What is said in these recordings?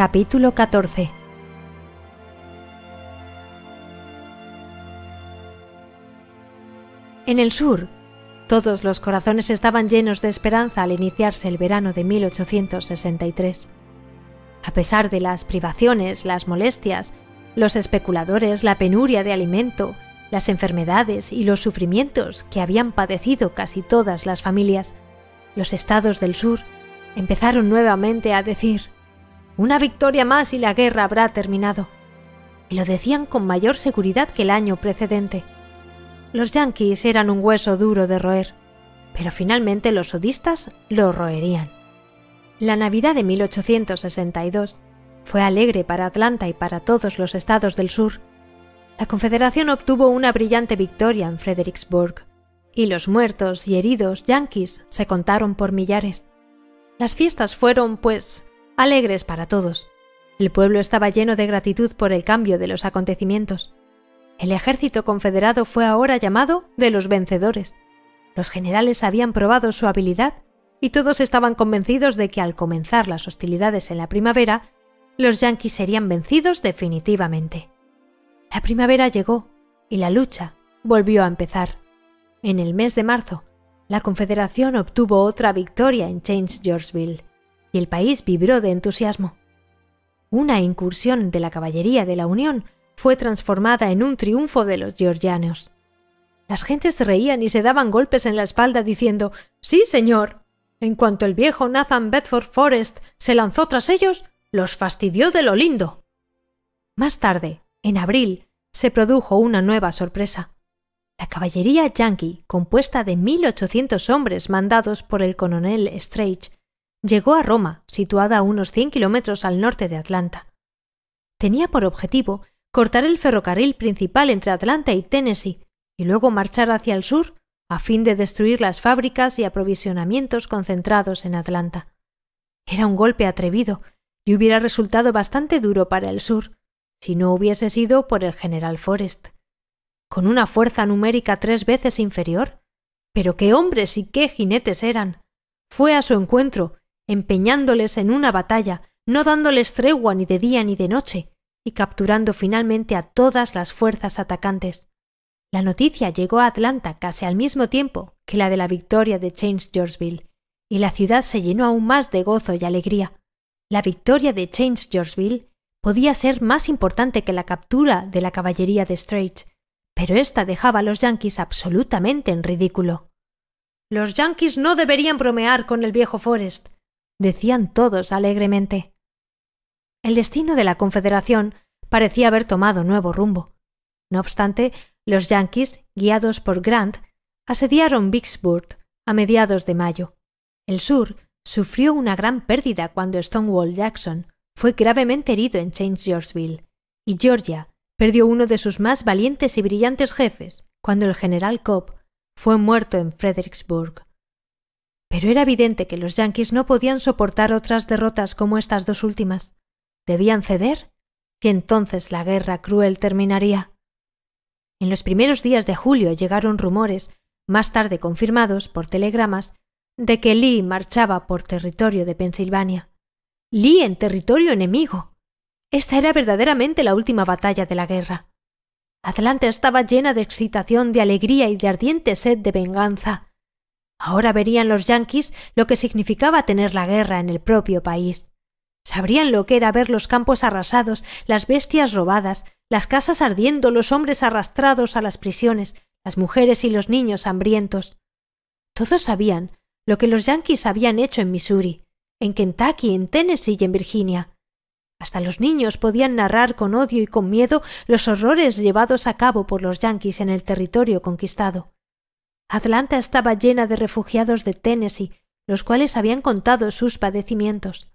Capítulo 14 En el sur, todos los corazones estaban llenos de esperanza al iniciarse el verano de 1863. A pesar de las privaciones, las molestias, los especuladores, la penuria de alimento, las enfermedades y los sufrimientos que habían padecido casi todas las familias, los estados del sur empezaron nuevamente a decir una victoria más y la guerra habrá terminado. Y lo decían con mayor seguridad que el año precedente. Los yankees eran un hueso duro de roer, pero finalmente los sudistas lo roerían. La Navidad de 1862 fue alegre para Atlanta y para todos los estados del sur. La Confederación obtuvo una brillante victoria en Fredericksburg, y los muertos y heridos yankees se contaron por millares. Las fiestas fueron, pues, alegres para todos. El pueblo estaba lleno de gratitud por el cambio de los acontecimientos. El ejército confederado fue ahora llamado de los vencedores. Los generales habían probado su habilidad y todos estaban convencidos de que al comenzar las hostilidades en la primavera, los yanquis serían vencidos definitivamente. La primavera llegó y la lucha volvió a empezar. En el mes de marzo, la Confederación obtuvo otra victoria en Change Georgeville y el país vibró de entusiasmo. Una incursión de la caballería de la Unión fue transformada en un triunfo de los georgianos. Las gentes reían y se daban golpes en la espalda diciendo Sí, señor. En cuanto el viejo Nathan Bedford Forrest se lanzó tras ellos, los fastidió de lo lindo. Más tarde, en abril, se produjo una nueva sorpresa. La caballería yankee, compuesta de 1.800 hombres mandados por el coronel Strange llegó a Roma, situada a unos 100 kilómetros al norte de Atlanta. Tenía por objetivo cortar el ferrocarril principal entre Atlanta y Tennessee y luego marchar hacia el sur a fin de destruir las fábricas y aprovisionamientos concentrados en Atlanta. Era un golpe atrevido y hubiera resultado bastante duro para el sur si no hubiese sido por el general Forrest. Con una fuerza numérica tres veces inferior, pero qué hombres y qué jinetes eran. Fue a su encuentro empeñándoles en una batalla, no dándoles tregua ni de día ni de noche, y capturando finalmente a todas las fuerzas atacantes. La noticia llegó a Atlanta casi al mismo tiempo que la de la victoria de James Georgeville, y la ciudad se llenó aún más de gozo y alegría. La victoria de James Georgeville podía ser más importante que la captura de la caballería de Strait, pero esta dejaba a los yankees absolutamente en ridículo. Los yankees no deberían bromear con el viejo Forrest, decían todos alegremente. El destino de la Confederación parecía haber tomado nuevo rumbo. No obstante, los yankees, guiados por Grant, asediaron Vicksburg a mediados de mayo. El sur sufrió una gran pérdida cuando Stonewall Jackson fue gravemente herido en St. y Georgia perdió uno de sus más valientes y brillantes jefes cuando el general Cobb fue muerto en Fredericksburg. Pero era evidente que los yankees no podían soportar otras derrotas como estas dos últimas. Debían ceder, y entonces la guerra cruel terminaría. En los primeros días de julio llegaron rumores, más tarde confirmados por telegramas, de que Lee marchaba por territorio de Pensilvania. Lee en territorio enemigo. Esta era verdaderamente la última batalla de la guerra. Atlanta estaba llena de excitación, de alegría y de ardiente sed de venganza. Ahora verían los yanquis lo que significaba tener la guerra en el propio país. Sabrían lo que era ver los campos arrasados, las bestias robadas, las casas ardiendo, los hombres arrastrados a las prisiones, las mujeres y los niños hambrientos. Todos sabían lo que los yanquis habían hecho en Missouri, en Kentucky, en Tennessee y en Virginia. Hasta los niños podían narrar con odio y con miedo los horrores llevados a cabo por los yankees en el territorio conquistado. Atlanta estaba llena de refugiados de Tennessee, los cuales habían contado sus padecimientos.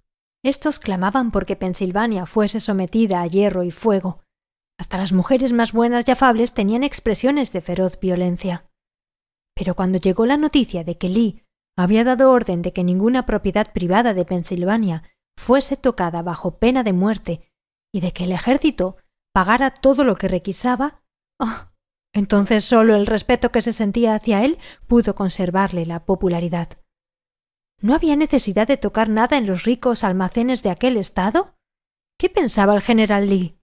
Estos clamaban porque Pensilvania fuese sometida a hierro y fuego. Hasta las mujeres más buenas y afables tenían expresiones de feroz violencia. Pero cuando llegó la noticia de que Lee había dado orden de que ninguna propiedad privada de Pensilvania fuese tocada bajo pena de muerte y de que el ejército pagara todo lo que requisaba, ¡ah! Entonces solo el respeto que se sentía hacia él pudo conservarle la popularidad. ¿No había necesidad de tocar nada en los ricos almacenes de aquel estado? ¿Qué pensaba el general Lee?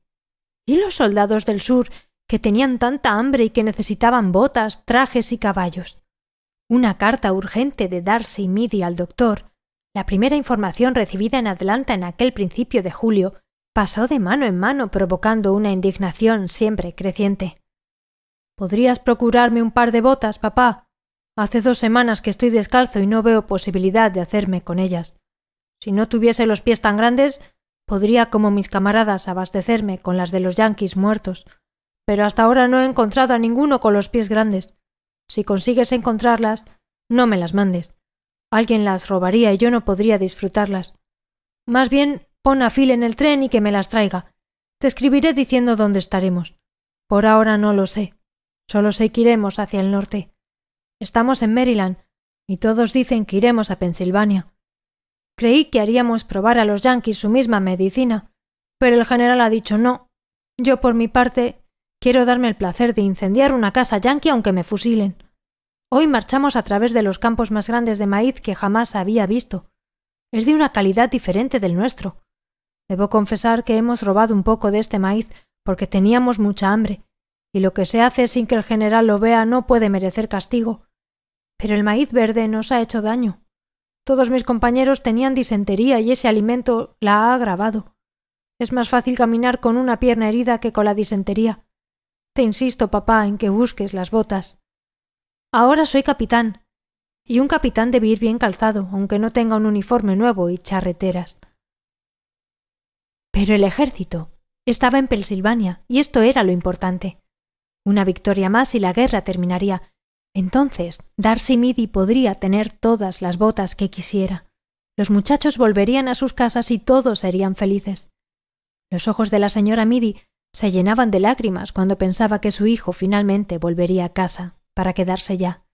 ¿Y los soldados del sur, que tenían tanta hambre y que necesitaban botas, trajes y caballos? Una carta urgente de Darcy Midi al doctor, la primera información recibida en Atlanta en aquel principio de julio, pasó de mano en mano provocando una indignación siempre creciente. ¿Podrías procurarme un par de botas, papá? Hace dos semanas que estoy descalzo y no veo posibilidad de hacerme con ellas. Si no tuviese los pies tan grandes, podría, como mis camaradas, abastecerme con las de los yanquis muertos. Pero hasta ahora no he encontrado a ninguno con los pies grandes. Si consigues encontrarlas, no me las mandes. Alguien las robaría y yo no podría disfrutarlas. Más bien, pon a Phil en el tren y que me las traiga. Te escribiré diciendo dónde estaremos. Por ahora no lo sé. Solo sé que iremos hacia el norte. Estamos en Maryland, y todos dicen que iremos a Pensilvania. Creí que haríamos probar a los Yankees su misma medicina, pero el general ha dicho no. Yo, por mi parte, quiero darme el placer de incendiar una casa Yankee aunque me fusilen. Hoy marchamos a través de los campos más grandes de maíz que jamás había visto. Es de una calidad diferente del nuestro. Debo confesar que hemos robado un poco de este maíz porque teníamos mucha hambre y lo que se hace sin que el general lo vea no puede merecer castigo. Pero el maíz verde nos ha hecho daño. Todos mis compañeros tenían disentería y ese alimento la ha agravado. Es más fácil caminar con una pierna herida que con la disentería. Te insisto, papá, en que busques las botas. Ahora soy capitán, y un capitán debe ir bien calzado, aunque no tenga un uniforme nuevo y charreteras. Pero el ejército estaba en Pensilvania, y esto era lo importante. Una victoria más y la guerra terminaría. Entonces, Darcy Midi podría tener todas las botas que quisiera. Los muchachos volverían a sus casas y todos serían felices. Los ojos de la señora Midi se llenaban de lágrimas cuando pensaba que su hijo finalmente volvería a casa para quedarse ya.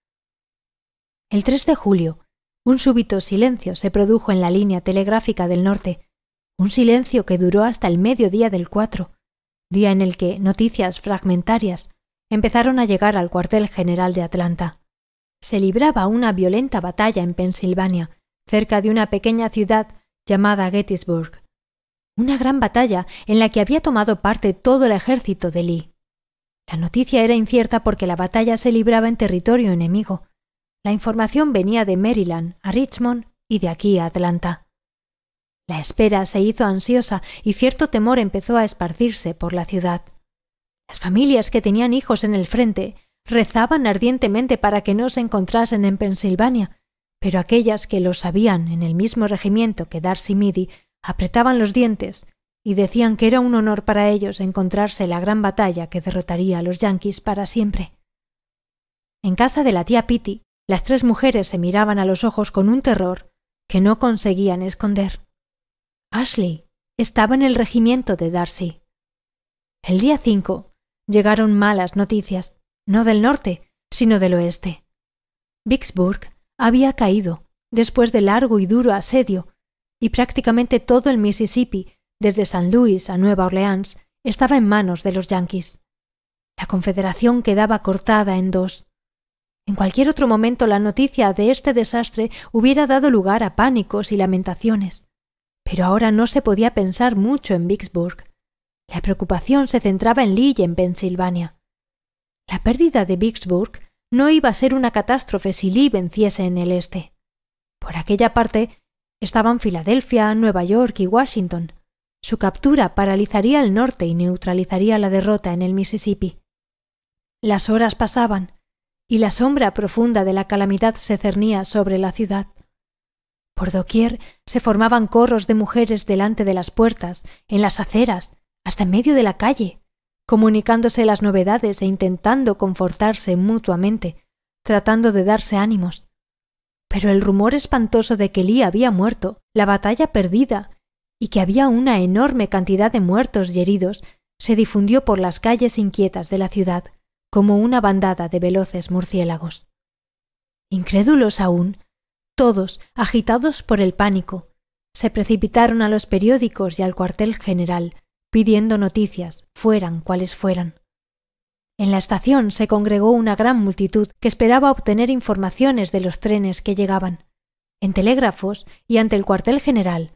El 3 de julio, un súbito silencio se produjo en la línea telegráfica del norte, un silencio que duró hasta el mediodía del 4, día en el que noticias fragmentarias empezaron a llegar al cuartel general de Atlanta. Se libraba una violenta batalla en Pensilvania, cerca de una pequeña ciudad llamada Gettysburg. Una gran batalla en la que había tomado parte todo el ejército de Lee. La noticia era incierta porque la batalla se libraba en territorio enemigo. La información venía de Maryland a Richmond y de aquí a Atlanta. La espera se hizo ansiosa y cierto temor empezó a esparcirse por la ciudad. Las familias que tenían hijos en el frente rezaban ardientemente para que no se encontrasen en Pensilvania, pero aquellas que lo sabían en el mismo regimiento que Darcy Midi apretaban los dientes y decían que era un honor para ellos encontrarse la gran batalla que derrotaría a los yankees para siempre. En casa de la tía Pitty, las tres mujeres se miraban a los ojos con un terror que no conseguían esconder. Ashley estaba en el regimiento de Darcy. El día 5, llegaron malas noticias, no del norte, sino del oeste. Vicksburg había caído, después de largo y duro asedio, y prácticamente todo el Mississippi, desde San Luis a Nueva Orleans, estaba en manos de los yankees. La Confederación quedaba cortada en dos. En cualquier otro momento la noticia de este desastre hubiera dado lugar a pánicos y lamentaciones. Pero ahora no se podía pensar mucho en Vicksburg. La preocupación se centraba en Lee y en Pensilvania. La pérdida de Vicksburg no iba a ser una catástrofe si Lee venciese en el este. Por aquella parte estaban Filadelfia, Nueva York y Washington. Su captura paralizaría el norte y neutralizaría la derrota en el Mississippi. Las horas pasaban, y la sombra profunda de la calamidad se cernía sobre la ciudad. Por doquier se formaban corros de mujeres delante de las puertas, en las aceras, hasta en medio de la calle, comunicándose las novedades e intentando confortarse mutuamente, tratando de darse ánimos. Pero el rumor espantoso de que Lee había muerto, la batalla perdida, y que había una enorme cantidad de muertos y heridos, se difundió por las calles inquietas de la ciudad como una bandada de veloces murciélagos. Incrédulos aún, todos, agitados por el pánico, se precipitaron a los periódicos y al cuartel general, pidiendo noticias, fueran cuales fueran. En la estación se congregó una gran multitud que esperaba obtener informaciones de los trenes que llegaban. En telégrafos y ante el cuartel general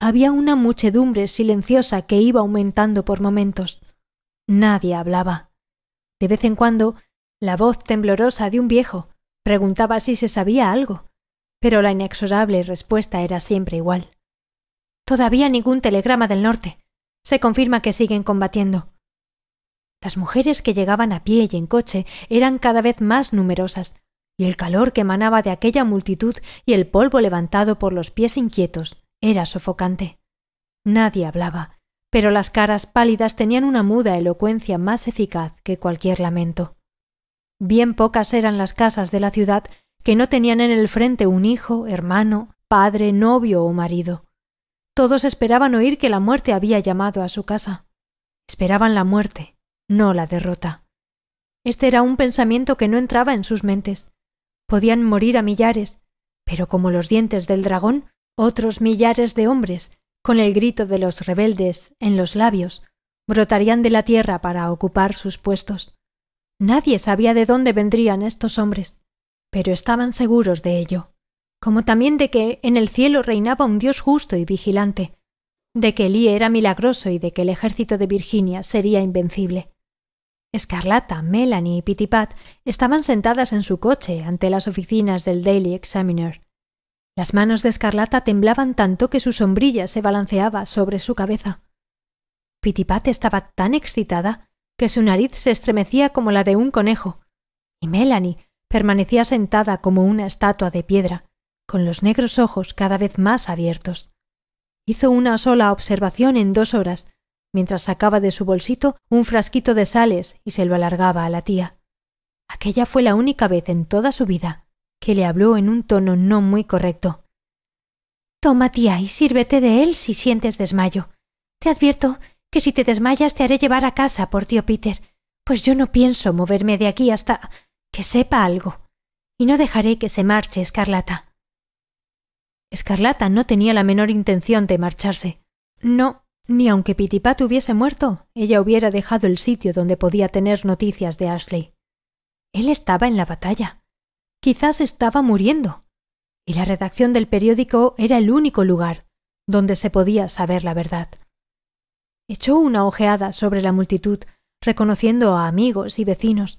había una muchedumbre silenciosa que iba aumentando por momentos. Nadie hablaba. De vez en cuando, la voz temblorosa de un viejo preguntaba si se sabía algo, pero la inexorable respuesta era siempre igual. Todavía ningún telegrama del norte se confirma que siguen combatiendo. Las mujeres que llegaban a pie y en coche eran cada vez más numerosas, y el calor que emanaba de aquella multitud y el polvo levantado por los pies inquietos era sofocante. Nadie hablaba, pero las caras pálidas tenían una muda elocuencia más eficaz que cualquier lamento. Bien pocas eran las casas de la ciudad que no tenían en el frente un hijo, hermano, padre, novio o marido. Todos esperaban oír que la muerte había llamado a su casa. Esperaban la muerte, no la derrota. Este era un pensamiento que no entraba en sus mentes. Podían morir a millares, pero como los dientes del dragón, otros millares de hombres, con el grito de los rebeldes en los labios, brotarían de la tierra para ocupar sus puestos. Nadie sabía de dónde vendrían estos hombres, pero estaban seguros de ello como también de que en el cielo reinaba un Dios justo y vigilante, de que Elí era milagroso y de que el ejército de Virginia sería invencible. Escarlata, Melanie y Pitipat estaban sentadas en su coche ante las oficinas del Daily Examiner. Las manos de Escarlata temblaban tanto que su sombrilla se balanceaba sobre su cabeza. Pitipat estaba tan excitada que su nariz se estremecía como la de un conejo, y Melanie permanecía sentada como una estatua de piedra, con los negros ojos cada vez más abiertos. Hizo una sola observación en dos horas, mientras sacaba de su bolsito un frasquito de sales y se lo alargaba a la tía. Aquella fue la única vez en toda su vida que le habló en un tono no muy correcto. Toma, tía, y sírvete de él si sientes desmayo. Te advierto que si te desmayas te haré llevar a casa por tío Peter, pues yo no pienso moverme de aquí hasta que sepa algo. Y no dejaré que se marche Escarlata. Escarlata no tenía la menor intención de marcharse. No, ni aunque Pitipat hubiese muerto, ella hubiera dejado el sitio donde podía tener noticias de Ashley. Él estaba en la batalla. Quizás estaba muriendo. Y la redacción del periódico era el único lugar donde se podía saber la verdad. Echó una ojeada sobre la multitud, reconociendo a amigos y vecinos.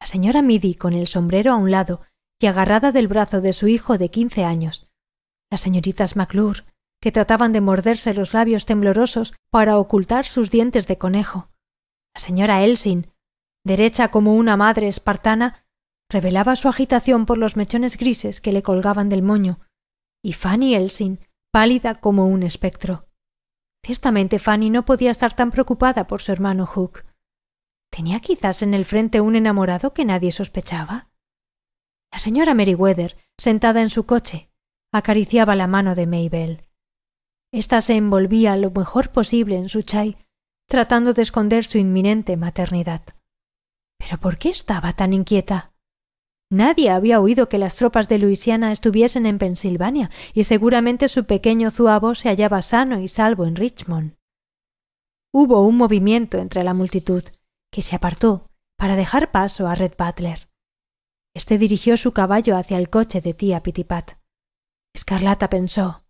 La señora Midi, con el sombrero a un lado y agarrada del brazo de su hijo de quince años, las señoritas McClure, que trataban de morderse los labios temblorosos para ocultar sus dientes de conejo. La señora Elsin, derecha como una madre espartana, revelaba su agitación por los mechones grises que le colgaban del moño, y Fanny Elsin, pálida como un espectro. Ciertamente Fanny no podía estar tan preocupada por su hermano Hook. ¿Tenía quizás en el frente un enamorado que nadie sospechaba? La señora Meriwether, sentada en su coche, acariciaba la mano de Mabel. Esta se envolvía lo mejor posible en su chai, tratando de esconder su inminente maternidad. ¿Pero por qué estaba tan inquieta? Nadie había oído que las tropas de Luisiana estuviesen en Pensilvania, y seguramente su pequeño zuavo se hallaba sano y salvo en Richmond. Hubo un movimiento entre la multitud, que se apartó para dejar paso a Red Butler. Este dirigió su caballo hacia el coche de tía Pitipat. Escarlata pensó.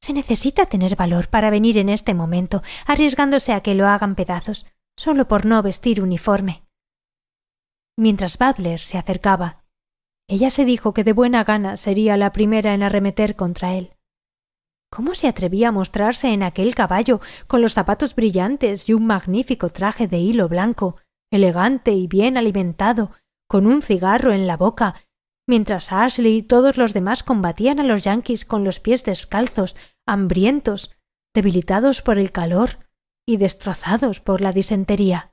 Se necesita tener valor para venir en este momento, arriesgándose a que lo hagan pedazos, solo por no vestir uniforme. Mientras Butler se acercaba, ella se dijo que de buena gana sería la primera en arremeter contra él. ¿Cómo se atrevía a mostrarse en aquel caballo, con los zapatos brillantes y un magnífico traje de hilo blanco, elegante y bien alimentado, con un cigarro en la boca Mientras Ashley y todos los demás combatían a los yanquis con los pies descalzos, hambrientos, debilitados por el calor y destrozados por la disentería.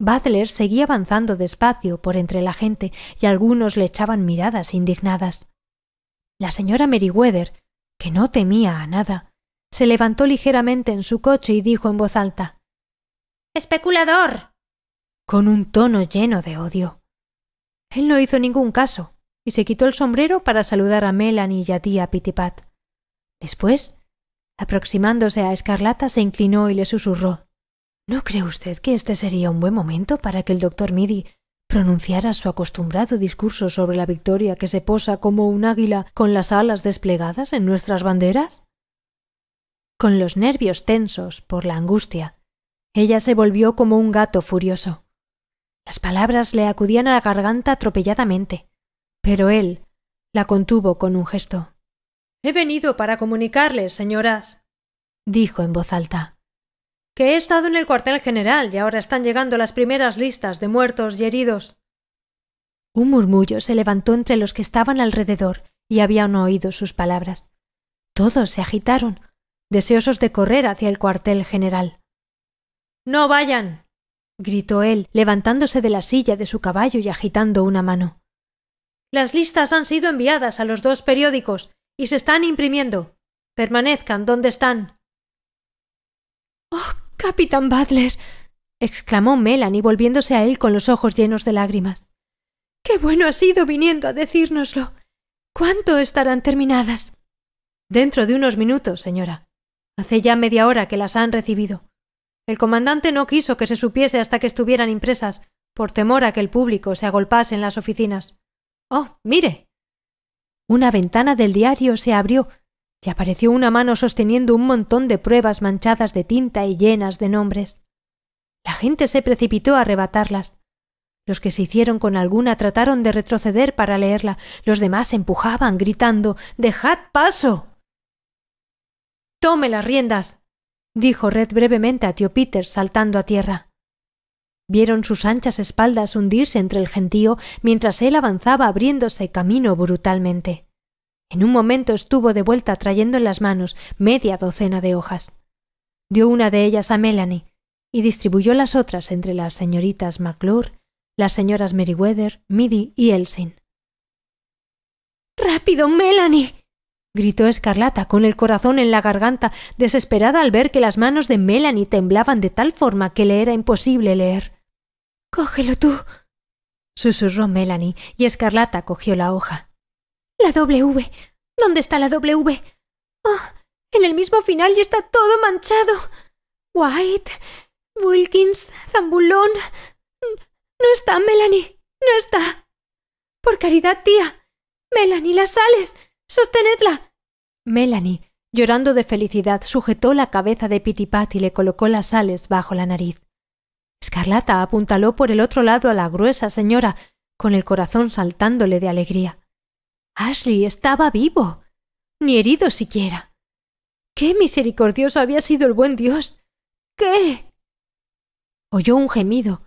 Butler seguía avanzando despacio por entre la gente y algunos le echaban miradas indignadas. La señora Meriwether, que no temía a nada, se levantó ligeramente en su coche y dijo en voz alta: Especulador. con un tono lleno de odio. Él no hizo ningún caso y se quitó el sombrero para saludar a Melanie y a tía Pitipat. Después, aproximándose a Escarlata, se inclinó y le susurró. ¿No cree usted que este sería un buen momento para que el doctor Midi pronunciara su acostumbrado discurso sobre la victoria que se posa como un águila con las alas desplegadas en nuestras banderas? Con los nervios tensos por la angustia, ella se volvió como un gato furioso. Las palabras le acudían a la garganta atropelladamente, pero él la contuvo con un gesto. He venido para comunicarles, señoras, dijo en voz alta, que he estado en el cuartel general y ahora están llegando las primeras listas de muertos y heridos. Un murmullo se levantó entre los que estaban alrededor y habían oído sus palabras. Todos se agitaron, deseosos de correr hacia el cuartel general. No vayan, gritó él, levantándose de la silla de su caballo y agitando una mano. Las listas han sido enviadas a los dos periódicos y se están imprimiendo. Permanezcan donde están. Oh, capitán Butler. exclamó Melanie volviéndose a él con los ojos llenos de lágrimas. Qué bueno ha sido viniendo a decírnoslo. ¿Cuánto estarán terminadas? Dentro de unos minutos, señora. Hace ya media hora que las han recibido. El comandante no quiso que se supiese hasta que estuvieran impresas, por temor a que el público se agolpase en las oficinas. ¡Oh, mire! Una ventana del diario se abrió y apareció una mano sosteniendo un montón de pruebas manchadas de tinta y llenas de nombres. La gente se precipitó a arrebatarlas. Los que se hicieron con alguna trataron de retroceder para leerla. Los demás empujaban, gritando Dejad paso. Tome las riendas dijo Red brevemente a tío Peter, saltando a tierra. Vieron sus anchas espaldas hundirse entre el gentío mientras él avanzaba abriéndose camino brutalmente. En un momento estuvo de vuelta trayendo en las manos media docena de hojas. Dio una de ellas a Melanie y distribuyó las otras entre las señoritas McClure, las señoras Meriwether, Middy y Elsin. ¡Rápido, Melanie! gritó Escarlata, con el corazón en la garganta, desesperada al ver que las manos de Melanie temblaban de tal forma que le era imposible leer. Cógelo tú. susurró Melanie, y Escarlata cogió la hoja. La W. ¿Dónde está la W? Ah, en el mismo final y está todo manchado. White, Wilkins, Zambulón. No está, Melanie. No está. Por caridad, tía. Melanie, la sales. Sostenedla. Melanie, llorando de felicidad, sujetó la cabeza de Pitipat y le colocó las sales bajo la nariz. Escarlata apuntaló por el otro lado a la gruesa señora, con el corazón saltándole de alegría. Ashley estaba vivo, ni herido siquiera. ¡Qué misericordioso había sido el buen Dios! ¿Qué? Oyó un gemido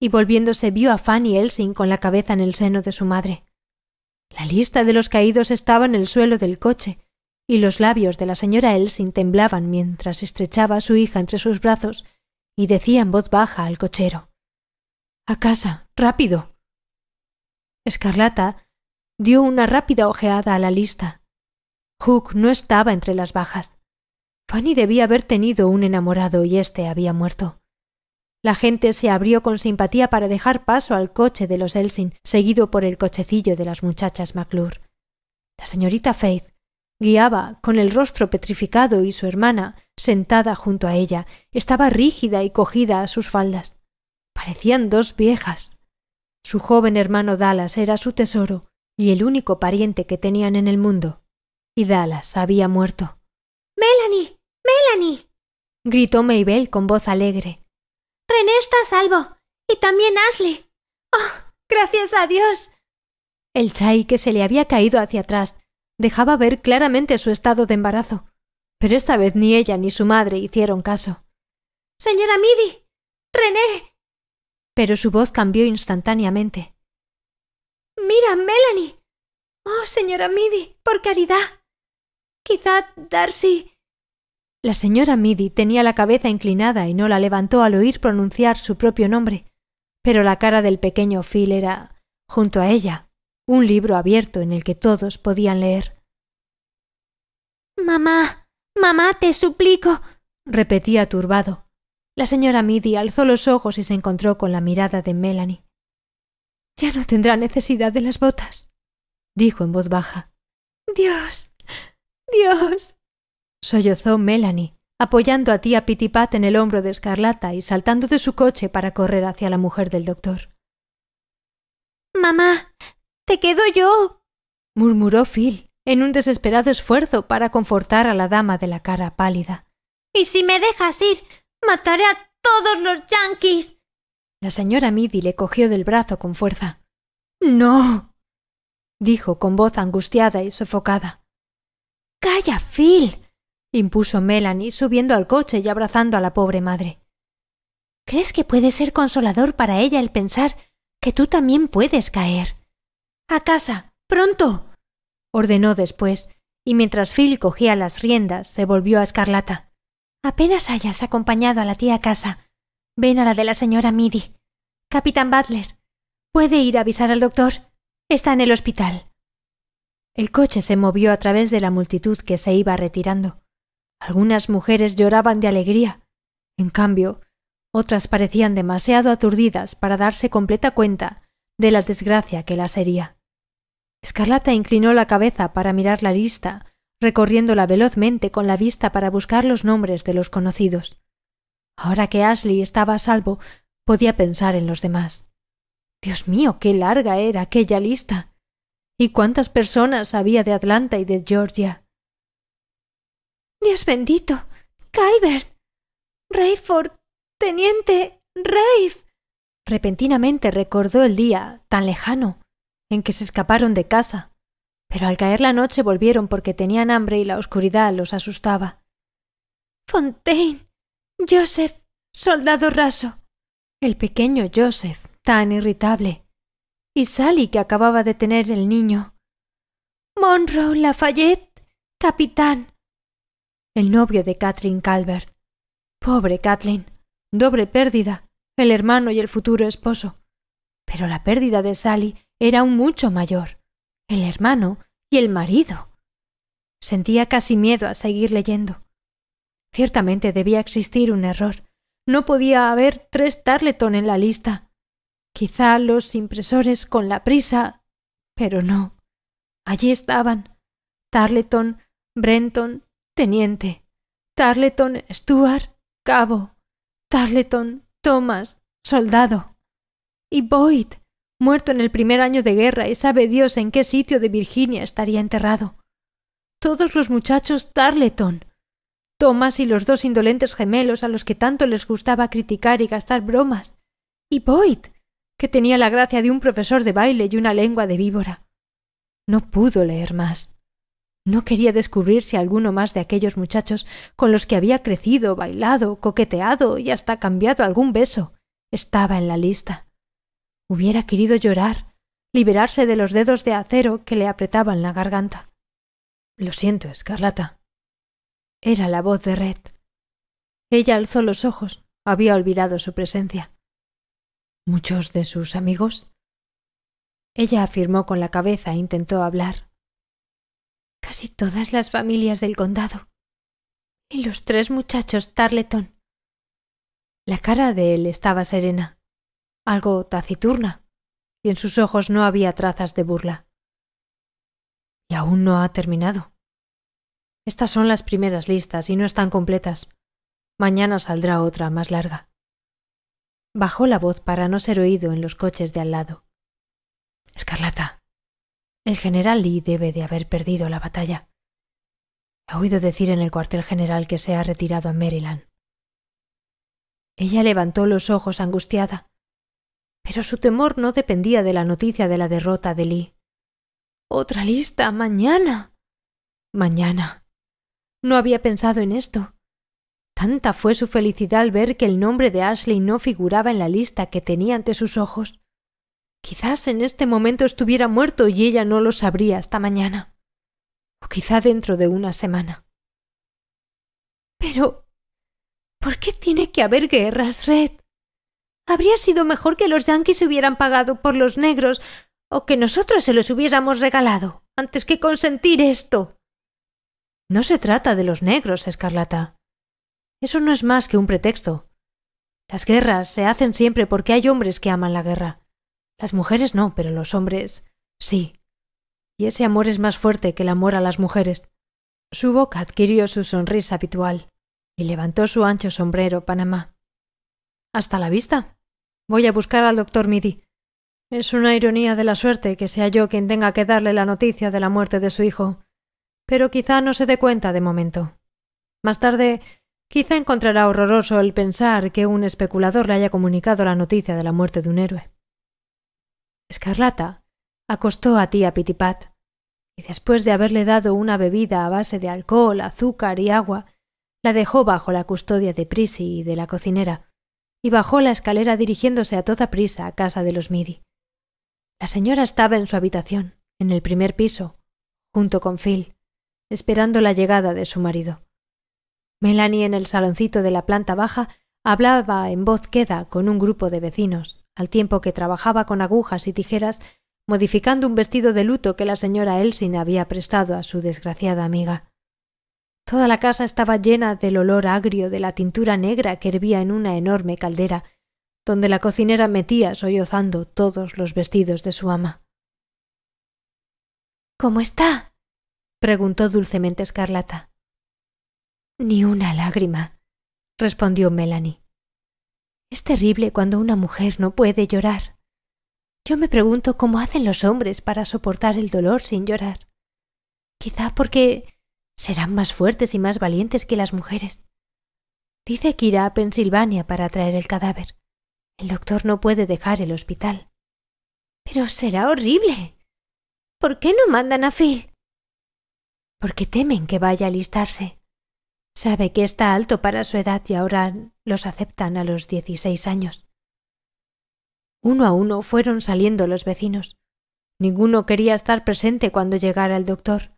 y volviéndose vio a Fanny Elsin con la cabeza en el seno de su madre. La lista de los caídos estaba en el suelo del coche, y los labios de la señora Elsin temblaban mientras estrechaba a su hija entre sus brazos y decía en voz baja al cochero A casa, rápido. Escarlata dio una rápida ojeada a la lista. Hook no estaba entre las bajas. Fanny debía haber tenido un enamorado y éste había muerto. La gente se abrió con simpatía para dejar paso al coche de los Elsin, seguido por el cochecillo de las muchachas McClure. La señorita Faith guiaba, con el rostro petrificado, y su hermana, sentada junto a ella, estaba rígida y cogida a sus faldas. Parecían dos viejas. Su joven hermano Dallas era su tesoro y el único pariente que tenían en el mundo. Y Dallas había muerto. Melanie. Melanie. gritó Maybelle con voz alegre. René está a salvo. Y también Ashley. ¡Oh! Gracias a Dios. El chai que se le había caído hacia atrás dejaba ver claramente su estado de embarazo. Pero esta vez ni ella ni su madre hicieron caso. Señora Midi. René. Pero su voz cambió instantáneamente. Mira, Melanie. Oh, señora Midi, por caridad. Quizá Darcy la señora Midi tenía la cabeza inclinada y no la levantó al oír pronunciar su propio nombre, pero la cara del pequeño Phil era, junto a ella, un libro abierto en el que todos podían leer. Mamá, mamá, te suplico, repetía turbado. La señora Midi alzó los ojos y se encontró con la mirada de Melanie. Ya no tendrá necesidad de las botas, dijo en voz baja. Dios, Dios, sollozó Melanie, apoyando a tía Pitipat en el hombro de Escarlata y saltando de su coche para correr hacia la mujer del doctor. Mamá, te quedo yo, murmuró Phil, en un desesperado esfuerzo para confortar a la dama de la cara pálida. Y si me dejas ir, mataré a todos los yanquis. La señora Midi le cogió del brazo con fuerza. No, dijo con voz angustiada y sofocada. Calla, Phil impuso Melanie, subiendo al coche y abrazando a la pobre madre. ¿Crees que puede ser consolador para ella el pensar que tú también puedes caer? A casa, pronto. ordenó después, y mientras Phil cogía las riendas, se volvió a Escarlata. Apenas hayas acompañado a la tía a casa, ven a la de la señora Midi. Capitán Butler, puede ir a avisar al doctor. Está en el hospital. El coche se movió a través de la multitud que se iba retirando. Algunas mujeres lloraban de alegría. En cambio, otras parecían demasiado aturdidas para darse completa cuenta de la desgracia que las hería. Escarlata inclinó la cabeza para mirar la lista, recorriéndola velozmente con la vista para buscar los nombres de los conocidos. Ahora que Ashley estaba a salvo, podía pensar en los demás. Dios mío, qué larga era aquella lista. ¿Y cuántas personas había de Atlanta y de Georgia? Dios bendito. Calvert. Rayford. Teniente. Rafe. Repentinamente recordó el día, tan lejano, en que se escaparon de casa. Pero al caer la noche volvieron porque tenían hambre y la oscuridad los asustaba. Fontaine. Joseph. Soldado raso. El pequeño Joseph, tan irritable. Y Sally, que acababa de tener el niño. Monroe Lafayette, capitán el novio de Kathleen Calvert. Pobre Kathleen. Doble pérdida, el hermano y el futuro esposo. Pero la pérdida de Sally era aún mucho mayor. El hermano y el marido. Sentía casi miedo a seguir leyendo. Ciertamente debía existir un error. No podía haber tres Tarleton en la lista. Quizá los impresores con la prisa. Pero no. Allí estaban. Tarleton, Brenton, Teniente, Tarleton Stuart, cabo, Tarleton Thomas, soldado, y Boyd, muerto en el primer año de guerra y sabe Dios en qué sitio de Virginia estaría enterrado. Todos los muchachos Tarleton. Thomas y los dos indolentes gemelos a los que tanto les gustaba criticar y gastar bromas. Y Boyd, que tenía la gracia de un profesor de baile y una lengua de víbora. No pudo leer más. No quería descubrir si alguno más de aquellos muchachos con los que había crecido, bailado, coqueteado y hasta cambiado algún beso estaba en la lista. Hubiera querido llorar, liberarse de los dedos de acero que le apretaban la garganta. Lo siento, Escarlata. Era la voz de Red. Ella alzó los ojos. Había olvidado su presencia. ¿Muchos de sus amigos? Ella afirmó con la cabeza e intentó hablar, casi todas las familias del condado. Y los tres muchachos Tarleton. La cara de él estaba serena, algo taciturna, y en sus ojos no había trazas de burla. Y aún no ha terminado. Estas son las primeras listas y no están completas. Mañana saldrá otra más larga. Bajó la voz para no ser oído en los coches de al lado. Escarlata, el general Lee debe de haber perdido la batalla. He oído decir en el cuartel general que se ha retirado a Maryland. Ella levantó los ojos angustiada, pero su temor no dependía de la noticia de la derrota de Lee. Otra lista mañana. Mañana. No había pensado en esto. Tanta fue su felicidad al ver que el nombre de Ashley no figuraba en la lista que tenía ante sus ojos. Quizás en este momento estuviera muerto y ella no lo sabría hasta mañana. O quizá dentro de una semana. Pero. ¿Por qué tiene que haber guerras, Red? Habría sido mejor que los yanquis hubieran pagado por los negros o que nosotros se los hubiéramos regalado antes que consentir esto. No se trata de los negros, Escarlata. Eso no es más que un pretexto. Las guerras se hacen siempre porque hay hombres que aman la guerra. Las mujeres no, pero los hombres sí. Y ese amor es más fuerte que el amor a las mujeres. Su boca adquirió su sonrisa habitual y levantó su ancho sombrero panamá. Hasta la vista. Voy a buscar al doctor Midi. Es una ironía de la suerte que sea yo quien tenga que darle la noticia de la muerte de su hijo, pero quizá no se dé cuenta de momento. Más tarde, quizá encontrará horroroso el pensar que un especulador le haya comunicado la noticia de la muerte de un héroe. Escarlata acostó a tía Pitipat y después de haberle dado una bebida a base de alcohol, azúcar y agua, la dejó bajo la custodia de Prissy y de la cocinera, y bajó la escalera dirigiéndose a toda prisa a casa de los Midi. La señora estaba en su habitación, en el primer piso, junto con Phil, esperando la llegada de su marido. Melanie en el saloncito de la planta baja hablaba en voz queda con un grupo de vecinos, al tiempo que trabajaba con agujas y tijeras modificando un vestido de luto que la señora Elsin había prestado a su desgraciada amiga. Toda la casa estaba llena del olor agrio de la tintura negra que hervía en una enorme caldera, donde la cocinera metía sollozando todos los vestidos de su ama. ¿Cómo está? preguntó dulcemente Escarlata. Ni una lágrima, respondió Melanie. Es terrible cuando una mujer no puede llorar. Yo me pregunto cómo hacen los hombres para soportar el dolor sin llorar. Quizá porque serán más fuertes y más valientes que las mujeres. Dice que irá a Pensilvania para traer el cadáver. El doctor no puede dejar el hospital. Pero será horrible. ¿Por qué no mandan a Phil? Porque temen que vaya a alistarse. Sabe que está alto para su edad y ahora los aceptan a los dieciséis años. Uno a uno fueron saliendo los vecinos. Ninguno quería estar presente cuando llegara el doctor.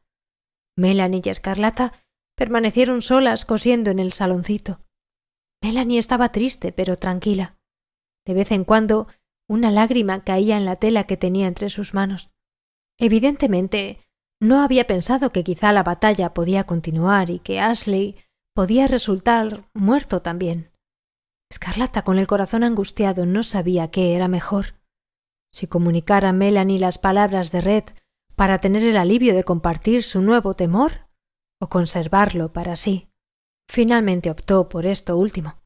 Melanie y Escarlata permanecieron solas cosiendo en el saloncito. Melanie estaba triste, pero tranquila. De vez en cuando una lágrima caía en la tela que tenía entre sus manos. Evidentemente, no había pensado que quizá la batalla podía continuar y que Ashley podía resultar muerto también. Escarlata, con el corazón angustiado, no sabía qué era mejor. Si comunicara a Melanie las palabras de Red para tener el alivio de compartir su nuevo temor, o conservarlo para sí. Finalmente optó por esto último.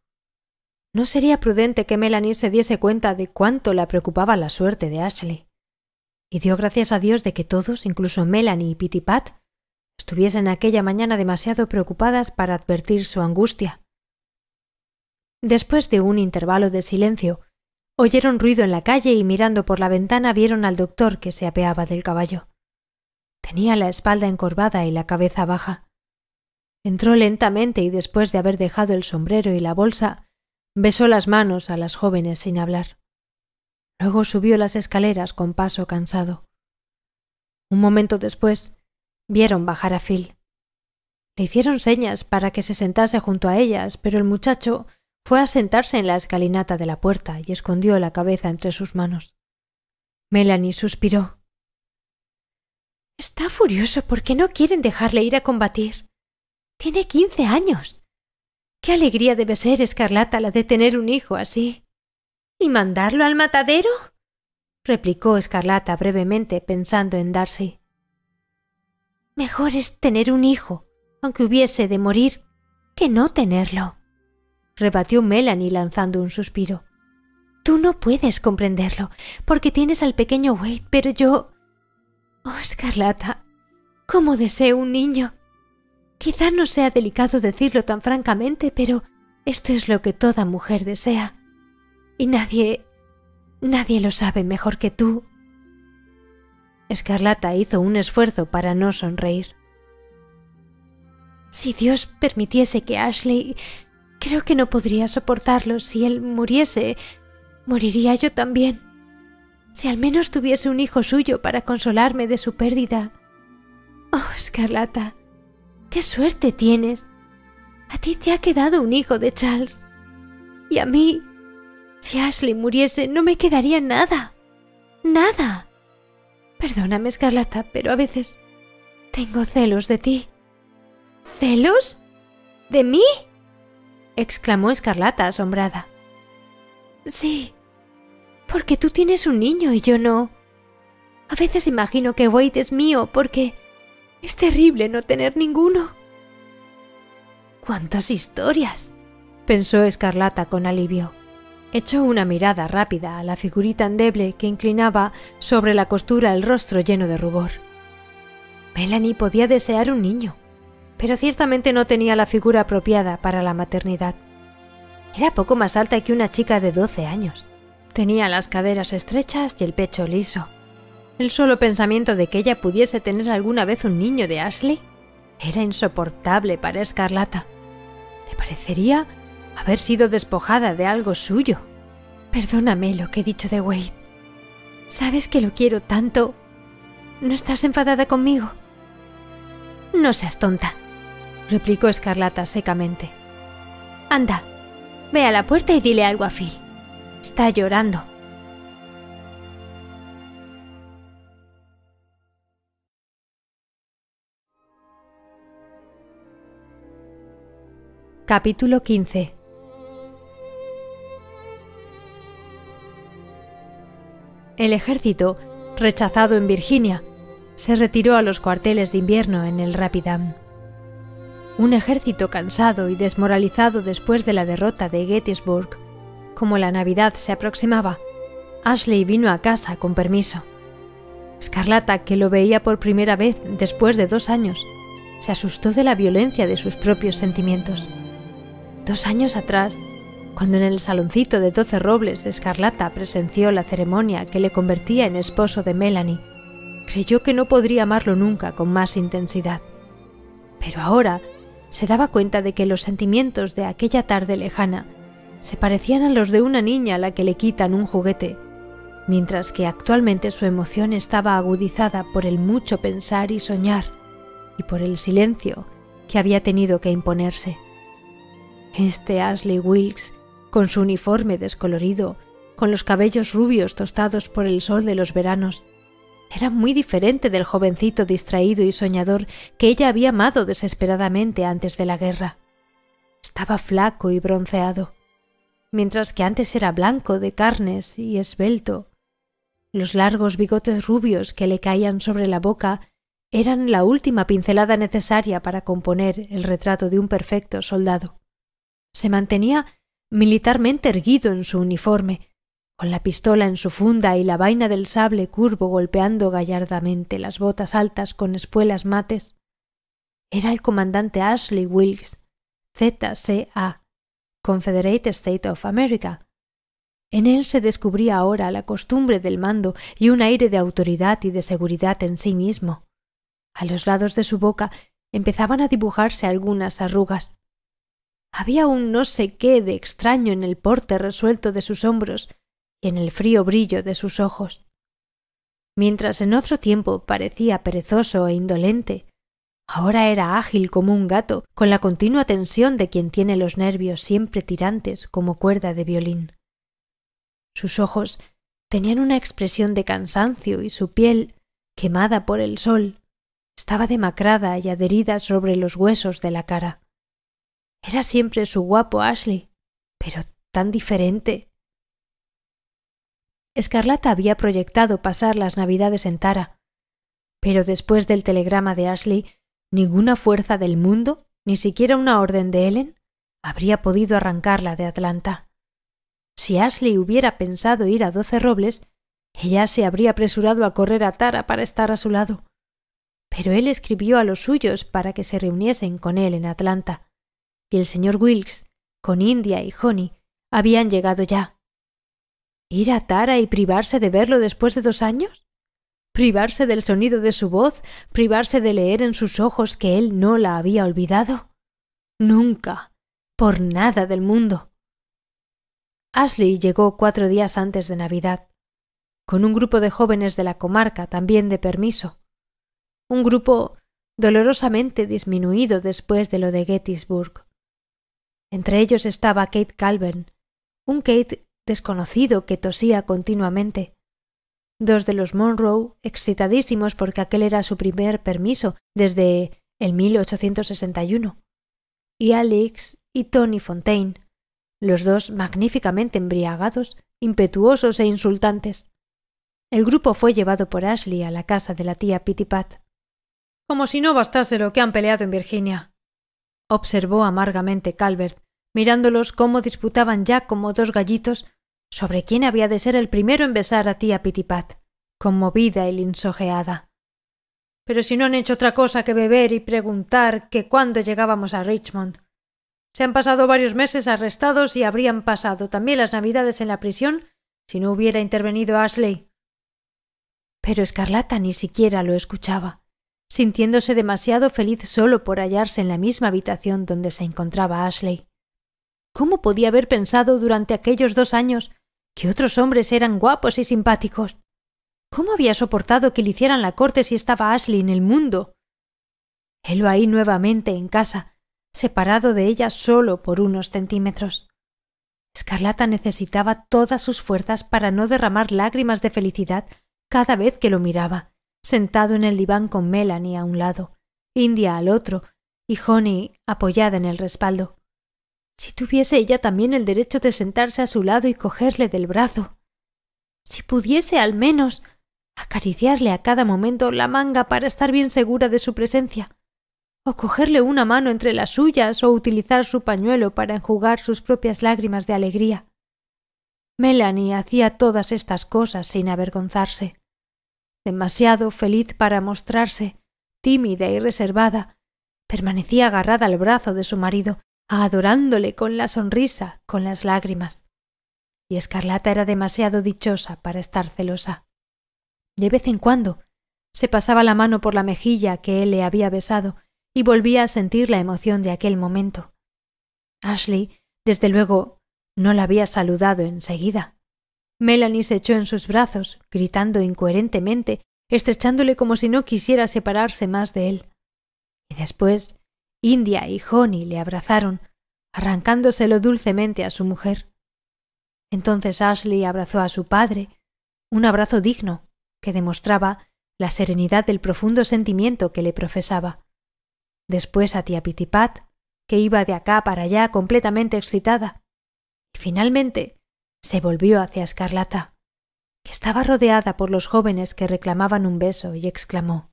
No sería prudente que Melanie se diese cuenta de cuánto la preocupaba la suerte de Ashley. Y dio gracias a Dios de que todos, incluso Melanie y Pitipat, estuviesen aquella mañana demasiado preocupadas para advertir su angustia. Después de un intervalo de silencio, oyeron ruido en la calle y mirando por la ventana vieron al doctor que se apeaba del caballo. Tenía la espalda encorvada y la cabeza baja. Entró lentamente y después de haber dejado el sombrero y la bolsa, besó las manos a las jóvenes sin hablar. Luego subió las escaleras con paso cansado. Un momento después, Vieron bajar a Phil. Le hicieron señas para que se sentase junto a ellas, pero el muchacho fue a sentarse en la escalinata de la puerta y escondió la cabeza entre sus manos. Melanie suspiró. Está furioso porque no quieren dejarle ir a combatir. Tiene quince años. Qué alegría debe ser, Escarlata, la de tener un hijo así. ¿Y mandarlo al matadero? replicó Escarlata brevemente pensando en Darcy. Mejor es tener un hijo, aunque hubiese de morir, que no tenerlo, rebatió Melanie lanzando un suspiro. Tú no puedes comprenderlo, porque tienes al pequeño Wade, pero yo... Oh, Escarlata, cómo deseo un niño. Quizá no sea delicado decirlo tan francamente, pero esto es lo que toda mujer desea. Y nadie... nadie lo sabe mejor que tú, Escarlata hizo un esfuerzo para no sonreír. Si Dios permitiese que Ashley... Creo que no podría soportarlo. Si él muriese, moriría yo también. Si al menos tuviese un hijo suyo para consolarme de su pérdida. Oh, Escarlata, qué suerte tienes. A ti te ha quedado un hijo de Charles. Y a mí, si Ashley muriese, no me quedaría nada. Nada. Perdóname, Escarlata, pero a veces tengo celos de ti. ¿Celos? ¿De mí? exclamó Escarlata asombrada. Sí, porque tú tienes un niño y yo no. A veces imagino que Wade es mío porque es terrible no tener ninguno. ¡Cuántas historias! pensó Escarlata con alivio. Echó una mirada rápida a la figurita endeble que inclinaba sobre la costura el rostro lleno de rubor. Melanie podía desear un niño, pero ciertamente no tenía la figura apropiada para la maternidad. Era poco más alta que una chica de 12 años. Tenía las caderas estrechas y el pecho liso. El solo pensamiento de que ella pudiese tener alguna vez un niño de Ashley era insoportable para Escarlata. Le parecería haber sido despojada de algo suyo. Perdóname lo que he dicho de Wade. Sabes que lo quiero tanto. ¿No estás enfadada conmigo? No seas tonta, replicó Escarlata secamente. Anda, ve a la puerta y dile algo a Phil. Está llorando. Capítulo 15 el ejército, rechazado en Virginia, se retiró a los cuarteles de invierno en el Rapidan. Un ejército cansado y desmoralizado después de la derrota de Gettysburg, como la Navidad se aproximaba, Ashley vino a casa con permiso. Escarlata, que lo veía por primera vez después de dos años, se asustó de la violencia de sus propios sentimientos. Dos años atrás, cuando en el saloncito de Doce Robles Escarlata presenció la ceremonia que le convertía en esposo de Melanie, creyó que no podría amarlo nunca con más intensidad. Pero ahora se daba cuenta de que los sentimientos de aquella tarde lejana se parecían a los de una niña a la que le quitan un juguete, mientras que actualmente su emoción estaba agudizada por el mucho pensar y soñar, y por el silencio que había tenido que imponerse. Este Ashley Wilkes con su uniforme descolorido, con los cabellos rubios tostados por el sol de los veranos. Era muy diferente del jovencito distraído y soñador que ella había amado desesperadamente antes de la guerra. Estaba flaco y bronceado, mientras que antes era blanco de carnes y esbelto. Los largos bigotes rubios que le caían sobre la boca eran la última pincelada necesaria para componer el retrato de un perfecto soldado. Se mantenía militarmente erguido en su uniforme, con la pistola en su funda y la vaina del sable curvo golpeando gallardamente las botas altas con espuelas mates, era el comandante Ashley Wilkes, ZCA, Confederate State of America. En él se descubría ahora la costumbre del mando y un aire de autoridad y de seguridad en sí mismo. A los lados de su boca empezaban a dibujarse algunas arrugas. Había un no sé qué de extraño en el porte resuelto de sus hombros y en el frío brillo de sus ojos. Mientras en otro tiempo parecía perezoso e indolente, ahora era ágil como un gato, con la continua tensión de quien tiene los nervios siempre tirantes como cuerda de violín. Sus ojos tenían una expresión de cansancio y su piel, quemada por el sol, estaba demacrada y adherida sobre los huesos de la cara. Era siempre su guapo Ashley, pero tan diferente. Escarlata había proyectado pasar las Navidades en Tara, pero después del telegrama de Ashley, ninguna fuerza del mundo, ni siquiera una orden de Ellen, habría podido arrancarla de Atlanta. Si Ashley hubiera pensado ir a Doce Robles, ella se habría apresurado a correr a Tara para estar a su lado. Pero él escribió a los suyos para que se reuniesen con él en Atlanta, y el señor Wilkes, con India y Honey, habían llegado ya. ¿Ir a Tara y privarse de verlo después de dos años? ¿Privarse del sonido de su voz? ¿Privarse de leer en sus ojos que él no la había olvidado? Nunca, por nada del mundo. Ashley llegó cuatro días antes de Navidad, con un grupo de jóvenes de la comarca también de permiso. Un grupo dolorosamente disminuido después de lo de Gettysburg. Entre ellos estaba Kate Calvin, un Kate desconocido que tosía continuamente. Dos de los Monroe, excitadísimos porque aquel era su primer permiso desde el 1861. Y Alex y Tony Fontaine, los dos magníficamente embriagados, impetuosos e insultantes. El grupo fue llevado por Ashley a la casa de la tía Pittipat, Como si no bastase lo que han peleado en Virginia, observó amargamente Calvert, mirándolos cómo disputaban ya como dos gallitos sobre quién había de ser el primero en besar a tía Pitipat, conmovida y linsojeada. Pero si no han hecho otra cosa que beber y preguntar que cuándo llegábamos a Richmond. Se han pasado varios meses arrestados y habrían pasado también las navidades en la prisión si no hubiera intervenido Ashley. Pero Escarlata ni siquiera lo escuchaba sintiéndose demasiado feliz solo por hallarse en la misma habitación donde se encontraba Ashley. ¿Cómo podía haber pensado durante aquellos dos años que otros hombres eran guapos y simpáticos? ¿Cómo había soportado que le hicieran la corte si estaba Ashley en el mundo? Él ahí nuevamente en casa, separado de ella solo por unos centímetros. Escarlata necesitaba todas sus fuerzas para no derramar lágrimas de felicidad cada vez que lo miraba, sentado en el diván con Melanie a un lado, India al otro, y Honey apoyada en el respaldo. Si tuviese ella también el derecho de sentarse a su lado y cogerle del brazo. Si pudiese al menos acariciarle a cada momento la manga para estar bien segura de su presencia, o cogerle una mano entre las suyas, o utilizar su pañuelo para enjugar sus propias lágrimas de alegría. Melanie hacía todas estas cosas sin avergonzarse demasiado feliz para mostrarse, tímida y reservada, permanecía agarrada al brazo de su marido, adorándole con la sonrisa, con las lágrimas. Y Escarlata era demasiado dichosa para estar celosa. De vez en cuando se pasaba la mano por la mejilla que él le había besado y volvía a sentir la emoción de aquel momento. Ashley, desde luego, no la había saludado enseguida. Melanie se echó en sus brazos, gritando incoherentemente, estrechándole como si no quisiera separarse más de él. Y después, India y Honey le abrazaron, arrancándoselo dulcemente a su mujer. Entonces Ashley abrazó a su padre, un abrazo digno, que demostraba la serenidad del profundo sentimiento que le profesaba. Después a tía Pitipat, que iba de acá para allá completamente excitada. Y finalmente se volvió hacia Escarlata, que estaba rodeada por los jóvenes que reclamaban un beso, y exclamó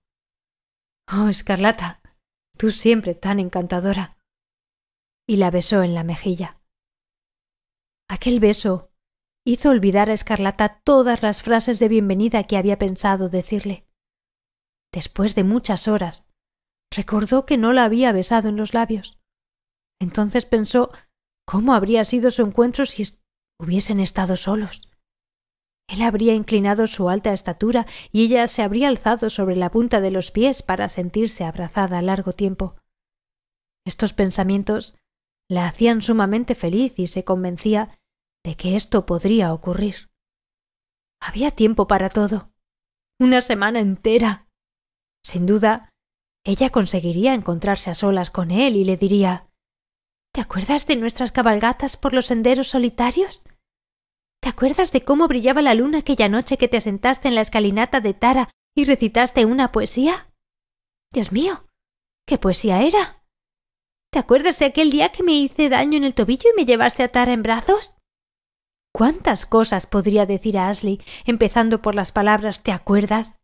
Oh, Escarlata, tú siempre tan encantadora. Y la besó en la mejilla. Aquel beso hizo olvidar a Escarlata todas las frases de bienvenida que había pensado decirle. Después de muchas horas, recordó que no la había besado en los labios. Entonces pensó cómo habría sido su encuentro si hubiesen estado solos. Él habría inclinado su alta estatura y ella se habría alzado sobre la punta de los pies para sentirse abrazada a largo tiempo. Estos pensamientos la hacían sumamente feliz y se convencía de que esto podría ocurrir. Había tiempo para todo. Una semana entera. Sin duda, ella conseguiría encontrarse a solas con él y le diría ¿Te acuerdas de nuestras cabalgatas por los senderos solitarios? ¿Te acuerdas de cómo brillaba la luna aquella noche que te sentaste en la escalinata de Tara y recitaste una poesía? Dios mío, ¿qué poesía era? ¿Te acuerdas de aquel día que me hice daño en el tobillo y me llevaste a Tara en brazos? ¿Cuántas cosas podría decir a Ashley, empezando por las palabras ¿te acuerdas?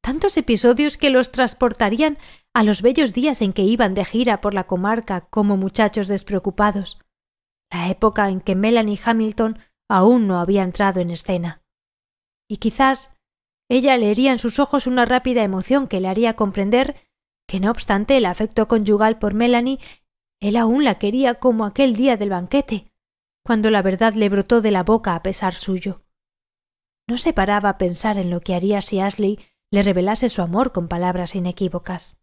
tantos episodios que los transportarían a los bellos días en que iban de gira por la comarca como muchachos despreocupados, la época en que Melanie Hamilton aún no había entrado en escena. Y quizás ella leería en sus ojos una rápida emoción que le haría comprender que no obstante el afecto conyugal por Melanie, él aún la quería como aquel día del banquete, cuando la verdad le brotó de la boca a pesar suyo. No se paraba a pensar en lo que haría si Ashley le revelase su amor con palabras inequívocas.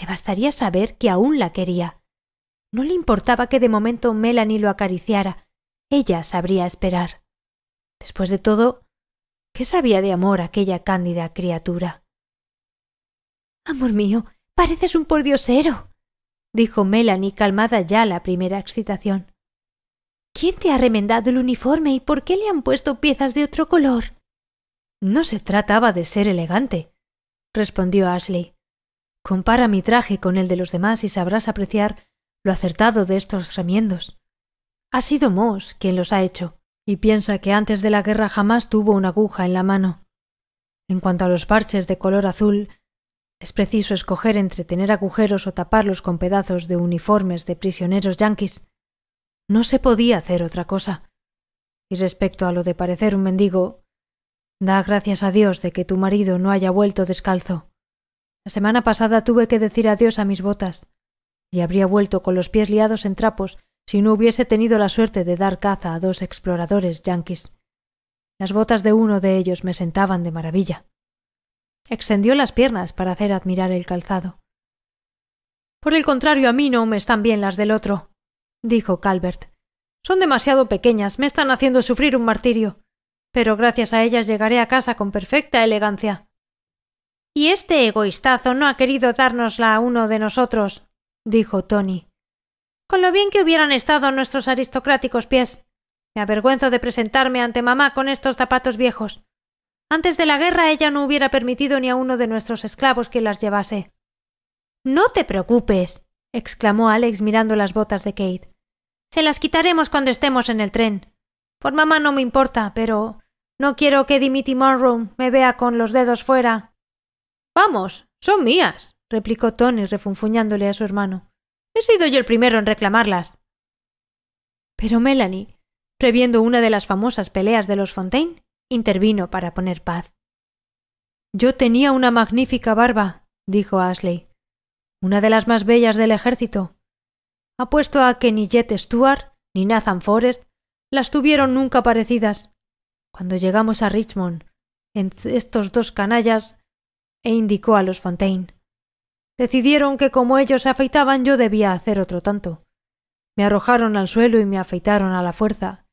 Le bastaría saber que aún la quería. No le importaba que de momento Melanie lo acariciara, ella sabría esperar. Después de todo, ¿qué sabía de amor aquella cándida criatura? Amor mío, pareces un pordiosero, dijo Melanie calmada ya la primera excitación. ¿Quién te ha remendado el uniforme y por qué le han puesto piezas de otro color? No se trataba de ser elegante, respondió Ashley. Compara mi traje con el de los demás y sabrás apreciar lo acertado de estos remiendos. Ha sido Moss quien los ha hecho, y piensa que antes de la guerra jamás tuvo una aguja en la mano. En cuanto a los parches de color azul, es preciso escoger entre tener agujeros o taparlos con pedazos de uniformes de prisioneros yanquis. No se podía hacer otra cosa. Y respecto a lo de parecer un mendigo, Da gracias a Dios de que tu marido no haya vuelto descalzo. La semana pasada tuve que decir adiós a mis botas, y habría vuelto con los pies liados en trapos si no hubiese tenido la suerte de dar caza a dos exploradores yanquis. Las botas de uno de ellos me sentaban de maravilla. Extendió las piernas para hacer admirar el calzado. Por el contrario, a mí no me están bien las del otro, dijo Calvert. Son demasiado pequeñas, me están haciendo sufrir un martirio pero gracias a ellas llegaré a casa con perfecta elegancia. Y este egoístazo no ha querido dárnosla a uno de nosotros, dijo Tony. Con lo bien que hubieran estado nuestros aristocráticos pies. Me avergüenzo de presentarme ante mamá con estos zapatos viejos. Antes de la guerra ella no hubiera permitido ni a uno de nuestros esclavos que las llevase. No te preocupes, exclamó Alex mirando las botas de Kate. Se las quitaremos cuando estemos en el tren. Por mamá no me importa, pero no quiero que Dimitri Monroe me vea con los dedos fuera. Vamos, son mías, replicó Tony refunfuñándole a su hermano. He sido yo el primero en reclamarlas. Pero Melanie, previendo una de las famosas peleas de los Fontaine, intervino para poner paz. Yo tenía una magnífica barba, dijo Ashley, una de las más bellas del ejército. Apuesto a que ni Jet Stuart ni Nathan Forrest las tuvieron nunca parecidas cuando llegamos a Richmond en estos dos canallas e indicó a los Fontaine. Decidieron que como ellos se afeitaban yo debía hacer otro tanto. Me arrojaron al suelo y me afeitaron a la fuerza,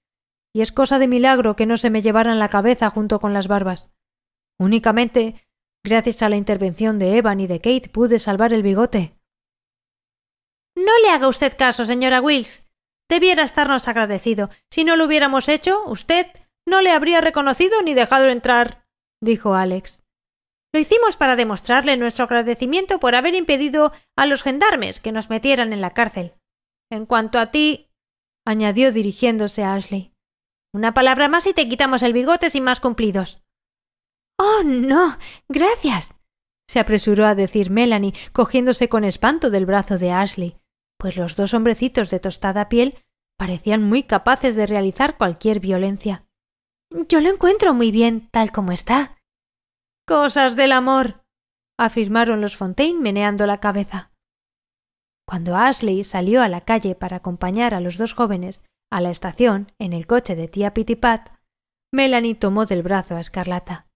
y es cosa de milagro que no se me llevaran la cabeza junto con las barbas. Únicamente, gracias a la intervención de Evan y de Kate, pude salvar el bigote. No le haga usted caso, señora Wills. Debiera estarnos agradecido. Si no lo hubiéramos hecho, usted no le habría reconocido ni dejado entrar, dijo Alex. Lo hicimos para demostrarle nuestro agradecimiento por haber impedido a los gendarmes que nos metieran en la cárcel. En cuanto a ti, añadió dirigiéndose a Ashley. Una palabra más y te quitamos el bigote sin más cumplidos. Oh, no. Gracias. se apresuró a decir Melanie, cogiéndose con espanto del brazo de Ashley, pues los dos hombrecitos de tostada piel parecían muy capaces de realizar cualquier violencia. Yo lo encuentro muy bien tal como está. Cosas del amor. afirmaron los Fontaine meneando la cabeza. Cuando Ashley salió a la calle para acompañar a los dos jóvenes a la estación en el coche de tía Pitipat, Melanie tomó del brazo a Escarlata.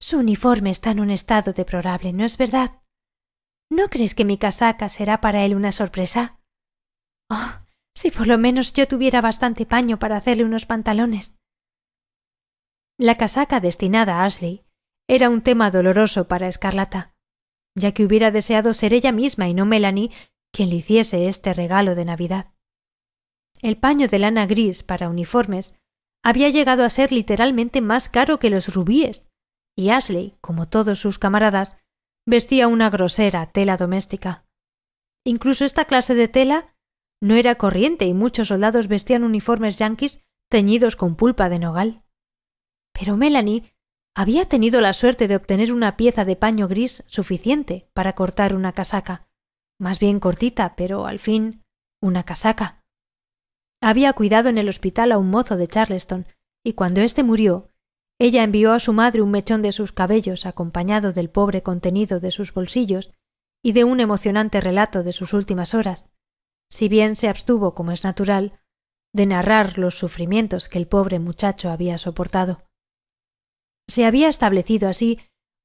Su uniforme está en un estado deplorable, ¿no es verdad? ¿No crees que mi casaca será para él una sorpresa? Oh, si por lo menos yo tuviera bastante paño para hacerle unos pantalones. La casaca destinada a Ashley era un tema doloroso para Escarlata, ya que hubiera deseado ser ella misma y no Melanie quien le hiciese este regalo de Navidad. El paño de lana gris para uniformes había llegado a ser literalmente más caro que los rubíes, y Ashley, como todos sus camaradas, vestía una grosera tela doméstica. Incluso esta clase de tela no era corriente y muchos soldados vestían uniformes yanquis teñidos con pulpa de nogal. Pero Melanie había tenido la suerte de obtener una pieza de paño gris suficiente para cortar una casaca, más bien cortita, pero al fin una casaca. Había cuidado en el hospital a un mozo de Charleston, y cuando éste murió, ella envió a su madre un mechón de sus cabellos acompañado del pobre contenido de sus bolsillos y de un emocionante relato de sus últimas horas, si bien se abstuvo, como es natural, de narrar los sufrimientos que el pobre muchacho había soportado. Se había establecido así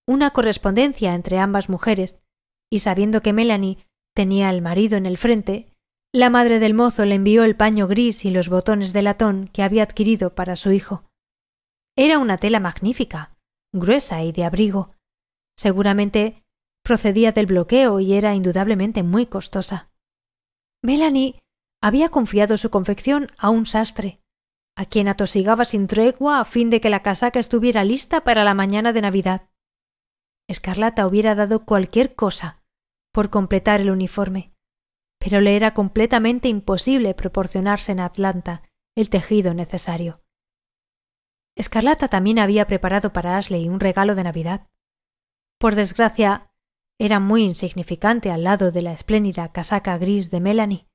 una correspondencia entre ambas mujeres, y sabiendo que Melanie tenía al marido en el frente, la madre del mozo le envió el paño gris y los botones de latón que había adquirido para su hijo. Era una tela magnífica, gruesa y de abrigo. Seguramente procedía del bloqueo y era indudablemente muy costosa. Melanie había confiado su confección a un sastre, a quien atosigaba sin tregua a fin de que la casaca estuviera lista para la mañana de Navidad. Escarlata hubiera dado cualquier cosa por completar el uniforme, pero le era completamente imposible proporcionarse en Atlanta el tejido necesario. Escarlata también había preparado para Ashley un regalo de Navidad. Por desgracia, era muy insignificante al lado de la espléndida casaca gris de Melanie.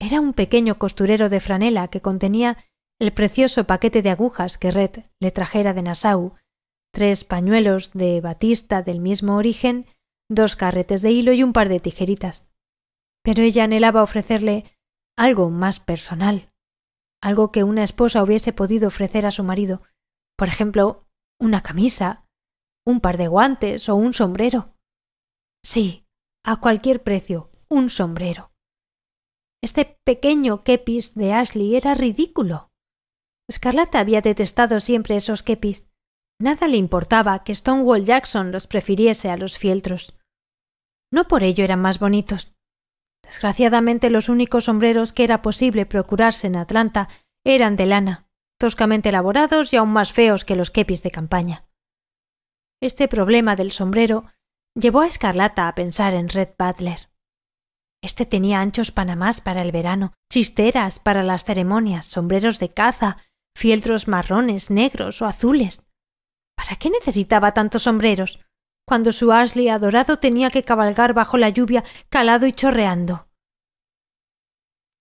Era un pequeño costurero de franela que contenía el precioso paquete de agujas que Red le trajera de Nassau, tres pañuelos de batista del mismo origen, dos carretes de hilo y un par de tijeritas. Pero ella anhelaba ofrecerle algo más personal, algo que una esposa hubiese podido ofrecer a su marido, por ejemplo, una camisa, un par de guantes o un sombrero. Sí, a cualquier precio, un sombrero. Este pequeño kepis de Ashley era ridículo. Escarlata había detestado siempre esos kepis. Nada le importaba que Stonewall Jackson los prefiriese a los fieltros. No por ello eran más bonitos. Desgraciadamente los únicos sombreros que era posible procurarse en Atlanta eran de lana, toscamente elaborados y aún más feos que los kepis de campaña. Este problema del sombrero llevó a Escarlata a pensar en Red Butler. Este tenía anchos panamás para el verano, chisteras para las ceremonias, sombreros de caza fieltros marrones, negros o azules. ¿Para qué necesitaba tantos sombreros? Cuando su Ashley adorado tenía que cabalgar bajo la lluvia, calado y chorreando.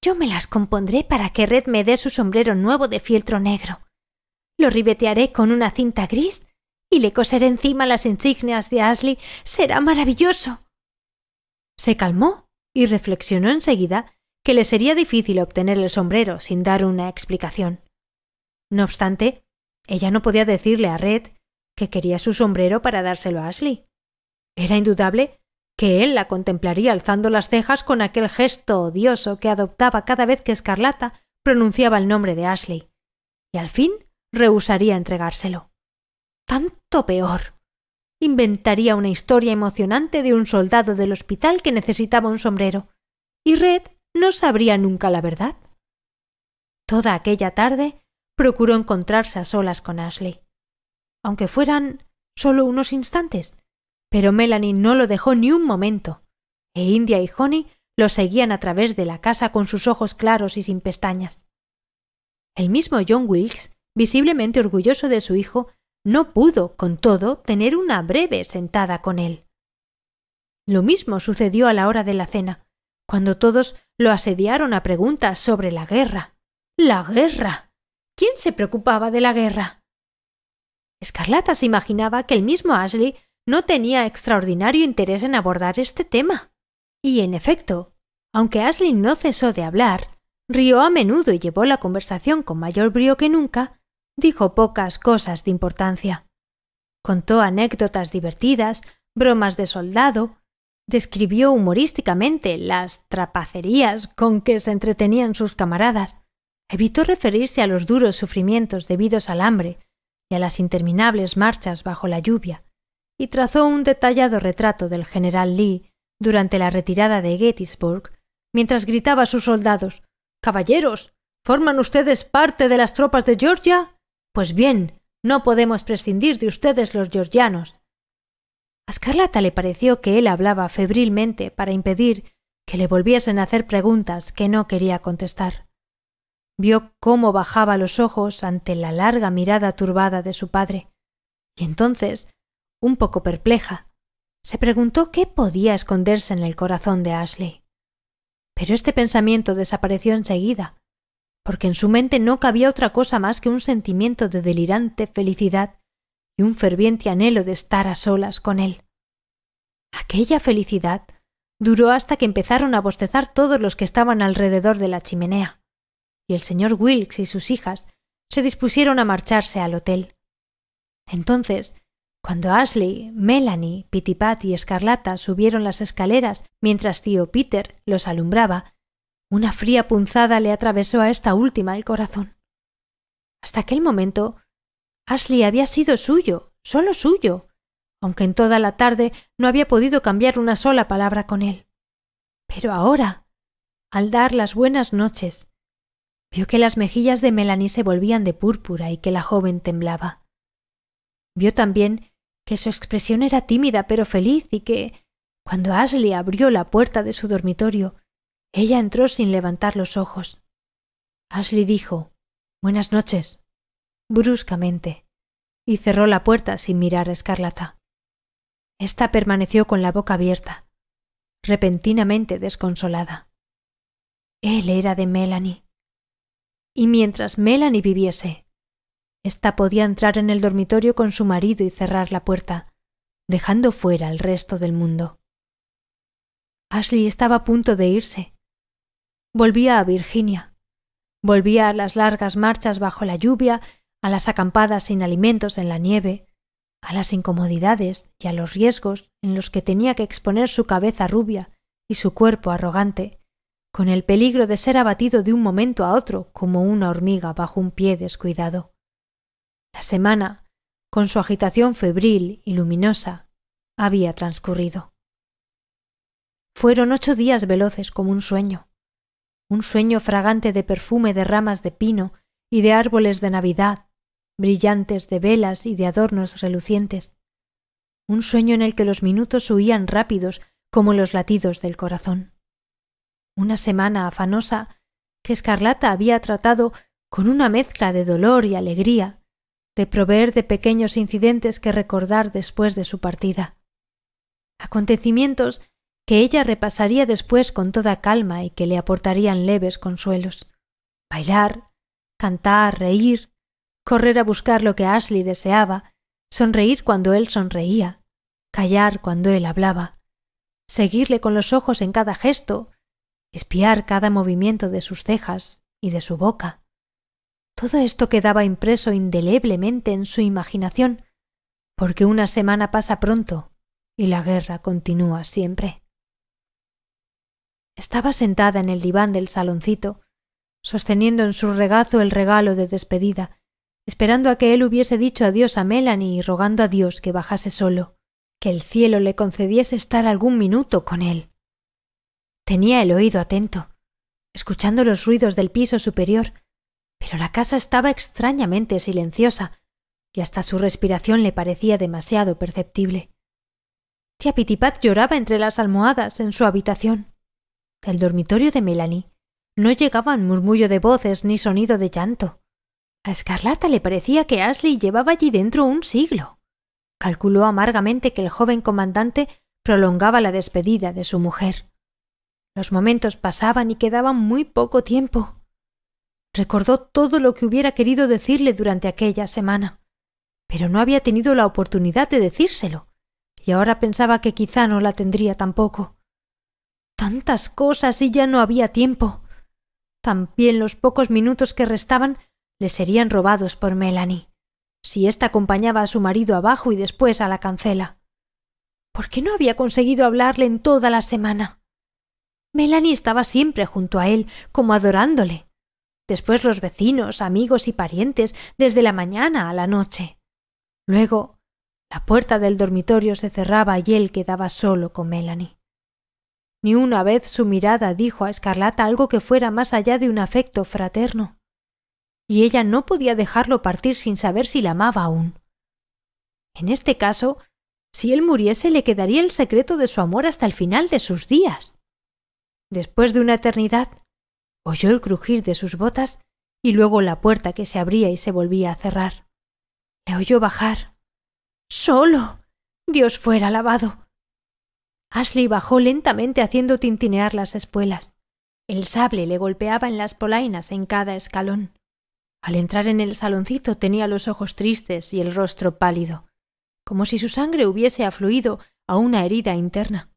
Yo me las compondré para que Red me dé su sombrero nuevo de fieltro negro. Lo ribetearé con una cinta gris y le coseré encima las insignias de Ashley. Será maravilloso. Se calmó y reflexionó enseguida que le sería difícil obtener el sombrero sin dar una explicación. No obstante, ella no podía decirle a Red que quería su sombrero para dárselo a Ashley. Era indudable que él la contemplaría alzando las cejas con aquel gesto odioso que adoptaba cada vez que Escarlata pronunciaba el nombre de Ashley, y al fin rehusaría entregárselo. Tanto peor. Inventaría una historia emocionante de un soldado del hospital que necesitaba un sombrero, y Red no sabría nunca la verdad. Toda aquella tarde procuró encontrarse a solas con Ashley. Aunque fueran solo unos instantes, pero Melanie no lo dejó ni un momento, e India y Honey lo seguían a través de la casa con sus ojos claros y sin pestañas. El mismo John Wilkes, visiblemente orgulloso de su hijo, no pudo, con todo, tener una breve sentada con él. Lo mismo sucedió a la hora de la cena, cuando todos lo asediaron a preguntas sobre la guerra. ¡La guerra! ¿Quién se preocupaba de la guerra? Escarlata se imaginaba que el mismo Ashley no tenía extraordinario interés en abordar este tema. Y en efecto, aunque Ashley no cesó de hablar, rió a menudo y llevó la conversación con mayor brío que nunca, dijo pocas cosas de importancia. Contó anécdotas divertidas, bromas de soldado, describió humorísticamente las trapacerías con que se entretenían sus camaradas, Evitó referirse a los duros sufrimientos debidos al hambre y a las interminables marchas bajo la lluvia, y trazó un detallado retrato del general Lee durante la retirada de Gettysburg, mientras gritaba a sus soldados Caballeros, ¿forman ustedes parte de las tropas de Georgia? Pues bien, no podemos prescindir de ustedes los georgianos. A Scarlata le pareció que él hablaba febrilmente para impedir que le volviesen a hacer preguntas que no quería contestar vio cómo bajaba los ojos ante la larga mirada turbada de su padre, y entonces, un poco perpleja, se preguntó qué podía esconderse en el corazón de Ashley. Pero este pensamiento desapareció enseguida, porque en su mente no cabía otra cosa más que un sentimiento de delirante felicidad y un ferviente anhelo de estar a solas con él. Aquella felicidad duró hasta que empezaron a bostezar todos los que estaban alrededor de la chimenea y el señor Wilkes y sus hijas se dispusieron a marcharse al hotel. Entonces, cuando Ashley, Melanie, Pitipat y Escarlata subieron las escaleras mientras tío Peter los alumbraba, una fría punzada le atravesó a esta última el corazón. Hasta aquel momento, Ashley había sido suyo, solo suyo, aunque en toda la tarde no había podido cambiar una sola palabra con él. Pero ahora, al dar las buenas noches, Vio que las mejillas de Melanie se volvían de púrpura y que la joven temblaba. Vio también que su expresión era tímida pero feliz y que, cuando Ashley abrió la puerta de su dormitorio, ella entró sin levantar los ojos. Ashley dijo Buenas noches, bruscamente, y cerró la puerta sin mirar a Escarlata. Esta permaneció con la boca abierta, repentinamente desconsolada. Él era de Melanie y mientras Melanie viviese. ésta podía entrar en el dormitorio con su marido y cerrar la puerta, dejando fuera al resto del mundo. Ashley estaba a punto de irse. Volvía a Virginia. Volvía a las largas marchas bajo la lluvia, a las acampadas sin alimentos en la nieve, a las incomodidades y a los riesgos en los que tenía que exponer su cabeza rubia y su cuerpo arrogante con el peligro de ser abatido de un momento a otro como una hormiga bajo un pie descuidado. La semana, con su agitación febril y luminosa, había transcurrido. Fueron ocho días veloces como un sueño, un sueño fragante de perfume de ramas de pino y de árboles de Navidad, brillantes de velas y de adornos relucientes, un sueño en el que los minutos huían rápidos como los latidos del corazón una semana afanosa que Escarlata había tratado con una mezcla de dolor y alegría, de proveer de pequeños incidentes que recordar después de su partida. Acontecimientos que ella repasaría después con toda calma y que le aportarían leves consuelos. Bailar, cantar, reír, correr a buscar lo que Ashley deseaba, sonreír cuando él sonreía, callar cuando él hablaba, seguirle con los ojos en cada gesto, espiar cada movimiento de sus cejas y de su boca. Todo esto quedaba impreso indeleblemente en su imaginación, porque una semana pasa pronto y la guerra continúa siempre. Estaba sentada en el diván del saloncito, sosteniendo en su regazo el regalo de despedida, esperando a que él hubiese dicho adiós a Melanie y rogando a Dios que bajase solo, que el cielo le concediese estar algún minuto con él. Tenía el oído atento, escuchando los ruidos del piso superior, pero la casa estaba extrañamente silenciosa y hasta su respiración le parecía demasiado perceptible. Tía Pitipat lloraba entre las almohadas en su habitación. Del dormitorio de Melanie no llegaban murmullo de voces ni sonido de llanto. A Escarlata le parecía que Ashley llevaba allí dentro un siglo. Calculó amargamente que el joven comandante prolongaba la despedida de su mujer. Los momentos pasaban y quedaban muy poco tiempo. Recordó todo lo que hubiera querido decirle durante aquella semana, pero no había tenido la oportunidad de decírselo, y ahora pensaba que quizá no la tendría tampoco. Tantas cosas y ya no había tiempo. También los pocos minutos que restaban le serían robados por Melanie, si ésta acompañaba a su marido abajo y después a la cancela. ¿Por qué no había conseguido hablarle en toda la semana? Melanie estaba siempre junto a él, como adorándole. Después los vecinos, amigos y parientes, desde la mañana a la noche. Luego, la puerta del dormitorio se cerraba y él quedaba solo con Melanie. Ni una vez su mirada dijo a Escarlata algo que fuera más allá de un afecto fraterno. Y ella no podía dejarlo partir sin saber si la amaba aún. En este caso, si él muriese le quedaría el secreto de su amor hasta el final de sus días después de una eternidad, oyó el crujir de sus botas y luego la puerta que se abría y se volvía a cerrar. Le oyó bajar. Solo. Dios fuera alabado. Ashley bajó lentamente haciendo tintinear las espuelas. El sable le golpeaba en las polainas en cada escalón. Al entrar en el saloncito tenía los ojos tristes y el rostro pálido, como si su sangre hubiese afluido a una herida interna.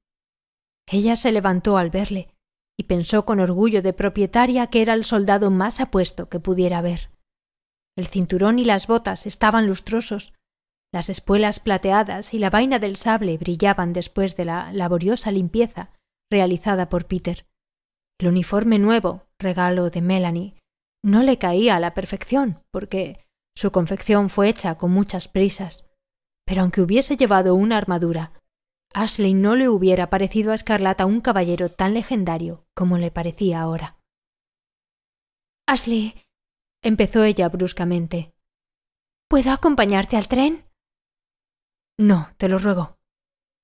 Ella se levantó al verle, y pensó con orgullo de propietaria que era el soldado más apuesto que pudiera ver. El cinturón y las botas estaban lustrosos, las espuelas plateadas y la vaina del sable brillaban después de la laboriosa limpieza realizada por Peter. El uniforme nuevo, regalo de Melanie, no le caía a la perfección, porque su confección fue hecha con muchas prisas. Pero aunque hubiese llevado una armadura, Ashley no le hubiera parecido a Escarlata un caballero tan legendario como le parecía ahora. Ashley, empezó ella bruscamente, ¿puedo acompañarte al tren? No, te lo ruego.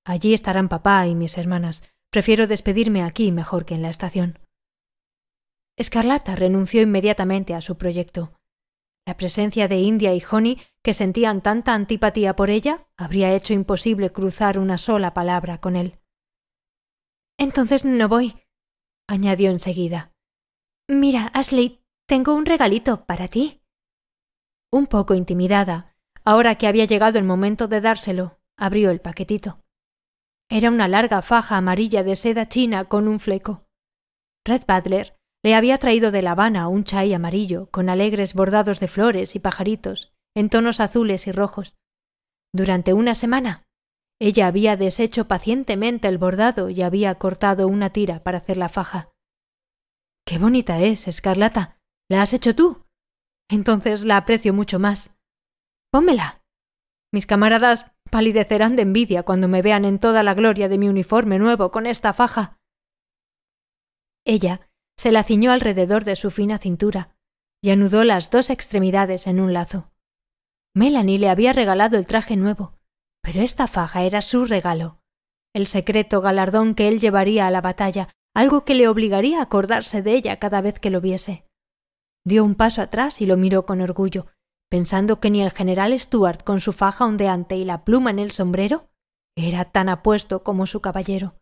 Allí estarán papá y mis hermanas. Prefiero despedirme aquí mejor que en la estación. Escarlata renunció inmediatamente a su proyecto. La presencia de India y Honey, que sentían tanta antipatía por ella, habría hecho imposible cruzar una sola palabra con él. Entonces no voy, añadió enseguida. Mira, Ashley, tengo un regalito para ti. Un poco intimidada, ahora que había llegado el momento de dárselo, abrió el paquetito. Era una larga faja amarilla de seda china con un fleco. Red Butler le había traído de La Habana un chai amarillo, con alegres bordados de flores y pajaritos, en tonos azules y rojos. Durante una semana, ella había deshecho pacientemente el bordado y había cortado una tira para hacer la faja. Qué bonita es, Escarlata. ¿La has hecho tú? Entonces la aprecio mucho más. pómela Mis camaradas palidecerán de envidia cuando me vean en toda la gloria de mi uniforme nuevo con esta faja. Ella se la ciñó alrededor de su fina cintura y anudó las dos extremidades en un lazo. Melanie le había regalado el traje nuevo, pero esta faja era su regalo, el secreto galardón que él llevaría a la batalla, algo que le obligaría a acordarse de ella cada vez que lo viese. Dio un paso atrás y lo miró con orgullo, pensando que ni el general Stuart con su faja ondeante y la pluma en el sombrero era tan apuesto como su caballero.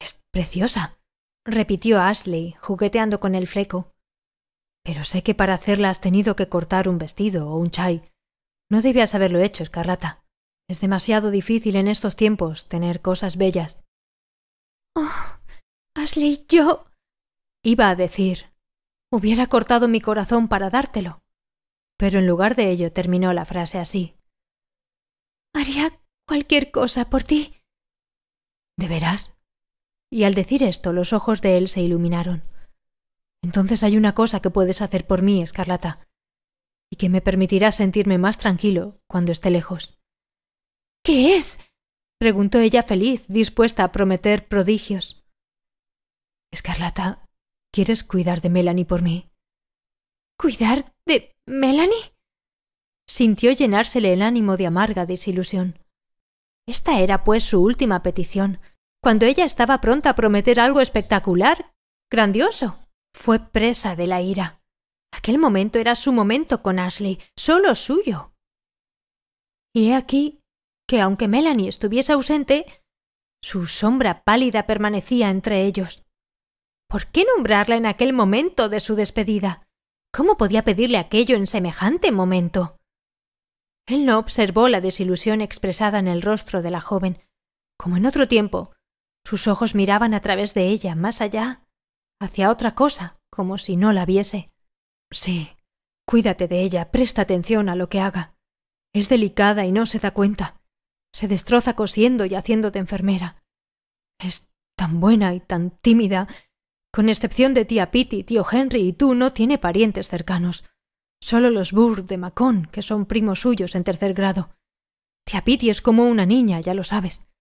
Es preciosa, repitió Ashley, jugueteando con el fleco. Pero sé que para hacerla has tenido que cortar un vestido o un chai. No debías haberlo hecho, Escarlata. Es demasiado difícil en estos tiempos tener cosas bellas. Oh, Ashley, yo. iba a decir. Hubiera cortado mi corazón para dártelo. Pero en lugar de ello terminó la frase así. Haría cualquier cosa por ti. ¿De veras? y al decir esto los ojos de él se iluminaron. Entonces hay una cosa que puedes hacer por mí, Escarlata, y que me permitirá sentirme más tranquilo cuando esté lejos. ¿Qué es? preguntó ella feliz, dispuesta a prometer prodigios. Escarlata, ¿quieres cuidar de Melanie por mí? ¿Cuidar de Melanie? Sintió llenársele el ánimo de amarga desilusión. Esta era, pues, su última petición, cuando ella estaba pronta a prometer algo espectacular, grandioso. Fue presa de la ira. Aquel momento era su momento con Ashley, solo suyo. Y he aquí que aunque Melanie estuviese ausente, su sombra pálida permanecía entre ellos. ¿Por qué nombrarla en aquel momento de su despedida? ¿Cómo podía pedirle aquello en semejante momento? Él no observó la desilusión expresada en el rostro de la joven. Como en otro tiempo, sus ojos miraban a través de ella, más allá, hacia otra cosa, como si no la viese. Sí, cuídate de ella, presta atención a lo que haga. Es delicada y no se da cuenta. Se destroza cosiendo y haciéndote enfermera. Es tan buena y tan tímida. Con excepción de tía Piti, tío Henry y tú, no tiene parientes cercanos. Solo los Burr de Macon, que son primos suyos en tercer grado. Tía Piti es como una niña, ya lo sabes.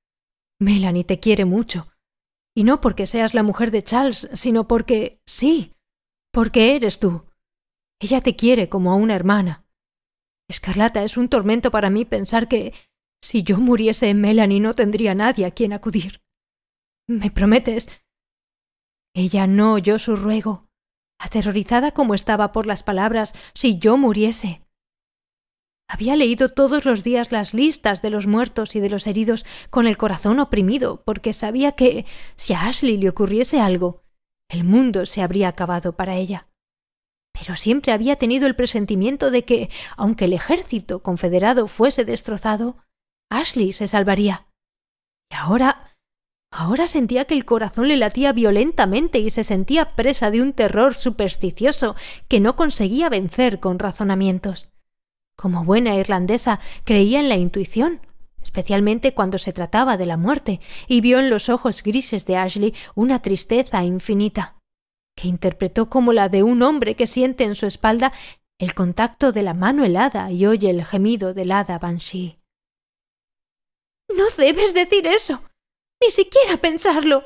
Melanie te quiere mucho. Y no porque seas la mujer de Charles, sino porque sí, porque eres tú. Ella te quiere como a una hermana. Escarlata, es un tormento para mí pensar que si yo muriese Melanie no tendría nadie a quien acudir. ¿Me prometes? Ella no oyó su ruego, aterrorizada como estaba por las palabras si yo muriese. Había leído todos los días las listas de los muertos y de los heridos con el corazón oprimido, porque sabía que, si a Ashley le ocurriese algo, el mundo se habría acabado para ella. Pero siempre había tenido el presentimiento de que, aunque el ejército confederado fuese destrozado, Ashley se salvaría. Y ahora. ahora sentía que el corazón le latía violentamente y se sentía presa de un terror supersticioso que no conseguía vencer con razonamientos. Como buena irlandesa, creía en la intuición, especialmente cuando se trataba de la muerte, y vio en los ojos grises de Ashley una tristeza infinita, que interpretó como la de un hombre que siente en su espalda el contacto de la mano helada y oye el gemido del hada Banshee. No debes decir eso. Ni siquiera pensarlo.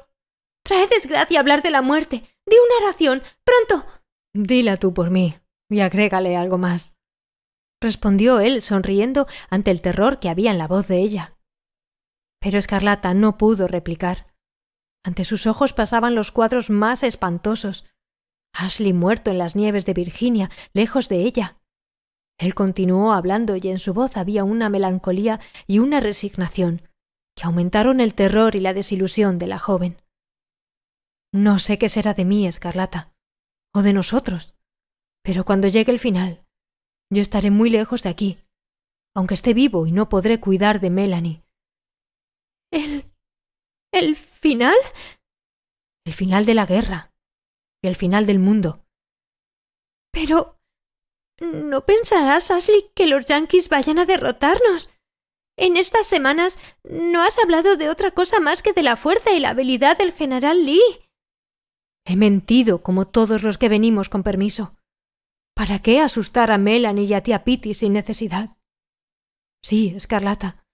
Trae desgracia hablar de la muerte. Di una oración. Pronto. Dila tú por mí. Y agrégale algo más respondió él, sonriendo ante el terror que había en la voz de ella. Pero Escarlata no pudo replicar. Ante sus ojos pasaban los cuadros más espantosos. Ashley muerto en las nieves de Virginia, lejos de ella. Él continuó hablando y en su voz había una melancolía y una resignación que aumentaron el terror y la desilusión de la joven. No sé qué será de mí, Escarlata, o de nosotros, pero cuando llegue el final, yo estaré muy lejos de aquí, aunque esté vivo y no podré cuidar de Melanie. ¿El. el final? El final de la guerra y el final del mundo. Pero. ¿No pensarás, Ashley, que los yankees vayan a derrotarnos? En estas semanas no has hablado de otra cosa más que de la fuerza y la habilidad del general Lee. He mentido, como todos los que venimos con permiso. ¿Para qué asustar a Melanie y a tía Pitty sin necesidad? Sí, Escarlata.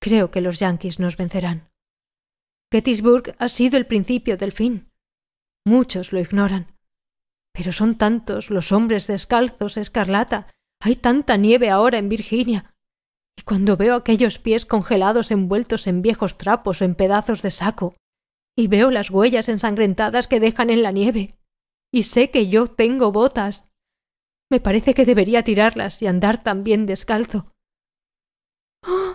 Creo que los Yankees nos vencerán. Gettysburg ha sido el principio del fin. Muchos lo ignoran. Pero son tantos los hombres descalzos, Escarlata. Hay tanta nieve ahora en Virginia. Y cuando veo aquellos pies congelados envueltos en viejos trapos o en pedazos de saco, y veo las huellas ensangrentadas que dejan en la nieve, y sé que yo tengo botas, me parece que debería tirarlas y andar también descalzo. Oh,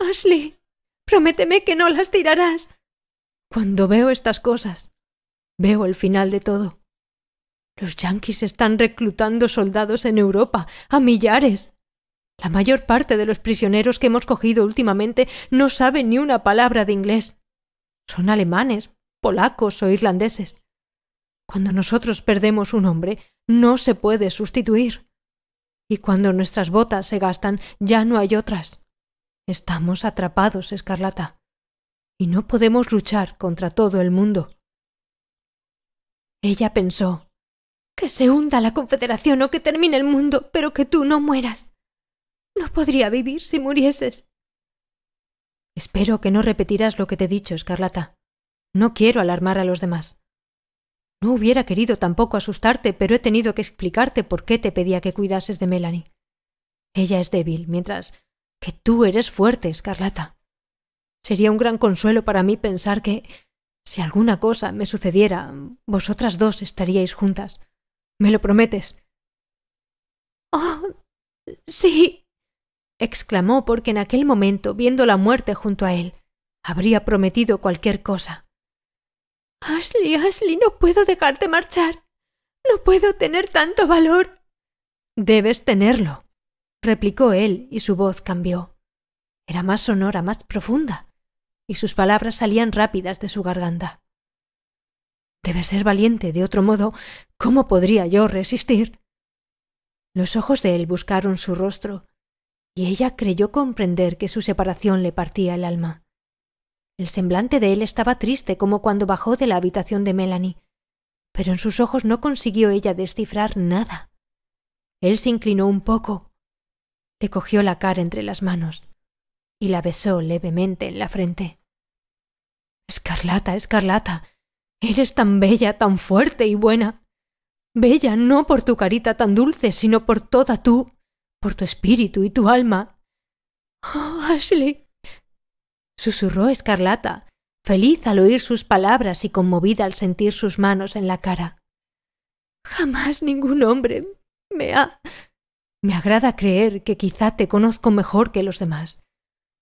Ashley, prométeme que no las tirarás. Cuando veo estas cosas, veo el final de todo. Los yanquis están reclutando soldados en Europa, a millares. La mayor parte de los prisioneros que hemos cogido últimamente no saben ni una palabra de inglés. Son alemanes, polacos o irlandeses. Cuando nosotros perdemos un hombre, no se puede sustituir. Y cuando nuestras botas se gastan, ya no hay otras. Estamos atrapados, Escarlata. Y no podemos luchar contra todo el mundo. Ella pensó, que se hunda la Confederación o que termine el mundo, pero que tú no mueras. No podría vivir si murieses. Espero que no repetirás lo que te he dicho, Escarlata. No quiero alarmar a los demás. No hubiera querido tampoco asustarte, pero he tenido que explicarte por qué te pedía que cuidases de Melanie. Ella es débil, mientras que tú eres fuerte, Escarlata. Sería un gran consuelo para mí pensar que, si alguna cosa me sucediera, vosotras dos estaríais juntas. ¿Me lo prometes? Oh, sí, exclamó porque en aquel momento, viendo la muerte junto a él, habría prometido cualquier cosa. Ashley, Ashley, no puedo dejarte marchar. No puedo tener tanto valor. Debes tenerlo, replicó él, y su voz cambió. Era más sonora, más profunda, y sus palabras salían rápidas de su garganta. Debes ser valiente, de otro modo, ¿cómo podría yo resistir? Los ojos de él buscaron su rostro, y ella creyó comprender que su separación le partía el alma. El semblante de él estaba triste como cuando bajó de la habitación de Melanie, pero en sus ojos no consiguió ella descifrar nada. Él se inclinó un poco, le cogió la cara entre las manos y la besó levemente en la frente. Escarlata, escarlata, eres tan bella, tan fuerte y buena. Bella no por tu carita tan dulce, sino por toda tú, por tu espíritu y tu alma. Oh, Ashley, susurró Escarlata, feliz al oír sus palabras y conmovida al sentir sus manos en la cara. Jamás ningún hombre me ha. Me agrada creer que quizá te conozco mejor que los demás.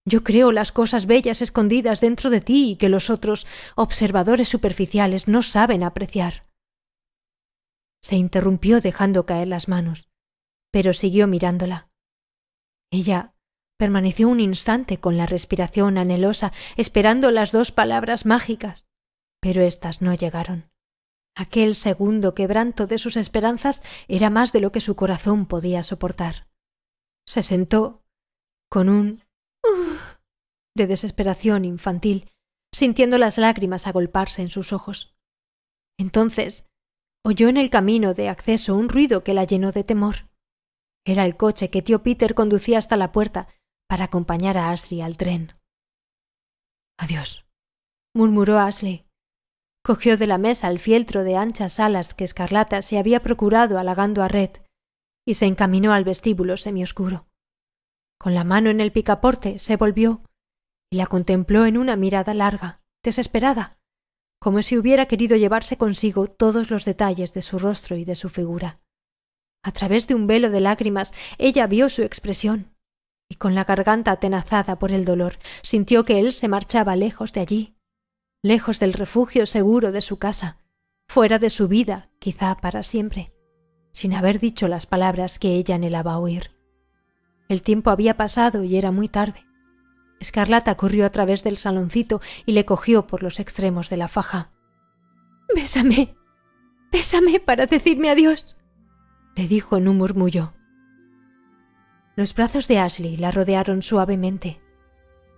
Yo creo las cosas bellas escondidas dentro de ti y que los otros observadores superficiales no saben apreciar. Se interrumpió dejando caer las manos, pero siguió mirándola. Ella Permaneció un instante con la respiración anhelosa, esperando las dos palabras mágicas, pero éstas no llegaron. Aquel segundo quebranto de sus esperanzas era más de lo que su corazón podía soportar. Se sentó con un de desesperación infantil, sintiendo las lágrimas agolparse en sus ojos. Entonces oyó en el camino de acceso un ruido que la llenó de temor. Era el coche que tío Peter conducía hasta la puerta, para acompañar a Ashley al tren. Adiós, murmuró Ashley. Cogió de la mesa el fieltro de anchas alas que Escarlata se había procurado halagando a Red y se encaminó al vestíbulo semioscuro. Con la mano en el picaporte se volvió y la contempló en una mirada larga, desesperada, como si hubiera querido llevarse consigo todos los detalles de su rostro y de su figura. A través de un velo de lágrimas ella vio su expresión, y con la garganta atenazada por el dolor, sintió que él se marchaba lejos de allí, lejos del refugio seguro de su casa, fuera de su vida, quizá para siempre, sin haber dicho las palabras que ella anhelaba oír. El tiempo había pasado y era muy tarde. Escarlata corrió a través del saloncito y le cogió por los extremos de la faja. Bésame, bésame para decirme adiós, le dijo en un murmullo. Los brazos de Ashley la rodearon suavemente.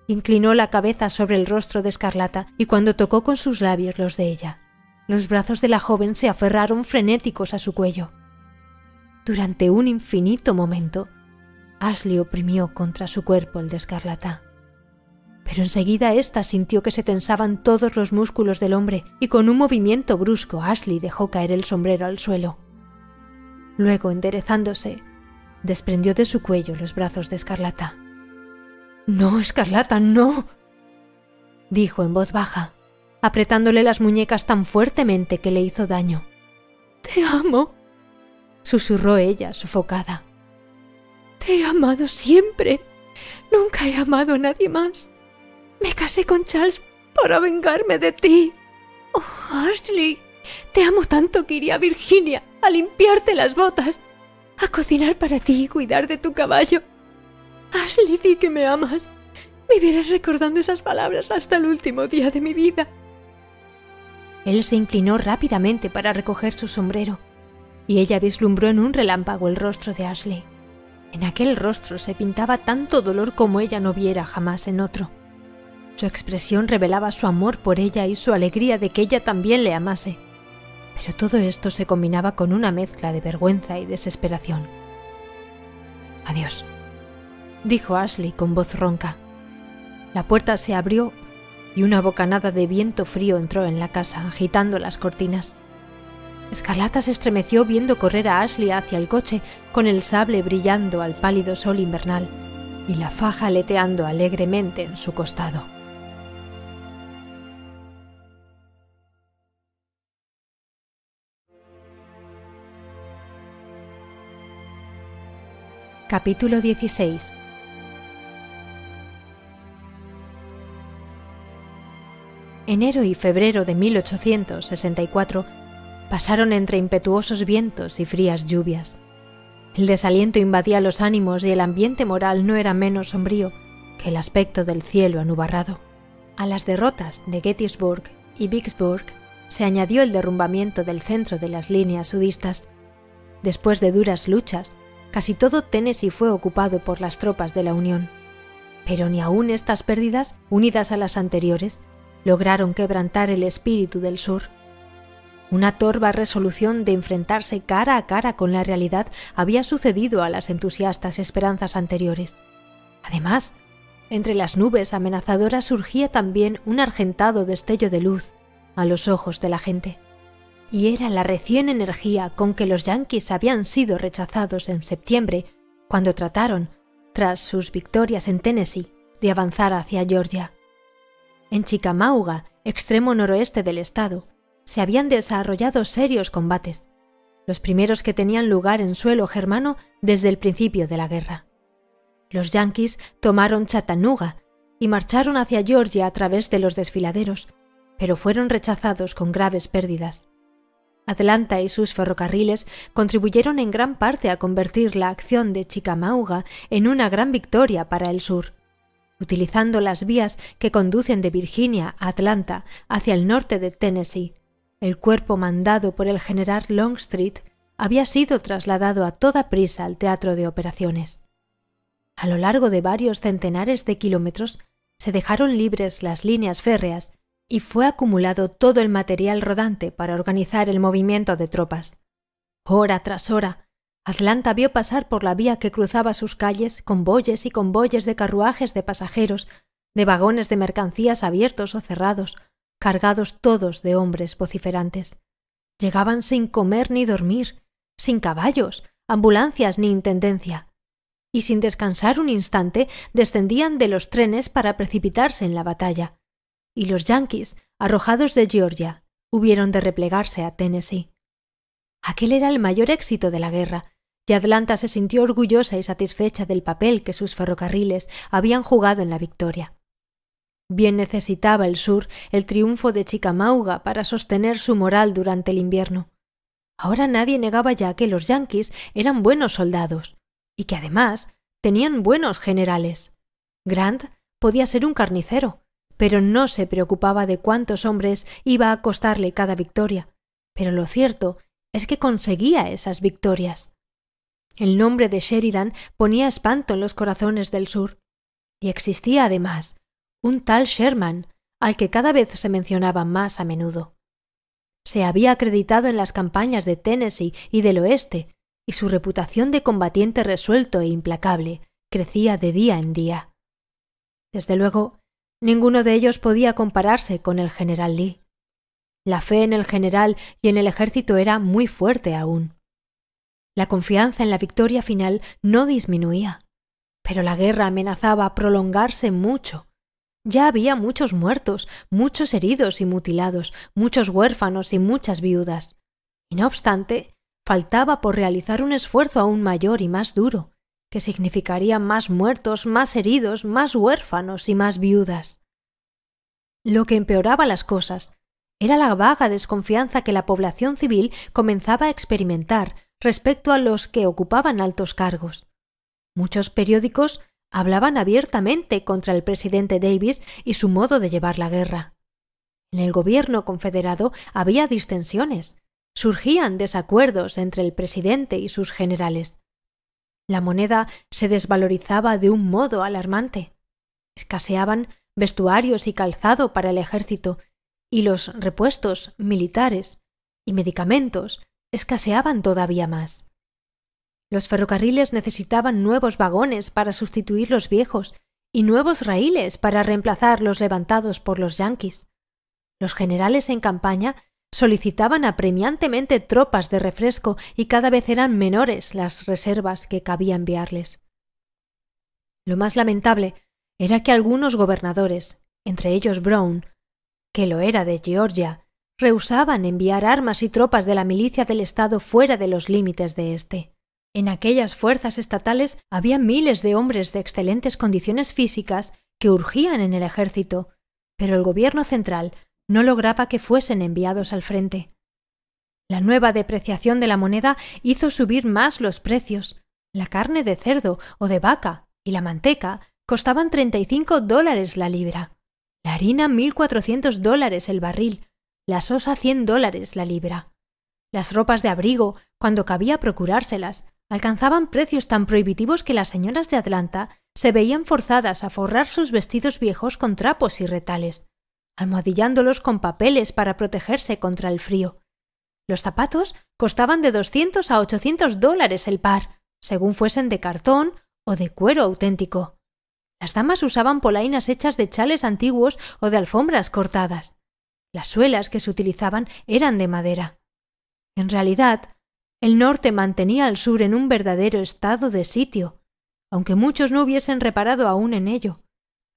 Inclinó la cabeza sobre el rostro de Escarlata y cuando tocó con sus labios los de ella, los brazos de la joven se aferraron frenéticos a su cuello. Durante un infinito momento, Ashley oprimió contra su cuerpo el de Escarlata. Pero enseguida ésta sintió que se tensaban todos los músculos del hombre y con un movimiento brusco Ashley dejó caer el sombrero al suelo. Luego, enderezándose, Desprendió de su cuello los brazos de Escarlata. No, Escarlata, no. dijo en voz baja, apretándole las muñecas tan fuertemente que le hizo daño. Te amo, susurró ella, sofocada. Te he amado siempre. Nunca he amado a nadie más. Me casé con Charles para vengarme de ti. Oh, Ashley, te amo tanto que iría Virginia a limpiarte las botas a cocinar para ti y cuidar de tu caballo. Ashley, di que me amas. Viviré recordando esas palabras hasta el último día de mi vida. Él se inclinó rápidamente para recoger su sombrero, y ella vislumbró en un relámpago el rostro de Ashley. En aquel rostro se pintaba tanto dolor como ella no viera jamás en otro. Su expresión revelaba su amor por ella y su alegría de que ella también le amase pero todo esto se combinaba con una mezcla de vergüenza y desesperación. Adiós, dijo Ashley con voz ronca. La puerta se abrió y una bocanada de viento frío entró en la casa, agitando las cortinas. Escarlata se estremeció viendo correr a Ashley hacia el coche, con el sable brillando al pálido sol invernal y la faja aleteando alegremente en su costado. Capítulo 16 Enero y febrero de 1864 pasaron entre impetuosos vientos y frías lluvias. El desaliento invadía los ánimos y el ambiente moral no era menos sombrío que el aspecto del cielo anubarrado. A las derrotas de Gettysburg y Vicksburg se añadió el derrumbamiento del centro de las líneas sudistas. Después de duras luchas, casi todo Tennessee fue ocupado por las tropas de la Unión. Pero ni aun estas pérdidas, unidas a las anteriores, lograron quebrantar el espíritu del sur. Una torva resolución de enfrentarse cara a cara con la realidad había sucedido a las entusiastas esperanzas anteriores. Además, entre las nubes amenazadoras surgía también un argentado destello de luz a los ojos de la gente y era la recién energía con que los yankees habían sido rechazados en septiembre cuando trataron, tras sus victorias en Tennessee, de avanzar hacia Georgia. En Chicamauga, extremo noroeste del estado, se habían desarrollado serios combates, los primeros que tenían lugar en suelo germano desde el principio de la guerra. Los yankees tomaron Chattanooga y marcharon hacia Georgia a través de los desfiladeros, pero fueron rechazados con graves pérdidas. Atlanta y sus ferrocarriles contribuyeron en gran parte a convertir la acción de Chickamauga en una gran victoria para el sur. Utilizando las vías que conducen de Virginia a Atlanta hacia el norte de Tennessee, el cuerpo mandado por el general Longstreet había sido trasladado a toda prisa al teatro de operaciones. A lo largo de varios centenares de kilómetros se dejaron libres las líneas férreas y fue acumulado todo el material rodante para organizar el movimiento de tropas. Hora tras hora, Atlanta vio pasar por la vía que cruzaba sus calles convoyes y convoyes de carruajes de pasajeros, de vagones de mercancías abiertos o cerrados, cargados todos de hombres vociferantes. Llegaban sin comer ni dormir, sin caballos, ambulancias ni intendencia, y sin descansar un instante descendían de los trenes para precipitarse en la batalla y los Yankees, arrojados de Georgia, hubieron de replegarse a Tennessee. Aquel era el mayor éxito de la guerra, y Atlanta se sintió orgullosa y satisfecha del papel que sus ferrocarriles habían jugado en la victoria. Bien necesitaba el sur el triunfo de Chicamauga para sostener su moral durante el invierno. Ahora nadie negaba ya que los yankees eran buenos soldados y que además tenían buenos generales. Grant podía ser un carnicero, pero no se preocupaba de cuántos hombres iba a costarle cada victoria. Pero lo cierto es que conseguía esas victorias. El nombre de Sheridan ponía espanto en los corazones del sur. Y existía además un tal Sherman, al que cada vez se mencionaba más a menudo. Se había acreditado en las campañas de Tennessee y del oeste, y su reputación de combatiente resuelto e implacable crecía de día en día. Desde luego, Ninguno de ellos podía compararse con el general Lee. La fe en el general y en el ejército era muy fuerte aún. La confianza en la victoria final no disminuía, pero la guerra amenazaba prolongarse mucho. Ya había muchos muertos, muchos heridos y mutilados, muchos huérfanos y muchas viudas. Y no obstante, faltaba por realizar un esfuerzo aún mayor y más duro, que significaría más muertos, más heridos, más huérfanos y más viudas. Lo que empeoraba las cosas era la vaga desconfianza que la población civil comenzaba a experimentar respecto a los que ocupaban altos cargos. Muchos periódicos hablaban abiertamente contra el presidente Davis y su modo de llevar la guerra. En el gobierno confederado había distensiones, surgían desacuerdos entre el presidente y sus generales. La moneda se desvalorizaba de un modo alarmante. Escaseaban vestuarios y calzado para el ejército, y los repuestos militares y medicamentos escaseaban todavía más. Los ferrocarriles necesitaban nuevos vagones para sustituir los viejos y nuevos raíles para reemplazar los levantados por los yanquis. Los generales en campaña solicitaban apremiantemente tropas de refresco y cada vez eran menores las reservas que cabía enviarles. Lo más lamentable era que algunos gobernadores, entre ellos Brown, que lo era de Georgia, rehusaban enviar armas y tropas de la milicia del Estado fuera de los límites de éste. En aquellas fuerzas estatales había miles de hombres de excelentes condiciones físicas que urgían en el ejército, pero el gobierno central no lograba que fuesen enviados al frente. La nueva depreciación de la moneda hizo subir más los precios. La carne de cerdo o de vaca y la manteca costaban 35 dólares la libra, la harina 1.400 dólares el barril, la sosa 100 dólares la libra. Las ropas de abrigo, cuando cabía procurárselas, alcanzaban precios tan prohibitivos que las señoras de Atlanta se veían forzadas a forrar sus vestidos viejos con trapos y retales almohadillándolos con papeles para protegerse contra el frío. Los zapatos costaban de 200 a 800 dólares el par, según fuesen de cartón o de cuero auténtico. Las damas usaban polainas hechas de chales antiguos o de alfombras cortadas. Las suelas que se utilizaban eran de madera. En realidad, el norte mantenía al sur en un verdadero estado de sitio, aunque muchos no hubiesen reparado aún en ello.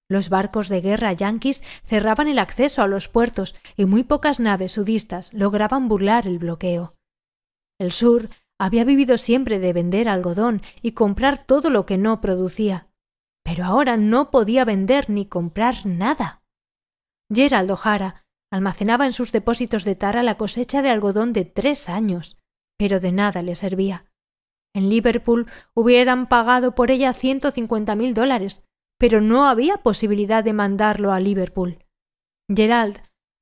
Los barcos de guerra yanquis cerraban el acceso a los puertos y muy pocas naves sudistas lograban burlar el bloqueo. El sur había vivido siempre de vender algodón y comprar todo lo que no producía, pero ahora no podía vender ni comprar nada. Gerald O'Hara almacenaba en sus depósitos de tara la cosecha de algodón de tres años, pero de nada le servía. En Liverpool hubieran pagado por ella ciento cincuenta mil dólares, pero no había posibilidad de mandarlo a Liverpool. Gerald,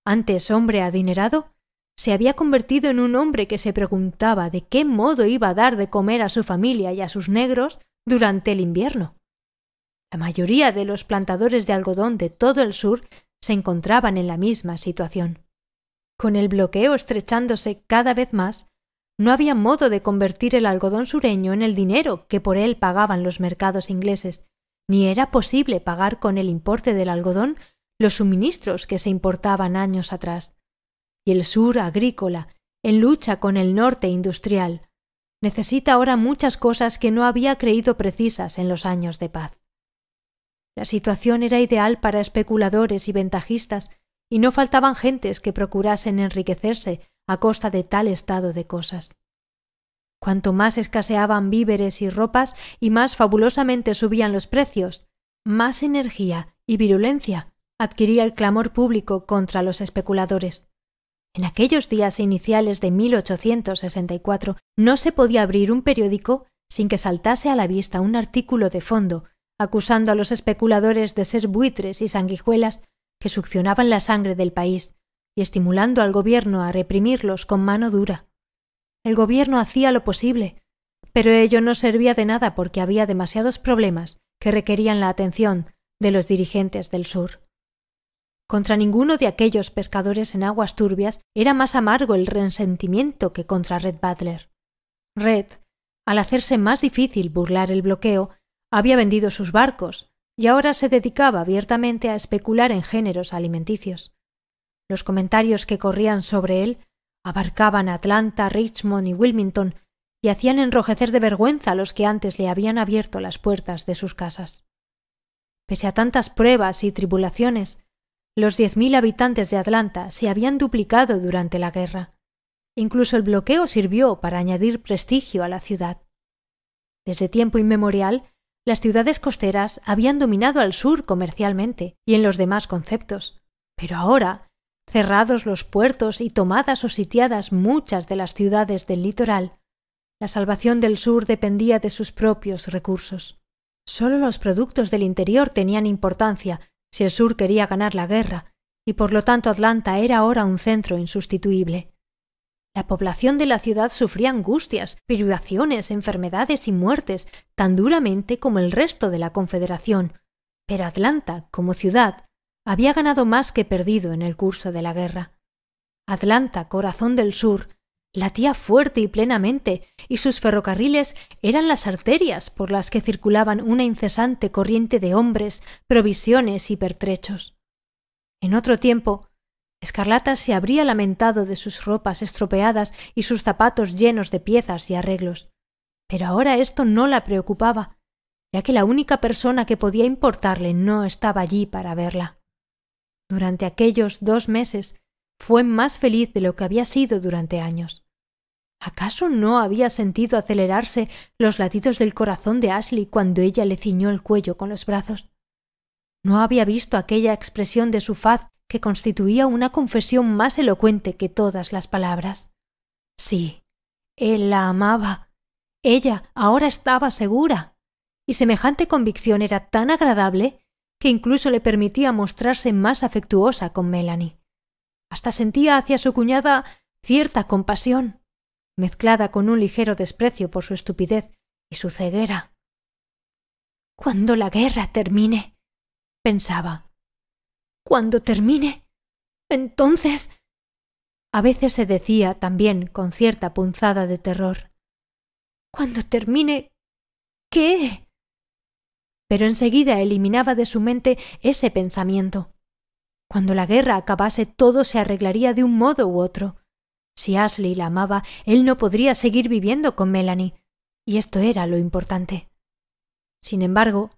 antes hombre adinerado, se había convertido en un hombre que se preguntaba de qué modo iba a dar de comer a su familia y a sus negros durante el invierno. La mayoría de los plantadores de algodón de todo el sur se encontraban en la misma situación. Con el bloqueo estrechándose cada vez más, no había modo de convertir el algodón sureño en el dinero que por él pagaban los mercados ingleses, ni era posible pagar con el importe del algodón los suministros que se importaban años atrás. Y el sur agrícola, en lucha con el norte industrial, necesita ahora muchas cosas que no había creído precisas en los años de paz. La situación era ideal para especuladores y ventajistas, y no faltaban gentes que procurasen enriquecerse a costa de tal estado de cosas. Cuanto más escaseaban víveres y ropas y más fabulosamente subían los precios, más energía y virulencia adquiría el clamor público contra los especuladores. En aquellos días iniciales de 1864 no se podía abrir un periódico sin que saltase a la vista un artículo de fondo acusando a los especuladores de ser buitres y sanguijuelas que succionaban la sangre del país y estimulando al gobierno a reprimirlos con mano dura. El gobierno hacía lo posible, pero ello no servía de nada porque había demasiados problemas que requerían la atención de los dirigentes del sur. Contra ninguno de aquellos pescadores en aguas turbias era más amargo el resentimiento que contra Red Butler. Red, al hacerse más difícil burlar el bloqueo, había vendido sus barcos y ahora se dedicaba abiertamente a especular en géneros alimenticios. Los comentarios que corrían sobre él Abarcaban Atlanta, Richmond y Wilmington, y hacían enrojecer de vergüenza a los que antes le habían abierto las puertas de sus casas. Pese a tantas pruebas y tribulaciones, los diez mil habitantes de Atlanta se habían duplicado durante la guerra. Incluso el bloqueo sirvió para añadir prestigio a la ciudad. Desde tiempo inmemorial, las ciudades costeras habían dominado al sur comercialmente y en los demás conceptos, pero ahora cerrados los puertos y tomadas o sitiadas muchas de las ciudades del litoral, la salvación del sur dependía de sus propios recursos. Solo los productos del interior tenían importancia si el sur quería ganar la guerra, y por lo tanto Atlanta era ahora un centro insustituible. La población de la ciudad sufría angustias, privaciones, enfermedades y muertes tan duramente como el resto de la Confederación, pero Atlanta, como ciudad, había ganado más que perdido en el curso de la guerra. Atlanta, corazón del sur, latía fuerte y plenamente, y sus ferrocarriles eran las arterias por las que circulaban una incesante corriente de hombres, provisiones y pertrechos. En otro tiempo, Escarlata se habría lamentado de sus ropas estropeadas y sus zapatos llenos de piezas y arreglos. Pero ahora esto no la preocupaba, ya que la única persona que podía importarle no estaba allí para verla. Durante aquellos dos meses fue más feliz de lo que había sido durante años. ¿Acaso no había sentido acelerarse los latidos del corazón de Ashley cuando ella le ciñó el cuello con los brazos? No había visto aquella expresión de su faz que constituía una confesión más elocuente que todas las palabras. Sí, él la amaba. Ella ahora estaba segura. Y semejante convicción era tan agradable que incluso le permitía mostrarse más afectuosa con Melanie. Hasta sentía hacia su cuñada cierta compasión, mezclada con un ligero desprecio por su estupidez y su ceguera. Cuando la guerra termine, pensaba. Cuando termine, entonces. A veces se decía también con cierta punzada de terror. Cuando termine, ¿qué? pero enseguida eliminaba de su mente ese pensamiento. Cuando la guerra acabase todo se arreglaría de un modo u otro. Si Ashley la amaba, él no podría seguir viviendo con Melanie, y esto era lo importante. Sin embargo,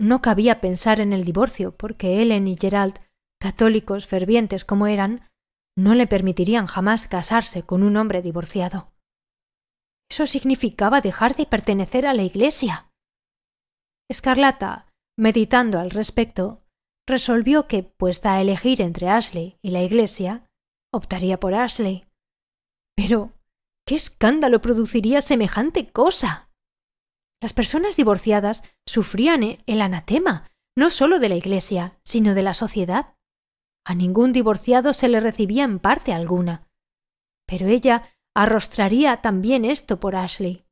no cabía pensar en el divorcio, porque Ellen y Gerald, católicos fervientes como eran, no le permitirían jamás casarse con un hombre divorciado. Eso significaba dejar de pertenecer a la Iglesia. Escarlata, meditando al respecto, resolvió que, puesta a elegir entre Ashley y la iglesia, optaría por Ashley. Pero, ¿qué escándalo produciría semejante cosa? Las personas divorciadas sufrían eh, el anatema, no solo de la iglesia, sino de la sociedad. A ningún divorciado se le recibía en parte alguna. Pero ella arrostraría también esto por Ashley.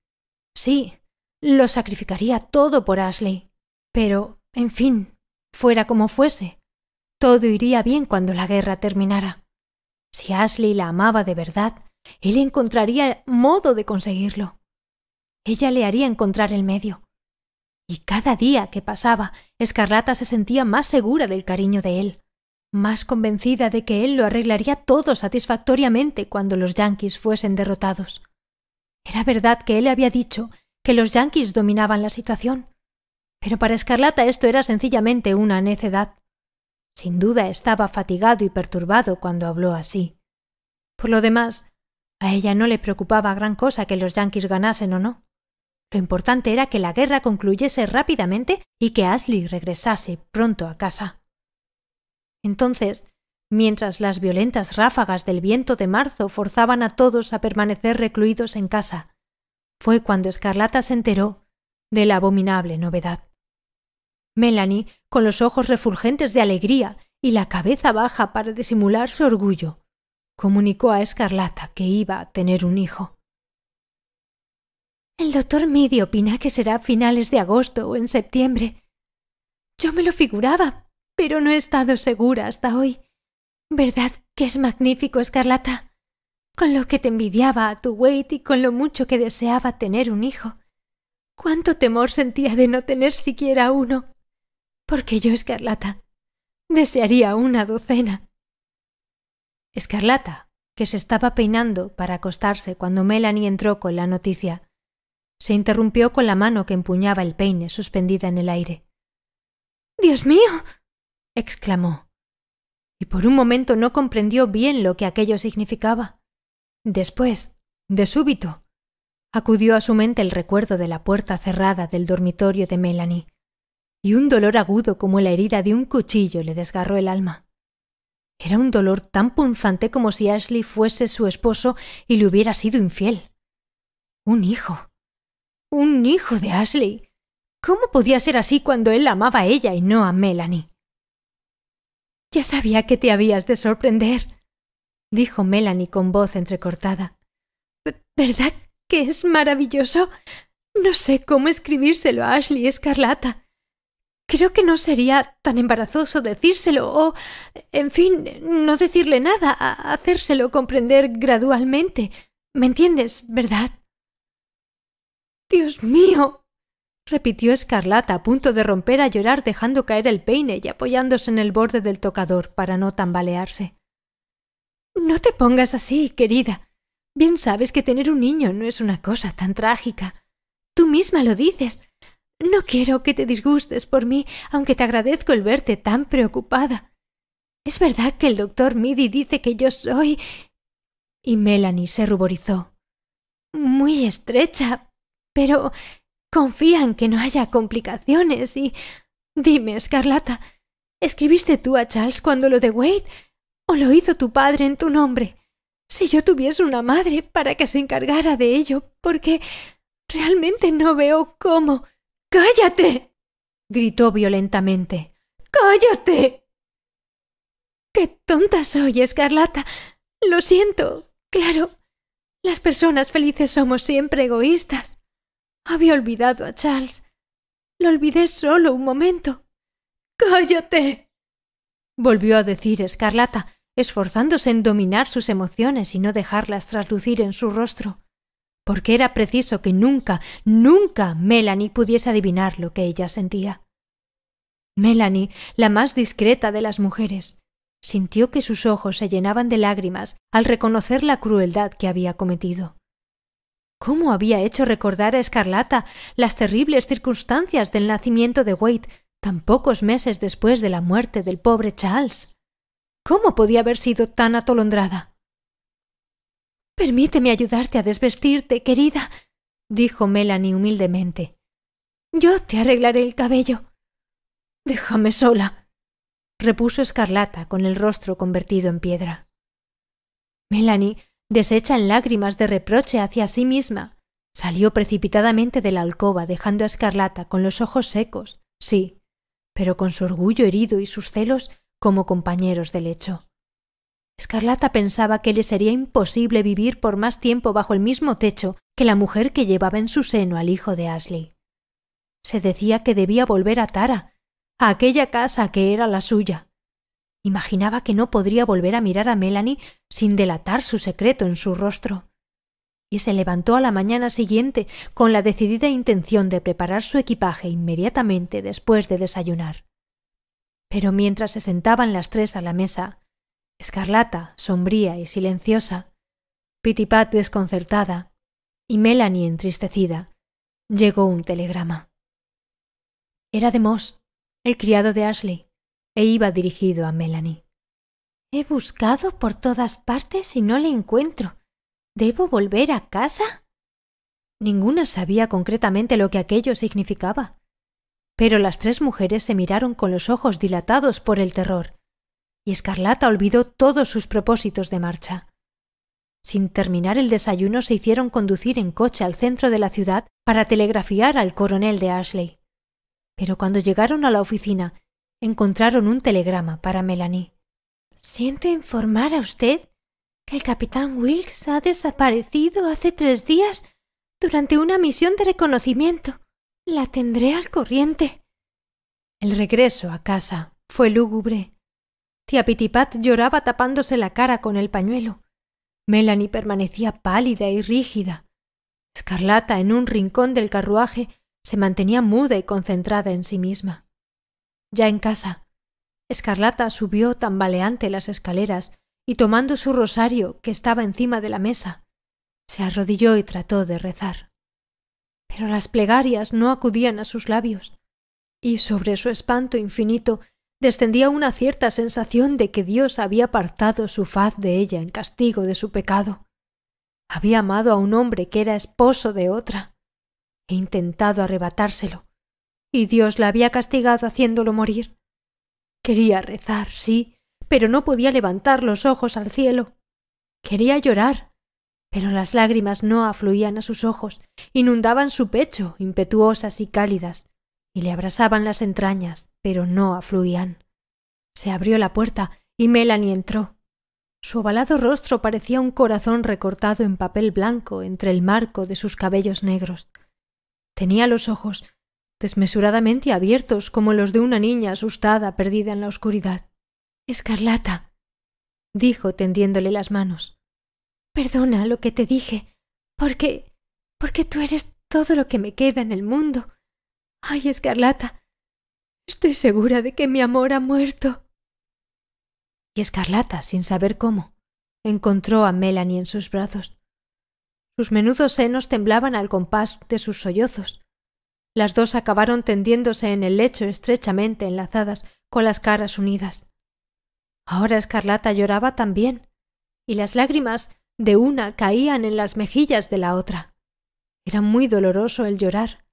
Sí, lo sacrificaría todo por Ashley. Pero, en fin, fuera como fuese, todo iría bien cuando la guerra terminara. Si Ashley la amaba de verdad, él encontraría modo de conseguirlo. Ella le haría encontrar el medio. Y cada día que pasaba, Escarlata se sentía más segura del cariño de él, más convencida de que él lo arreglaría todo satisfactoriamente cuando los yankees fuesen derrotados. Era verdad que él había dicho que los yanquis dominaban la situación. Pero para Escarlata esto era sencillamente una necedad. Sin duda estaba fatigado y perturbado cuando habló así. Por lo demás, a ella no le preocupaba gran cosa que los yanquis ganasen o no. Lo importante era que la guerra concluyese rápidamente y que Ashley regresase pronto a casa. Entonces, mientras las violentas ráfagas del viento de marzo forzaban a todos a permanecer recluidos en casa, fue cuando Escarlata se enteró de la abominable novedad. Melanie, con los ojos refulgentes de alegría y la cabeza baja para disimular su orgullo, comunicó a Escarlata que iba a tener un hijo. El doctor Midi opina que será a finales de agosto o en septiembre. Yo me lo figuraba, pero no he estado segura hasta hoy. ¿Verdad que es magnífico, Escarlata? con lo que te envidiaba a tu Wade y con lo mucho que deseaba tener un hijo. Cuánto temor sentía de no tener siquiera uno. Porque yo, Escarlata, desearía una docena. Escarlata, que se estaba peinando para acostarse cuando Melanie entró con la noticia, se interrumpió con la mano que empuñaba el peine suspendida en el aire. Dios mío. exclamó. Y por un momento no comprendió bien lo que aquello significaba. Después, de súbito, acudió a su mente el recuerdo de la puerta cerrada del dormitorio de Melanie, y un dolor agudo como la herida de un cuchillo le desgarró el alma. Era un dolor tan punzante como si Ashley fuese su esposo y le hubiera sido infiel. Un hijo. Un hijo de Ashley. ¿Cómo podía ser así cuando él amaba a ella y no a Melanie? Ya sabía que te habías de sorprender, dijo Melanie con voz entrecortada. ¿Verdad que es maravilloso? No sé cómo escribírselo a Ashley Escarlata. Creo que no sería tan embarazoso decírselo o, en fin, no decirle nada, hacérselo comprender gradualmente. ¿Me entiendes, verdad? Dios mío. repitió Escarlata, a punto de romper a llorar, dejando caer el peine y apoyándose en el borde del tocador para no tambalearse. No te pongas así, querida. Bien sabes que tener un niño no es una cosa tan trágica. Tú misma lo dices. No quiero que te disgustes por mí, aunque te agradezco el verte tan preocupada. Es verdad que el doctor Midi dice que yo soy. Y Melanie se ruborizó. Muy estrecha, pero confían que no haya complicaciones y. Dime, Escarlata, ¿escribiste tú a Charles cuando lo de Wade? o lo hizo tu padre en tu nombre. Si yo tuviese una madre para que se encargara de ello, porque realmente no veo cómo. ¡Cállate! gritó violentamente. ¡Cállate! ¡Qué tonta soy, Escarlata! Lo siento. Claro. Las personas felices somos siempre egoístas. Había olvidado a Charles. Lo olvidé solo un momento. ¡Cállate! volvió a decir Escarlata, esforzándose en dominar sus emociones y no dejarlas traslucir en su rostro, porque era preciso que nunca, nunca Melanie pudiese adivinar lo que ella sentía. Melanie, la más discreta de las mujeres, sintió que sus ojos se llenaban de lágrimas al reconocer la crueldad que había cometido. ¿Cómo había hecho recordar a Escarlata las terribles circunstancias del nacimiento de Wade tan pocos meses después de la muerte del pobre Charles? ¿Cómo podía haber sido tan atolondrada? Permíteme ayudarte a desvestirte, querida, dijo Melanie humildemente. Yo te arreglaré el cabello. Déjame sola, repuso Escarlata con el rostro convertido en piedra. Melanie, deshecha en lágrimas de reproche hacia sí misma, salió precipitadamente de la alcoba dejando a Escarlata con los ojos secos, sí, pero con su orgullo herido y sus celos como compañeros de lecho. Escarlata pensaba que le sería imposible vivir por más tiempo bajo el mismo techo que la mujer que llevaba en su seno al hijo de Ashley. Se decía que debía volver a Tara, a aquella casa que era la suya. Imaginaba que no podría volver a mirar a Melanie sin delatar su secreto en su rostro. Y se levantó a la mañana siguiente con la decidida intención de preparar su equipaje inmediatamente después de desayunar. Pero mientras se sentaban las tres a la mesa, Escarlata, sombría y silenciosa, Pitipat desconcertada y Melanie entristecida, llegó un telegrama. Era de Moss, el criado de Ashley, e iba dirigido a Melanie. He buscado por todas partes y no le encuentro. ¿Debo volver a casa? Ninguna sabía concretamente lo que aquello significaba. Pero las tres mujeres se miraron con los ojos dilatados por el terror, y Escarlata olvidó todos sus propósitos de marcha. Sin terminar el desayuno se hicieron conducir en coche al centro de la ciudad para telegrafiar al coronel de Ashley. Pero cuando llegaron a la oficina, encontraron un telegrama para Melanie. Siento informar a usted que el capitán Wilkes ha desaparecido hace tres días durante una misión de reconocimiento. La tendré al corriente. El regreso a casa fue lúgubre. Tía Pitipat lloraba tapándose la cara con el pañuelo. Melanie permanecía pálida y rígida. Escarlata, en un rincón del carruaje, se mantenía muda y concentrada en sí misma. Ya en casa, Escarlata subió tambaleante las escaleras y tomando su rosario que estaba encima de la mesa, se arrodilló y trató de rezar pero las plegarias no acudían a sus labios, y sobre su espanto infinito descendía una cierta sensación de que Dios había apartado su faz de ella en castigo de su pecado. Había amado a un hombre que era esposo de otra, e intentado arrebatárselo, y Dios la había castigado haciéndolo morir. Quería rezar, sí, pero no podía levantar los ojos al cielo. Quería llorar, pero las lágrimas no afluían a sus ojos, inundaban su pecho, impetuosas y cálidas, y le abrasaban las entrañas, pero no afluían. Se abrió la puerta y Melanie entró. Su ovalado rostro parecía un corazón recortado en papel blanco entre el marco de sus cabellos negros. Tenía los ojos desmesuradamente abiertos como los de una niña asustada perdida en la oscuridad. Escarlata. dijo tendiéndole las manos. Perdona lo que te dije, porque... porque tú eres todo lo que me queda en el mundo. Ay, Escarlata, estoy segura de que mi amor ha muerto. Y Escarlata, sin saber cómo, encontró a Melanie en sus brazos. Sus menudos senos temblaban al compás de sus sollozos. Las dos acabaron tendiéndose en el lecho estrechamente enlazadas, con las caras unidas. Ahora Escarlata lloraba también, y las lágrimas de una caían en las mejillas de la otra. Era muy doloroso el llorar,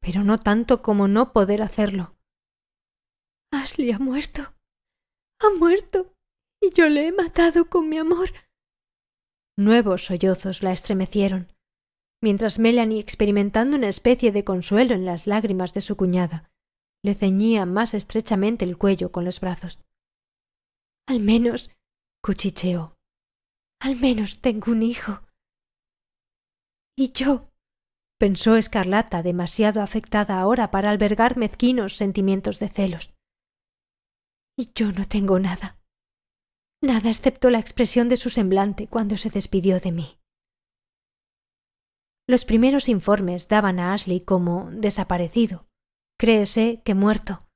pero no tanto como no poder hacerlo. Ashley ha muerto. Ha muerto. Y yo le he matado con mi amor. Nuevos sollozos la estremecieron, mientras Melanie, experimentando una especie de consuelo en las lágrimas de su cuñada, le ceñía más estrechamente el cuello con los brazos. Al menos, cuchicheó, al menos tengo un hijo. Y yo, pensó Escarlata, demasiado afectada ahora para albergar mezquinos sentimientos de celos. Y yo no tengo nada. Nada excepto la expresión de su semblante cuando se despidió de mí. Los primeros informes daban a Ashley como desaparecido. Créese que muerto.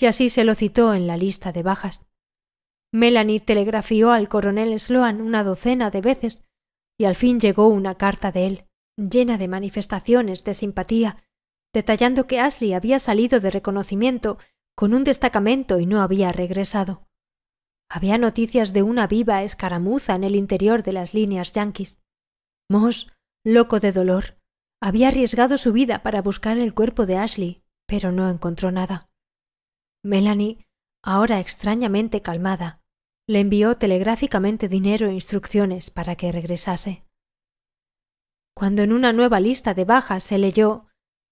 Y así se lo citó en la lista de bajas. Melanie telegrafió al coronel Sloan una docena de veces y al fin llegó una carta de él, llena de manifestaciones de simpatía, detallando que Ashley había salido de reconocimiento con un destacamento y no había regresado. Había noticias de una viva escaramuza en el interior de las líneas yanquis. Moss, loco de dolor, había arriesgado su vida para buscar el cuerpo de Ashley, pero no encontró nada. Melanie, ahora extrañamente calmada, le envió telegráficamente dinero e instrucciones para que regresase. Cuando en una nueva lista de bajas se leyó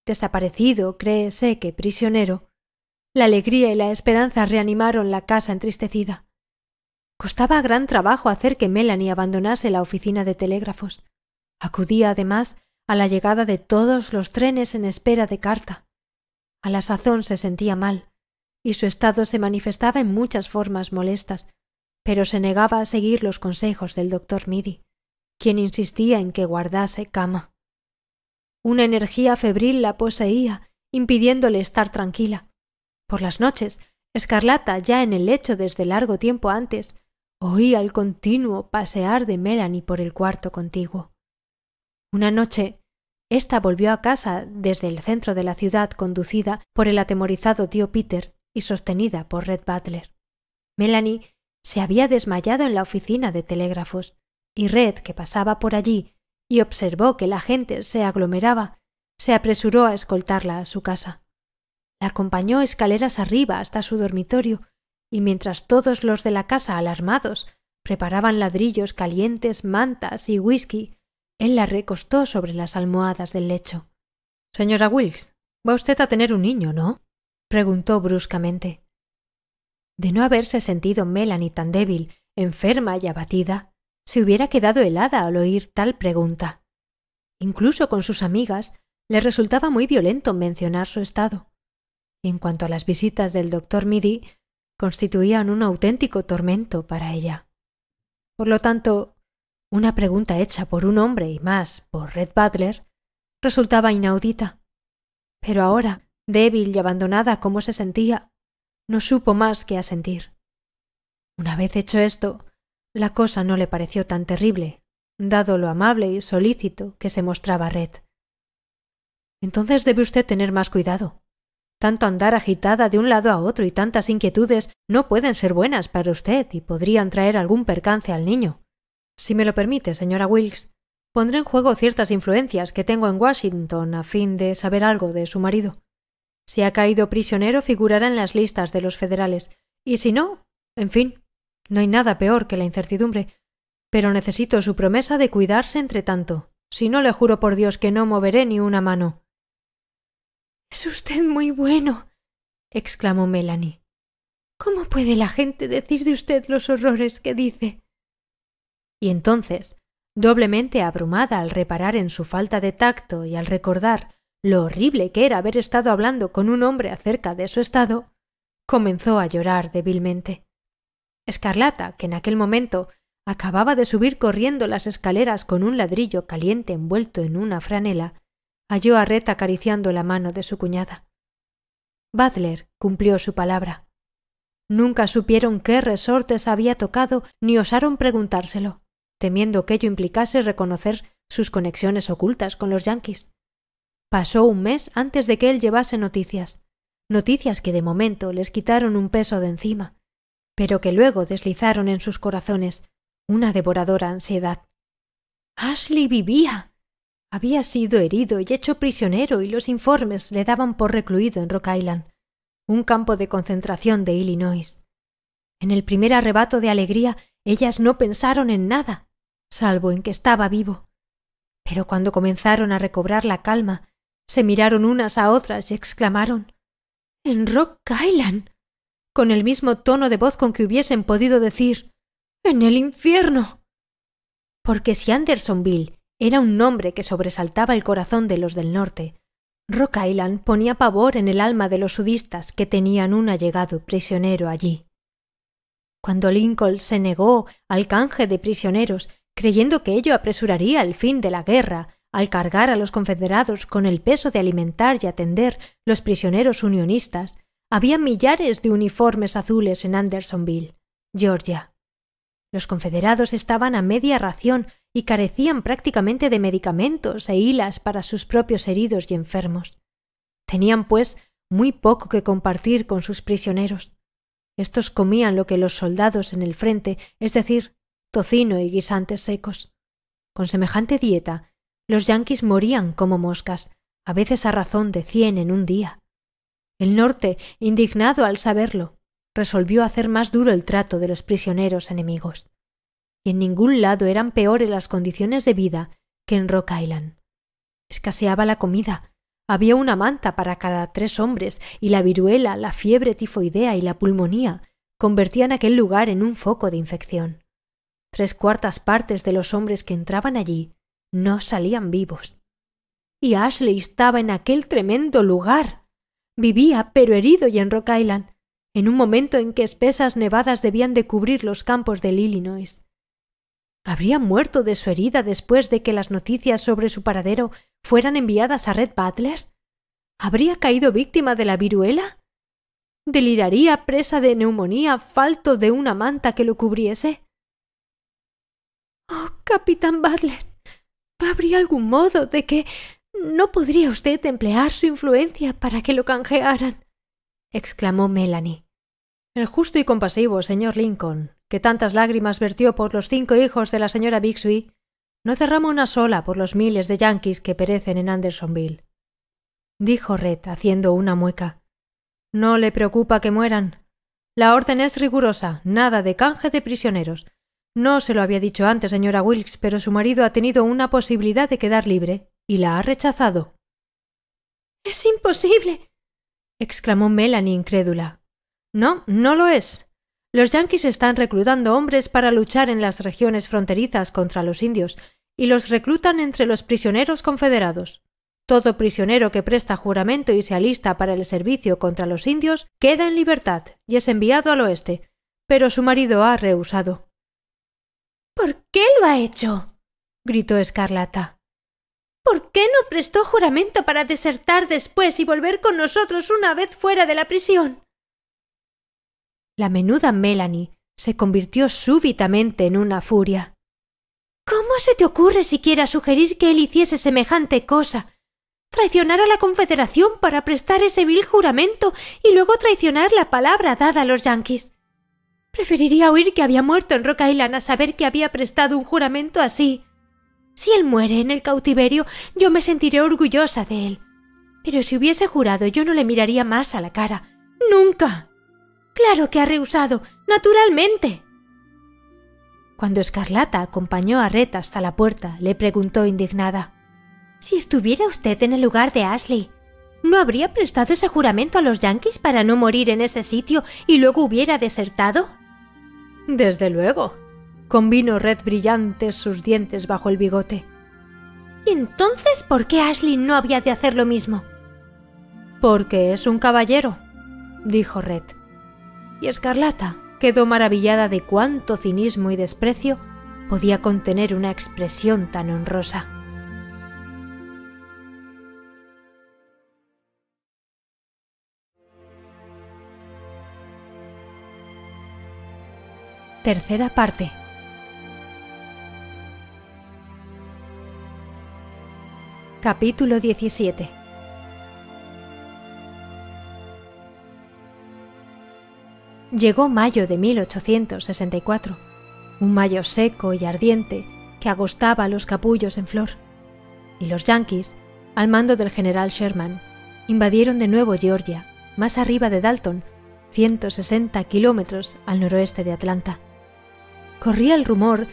desaparecido, créese que prisionero, la alegría y la esperanza reanimaron la casa entristecida. Costaba gran trabajo hacer que Melanie abandonase la oficina de telégrafos. Acudía además a la llegada de todos los trenes en espera de carta. A la sazón se sentía mal, y su estado se manifestaba en muchas formas molestas, pero se negaba a seguir los consejos del doctor Midi, quien insistía en que guardase cama. Una energía febril la poseía, impidiéndole estar tranquila. Por las noches, Escarlata, ya en el lecho desde largo tiempo antes, oía el continuo pasear de Melanie por el cuarto contiguo. Una noche, ésta volvió a casa desde el centro de la ciudad conducida por el atemorizado tío Peter y sostenida por Red Butler. Melanie se había desmayado en la oficina de telégrafos, y Red, que pasaba por allí y observó que la gente se aglomeraba, se apresuró a escoltarla a su casa. La acompañó escaleras arriba hasta su dormitorio, y mientras todos los de la casa alarmados preparaban ladrillos calientes, mantas y whisky, él la recostó sobre las almohadas del lecho. Señora Wilkes, va usted a tener un niño, ¿no? preguntó bruscamente. De no haberse sentido Melanie tan débil, enferma y abatida, se hubiera quedado helada al oír tal pregunta. Incluso con sus amigas le resultaba muy violento mencionar su estado. Y En cuanto a las visitas del doctor Midi, constituían un auténtico tormento para ella. Por lo tanto, una pregunta hecha por un hombre y más por Red Butler resultaba inaudita. Pero ahora, débil y abandonada como se sentía, no supo más que asentir. Una vez hecho esto, la cosa no le pareció tan terrible, dado lo amable y solícito que se mostraba Red. Entonces debe usted tener más cuidado. Tanto andar agitada de un lado a otro y tantas inquietudes no pueden ser buenas para usted y podrían traer algún percance al niño. Si me lo permite, señora Wilkes, pondré en juego ciertas influencias que tengo en Washington a fin de saber algo de su marido. Si ha caído prisionero figurará en las listas de los federales. Y si no, en fin, no hay nada peor que la incertidumbre. Pero necesito su promesa de cuidarse entre tanto. Si no, le juro por Dios que no moveré ni una mano. Es usted muy bueno. exclamó Melanie. ¿Cómo puede la gente decir de usted los horrores que dice? Y entonces, doblemente abrumada al reparar en su falta de tacto y al recordar lo horrible que era haber estado hablando con un hombre acerca de su estado, comenzó a llorar débilmente. Escarlata, que en aquel momento acababa de subir corriendo las escaleras con un ladrillo caliente envuelto en una franela, halló a Reta acariciando la mano de su cuñada. Butler cumplió su palabra. Nunca supieron qué resortes había tocado ni osaron preguntárselo, temiendo que ello implicase reconocer sus conexiones ocultas con los yanquis. Pasó un mes antes de que él llevase noticias, noticias que de momento les quitaron un peso de encima, pero que luego deslizaron en sus corazones una devoradora ansiedad. Ashley vivía. Había sido herido y hecho prisionero y los informes le daban por recluido en Rock Island, un campo de concentración de Illinois. En el primer arrebato de alegría ellas no pensaron en nada, salvo en que estaba vivo. Pero cuando comenzaron a recobrar la calma, se miraron unas a otras y exclamaron En Rock Island. con el mismo tono de voz con que hubiesen podido decir En el infierno. Porque si Andersonville era un nombre que sobresaltaba el corazón de los del norte, Rock Island ponía pavor en el alma de los sudistas que tenían un allegado prisionero allí. Cuando Lincoln se negó al canje de prisioneros, creyendo que ello apresuraría el fin de la guerra, al cargar a los confederados con el peso de alimentar y atender los prisioneros unionistas, había millares de uniformes azules en Andersonville, Georgia. Los confederados estaban a media ración y carecían prácticamente de medicamentos e hilas para sus propios heridos y enfermos. Tenían, pues, muy poco que compartir con sus prisioneros. Estos comían lo que los soldados en el frente, es decir, tocino y guisantes secos. Con semejante dieta, los yanquis morían como moscas, a veces a razón de cien en un día. El norte, indignado al saberlo, resolvió hacer más duro el trato de los prisioneros enemigos. Y en ningún lado eran peores las condiciones de vida que en Rock Island. Escaseaba la comida, había una manta para cada tres hombres, y la viruela, la fiebre tifoidea y la pulmonía convertían aquel lugar en un foco de infección. Tres cuartas partes de los hombres que entraban allí no salían vivos. Y Ashley estaba en aquel tremendo lugar. Vivía, pero herido y en Rock Island, en un momento en que espesas nevadas debían de cubrir los campos del Illinois. Habría muerto de su herida después de que las noticias sobre su paradero fueran enviadas a Red Butler. ¿Habría caído víctima de la viruela? ¿Deliraría presa de neumonía falto de una manta que lo cubriese? Oh, capitán Butler, ¿Habría algún modo de que no podría usted emplear su influencia para que lo canjearan? exclamó Melanie. El justo y compasivo señor Lincoln, que tantas lágrimas vertió por los cinco hijos de la señora Bixby, no derrama una sola por los miles de yanquis que perecen en Andersonville. Dijo Red, haciendo una mueca. No le preocupa que mueran. La orden es rigurosa, nada de canje de prisioneros, no se lo había dicho antes, señora Wilkes, pero su marido ha tenido una posibilidad de quedar libre y la ha rechazado. Es imposible. exclamó Melanie incrédula. No, no lo es. Los yanquis están reclutando hombres para luchar en las regiones fronterizas contra los indios, y los reclutan entre los prisioneros confederados. Todo prisionero que presta juramento y se alista para el servicio contra los indios queda en libertad y es enviado al oeste, pero su marido ha rehusado. ¿Por qué lo ha hecho? gritó Escarlata. ¿Por qué no prestó juramento para desertar después y volver con nosotros una vez fuera de la prisión? La menuda Melanie se convirtió súbitamente en una furia. ¿Cómo se te ocurre siquiera sugerir que él hiciese semejante cosa? Traicionar a la Confederación para prestar ese vil juramento y luego traicionar la palabra dada a los Yankees. Preferiría oír que había muerto en Rock Island a saber que había prestado un juramento así. Si él muere en el cautiverio, yo me sentiré orgullosa de él. Pero si hubiese jurado, yo no le miraría más a la cara. ¡Nunca! Claro que ha rehusado, naturalmente. Cuando Escarlata acompañó a Red hasta la puerta, le preguntó indignada Si estuviera usted en el lugar de Ashley, ¿no habría prestado ese juramento a los yankees para no morir en ese sitio y luego hubiera desertado? Desde luego. Con red brillantes sus dientes bajo el bigote. ¿Y entonces por qué Ashley no había de hacer lo mismo? Porque es un caballero, dijo Red. Y Escarlata quedó maravillada de cuánto cinismo y desprecio podía contener una expresión tan honrosa. Tercera parte. Capítulo 17. Llegó mayo de 1864, un mayo seco y ardiente que agostaba los capullos en flor, y los Yankees, al mando del general Sherman, invadieron de nuevo Georgia, más arriba de Dalton, 160 kilómetros al noroeste de Atlanta corría el rumor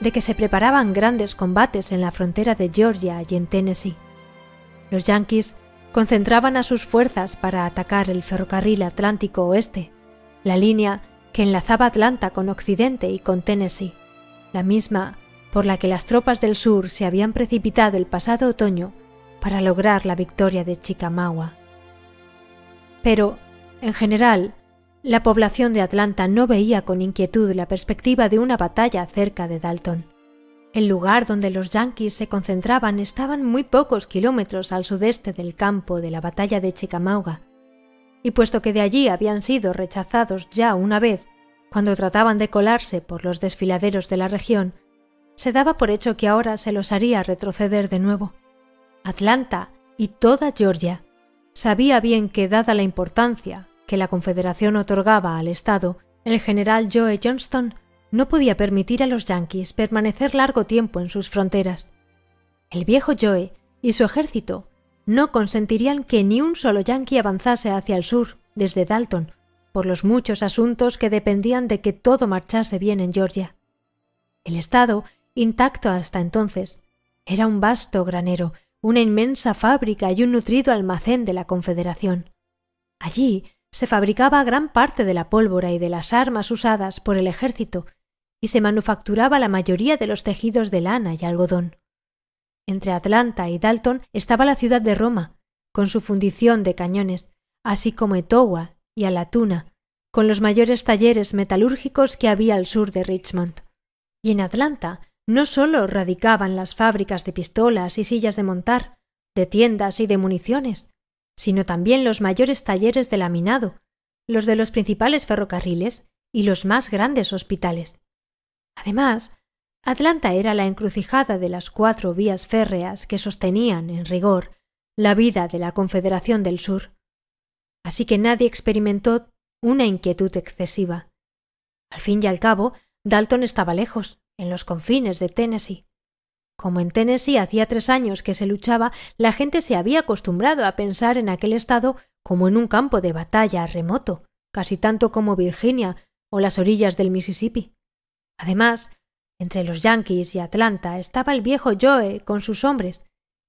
de que se preparaban grandes combates en la frontera de Georgia y en Tennessee. Los yankees concentraban a sus fuerzas para atacar el ferrocarril Atlántico Oeste, la línea que enlazaba Atlanta con Occidente y con Tennessee, la misma por la que las tropas del sur se habían precipitado el pasado otoño para lograr la victoria de Chickamauga. Pero, en general, la población de Atlanta no veía con inquietud la perspectiva de una batalla cerca de Dalton. El lugar donde los yankees se concentraban estaban muy pocos kilómetros al sudeste del campo de la batalla de Chickamauga, y puesto que de allí habían sido rechazados ya una vez, cuando trataban de colarse por los desfiladeros de la región, se daba por hecho que ahora se los haría retroceder de nuevo. Atlanta y toda Georgia sabía bien que, dada la importancia que la Confederación otorgaba al Estado, el general Joe Johnston no podía permitir a los Yankees permanecer largo tiempo en sus fronteras. El viejo Joe y su ejército no consentirían que ni un solo Yankee avanzase hacia el sur desde Dalton, por los muchos asuntos que dependían de que todo marchase bien en Georgia. El Estado, intacto hasta entonces, era un vasto granero, una inmensa fábrica y un nutrido almacén de la Confederación. Allí se fabricaba gran parte de la pólvora y de las armas usadas por el ejército y se manufacturaba la mayoría de los tejidos de lana y algodón. Entre Atlanta y Dalton estaba la ciudad de Roma, con su fundición de cañones, así como Etowa y Alatuna, con los mayores talleres metalúrgicos que había al sur de Richmond. Y en Atlanta no sólo radicaban las fábricas de pistolas y sillas de montar, de tiendas y de municiones, sino también los mayores talleres de laminado, los de los principales ferrocarriles y los más grandes hospitales. Además, Atlanta era la encrucijada de las cuatro vías férreas que sostenían, en rigor, la vida de la Confederación del Sur. Así que nadie experimentó una inquietud excesiva. Al fin y al cabo, Dalton estaba lejos, en los confines de Tennessee. Como en Tennessee hacía tres años que se luchaba, la gente se había acostumbrado a pensar en aquel estado como en un campo de batalla remoto, casi tanto como Virginia o las orillas del Mississippi. Además, entre los Yankees y Atlanta estaba el viejo Joe con sus hombres,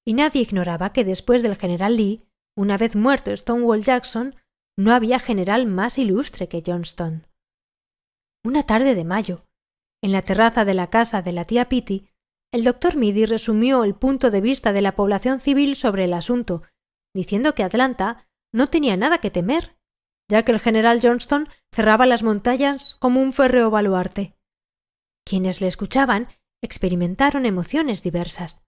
y nadie ignoraba que después del general Lee, una vez muerto Stonewall Jackson, no había general más ilustre que Johnston. Una tarde de mayo, en la terraza de la casa de la tía Pitty, el doctor Midi resumió el punto de vista de la población civil sobre el asunto, diciendo que Atlanta no tenía nada que temer, ya que el general Johnston cerraba las montañas como un férreo baluarte. Quienes le escuchaban experimentaron emociones diversas,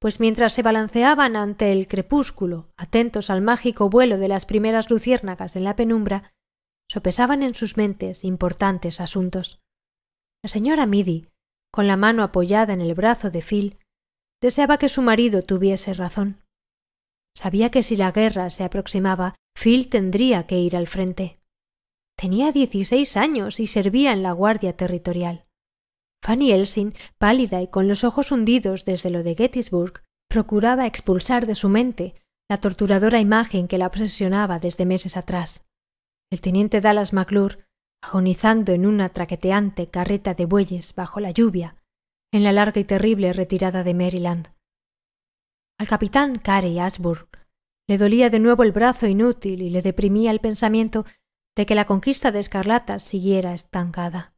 pues mientras se balanceaban ante el crepúsculo, atentos al mágico vuelo de las primeras luciérnagas en la penumbra, sopesaban en sus mentes importantes asuntos. La señora Midi, con la mano apoyada en el brazo de Phil, deseaba que su marido tuviese razón. Sabía que si la guerra se aproximaba, Phil tendría que ir al frente. Tenía dieciséis años y servía en la Guardia Territorial. Fanny Elsin, pálida y con los ojos hundidos desde lo de Gettysburg, procuraba expulsar de su mente la torturadora imagen que la obsesionaba desde meses atrás. El teniente Dallas McClure agonizando en una traqueteante carreta de bueyes bajo la lluvia, en la larga y terrible retirada de Maryland. Al capitán Carey Ashburn le dolía de nuevo el brazo inútil y le deprimía el pensamiento de que la conquista de Escarlata siguiera estancada.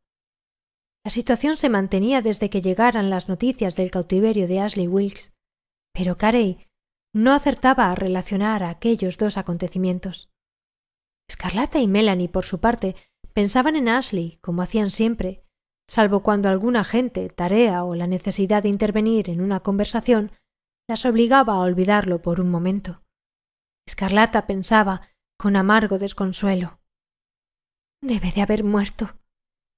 La situación se mantenía desde que llegaran las noticias del cautiverio de Ashley Wilkes, pero Carey no acertaba a relacionar aquellos dos acontecimientos. Escarlata y Melanie, por su parte, Pensaban en Ashley, como hacían siempre, salvo cuando alguna gente, tarea o la necesidad de intervenir en una conversación las obligaba a olvidarlo por un momento. Escarlata pensaba con amargo desconsuelo. Debe de haber muerto.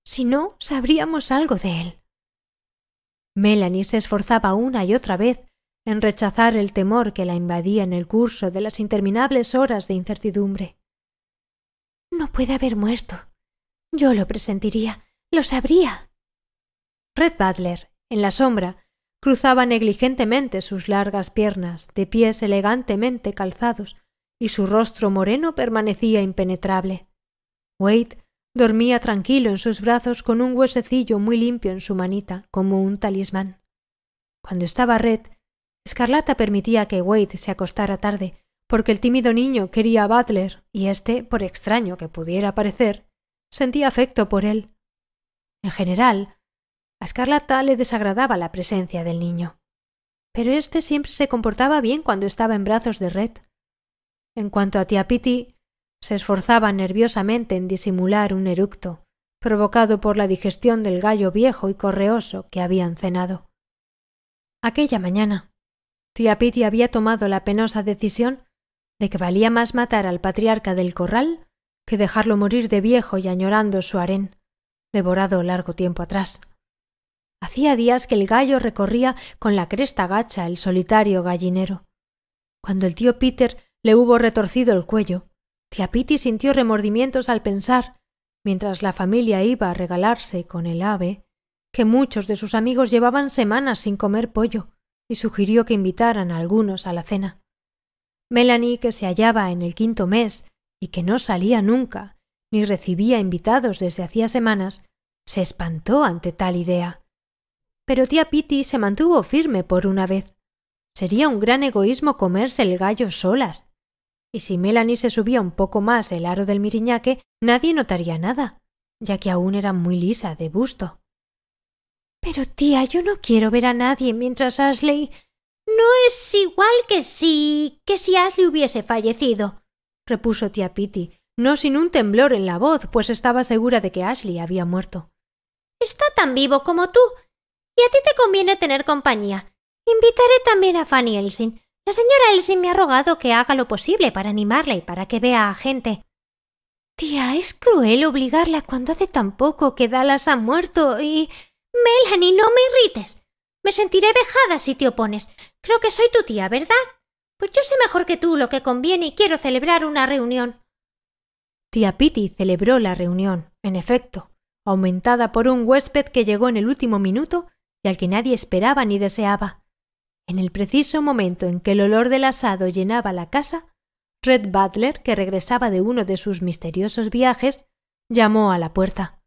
Si no, sabríamos algo de él. Melanie se esforzaba una y otra vez en rechazar el temor que la invadía en el curso de las interminables horas de incertidumbre. No puede haber muerto, yo lo presentiría, lo sabría. Red Butler, en la sombra, cruzaba negligentemente sus largas piernas, de pies elegantemente calzados, y su rostro moreno permanecía impenetrable. Wade dormía tranquilo en sus brazos con un huesecillo muy limpio en su manita, como un talismán. Cuando estaba Red, Escarlata permitía que Wade se acostara tarde, porque el tímido niño quería a Butler, y éste, por extraño que pudiera parecer, Sentía afecto por él. En general, a Escarlata le desagradaba la presencia del niño, pero éste siempre se comportaba bien cuando estaba en brazos de Red. En cuanto a tía Piti, se esforzaba nerviosamente en disimular un eructo, provocado por la digestión del gallo viejo y correoso que habían cenado. Aquella mañana, tía Piti había tomado la penosa decisión de que valía más matar al patriarca del corral que dejarlo morir de viejo y añorando su harén, devorado largo tiempo atrás. Hacía días que el gallo recorría con la cresta gacha el solitario gallinero. Cuando el tío Peter le hubo retorcido el cuello, tía Piti sintió remordimientos al pensar, mientras la familia iba a regalarse con el ave, que muchos de sus amigos llevaban semanas sin comer pollo, y sugirió que invitaran a algunos a la cena. Melanie, que se hallaba en el quinto mes y que no salía nunca, ni recibía invitados desde hacía semanas, se espantó ante tal idea. Pero tía Piti se mantuvo firme por una vez. Sería un gran egoísmo comerse el gallo solas. Y si Melanie se subía un poco más el aro del miriñaque, nadie notaría nada, ya que aún era muy lisa de busto. Pero tía, yo no quiero ver a nadie mientras Ashley. No es igual que si. que si Ashley hubiese fallecido repuso tía Pitty, no sin un temblor en la voz, pues estaba segura de que Ashley había muerto. Está tan vivo como tú. Y a ti te conviene tener compañía. Invitaré también a Fanny Elsin. La señora Elsin me ha rogado que haga lo posible para animarla y para que vea a gente. Tía, es cruel obligarla cuando hace tan poco que Dallas ha muerto y. Melanie, no me irrites. Me sentiré vejada si te opones. Creo que soy tu tía, ¿verdad? Pues yo sé mejor que tú lo que conviene y quiero celebrar una reunión. Tía Piti celebró la reunión, en efecto, aumentada por un huésped que llegó en el último minuto y al que nadie esperaba ni deseaba. En el preciso momento en que el olor del asado llenaba la casa, Red Butler, que regresaba de uno de sus misteriosos viajes, llamó a la puerta.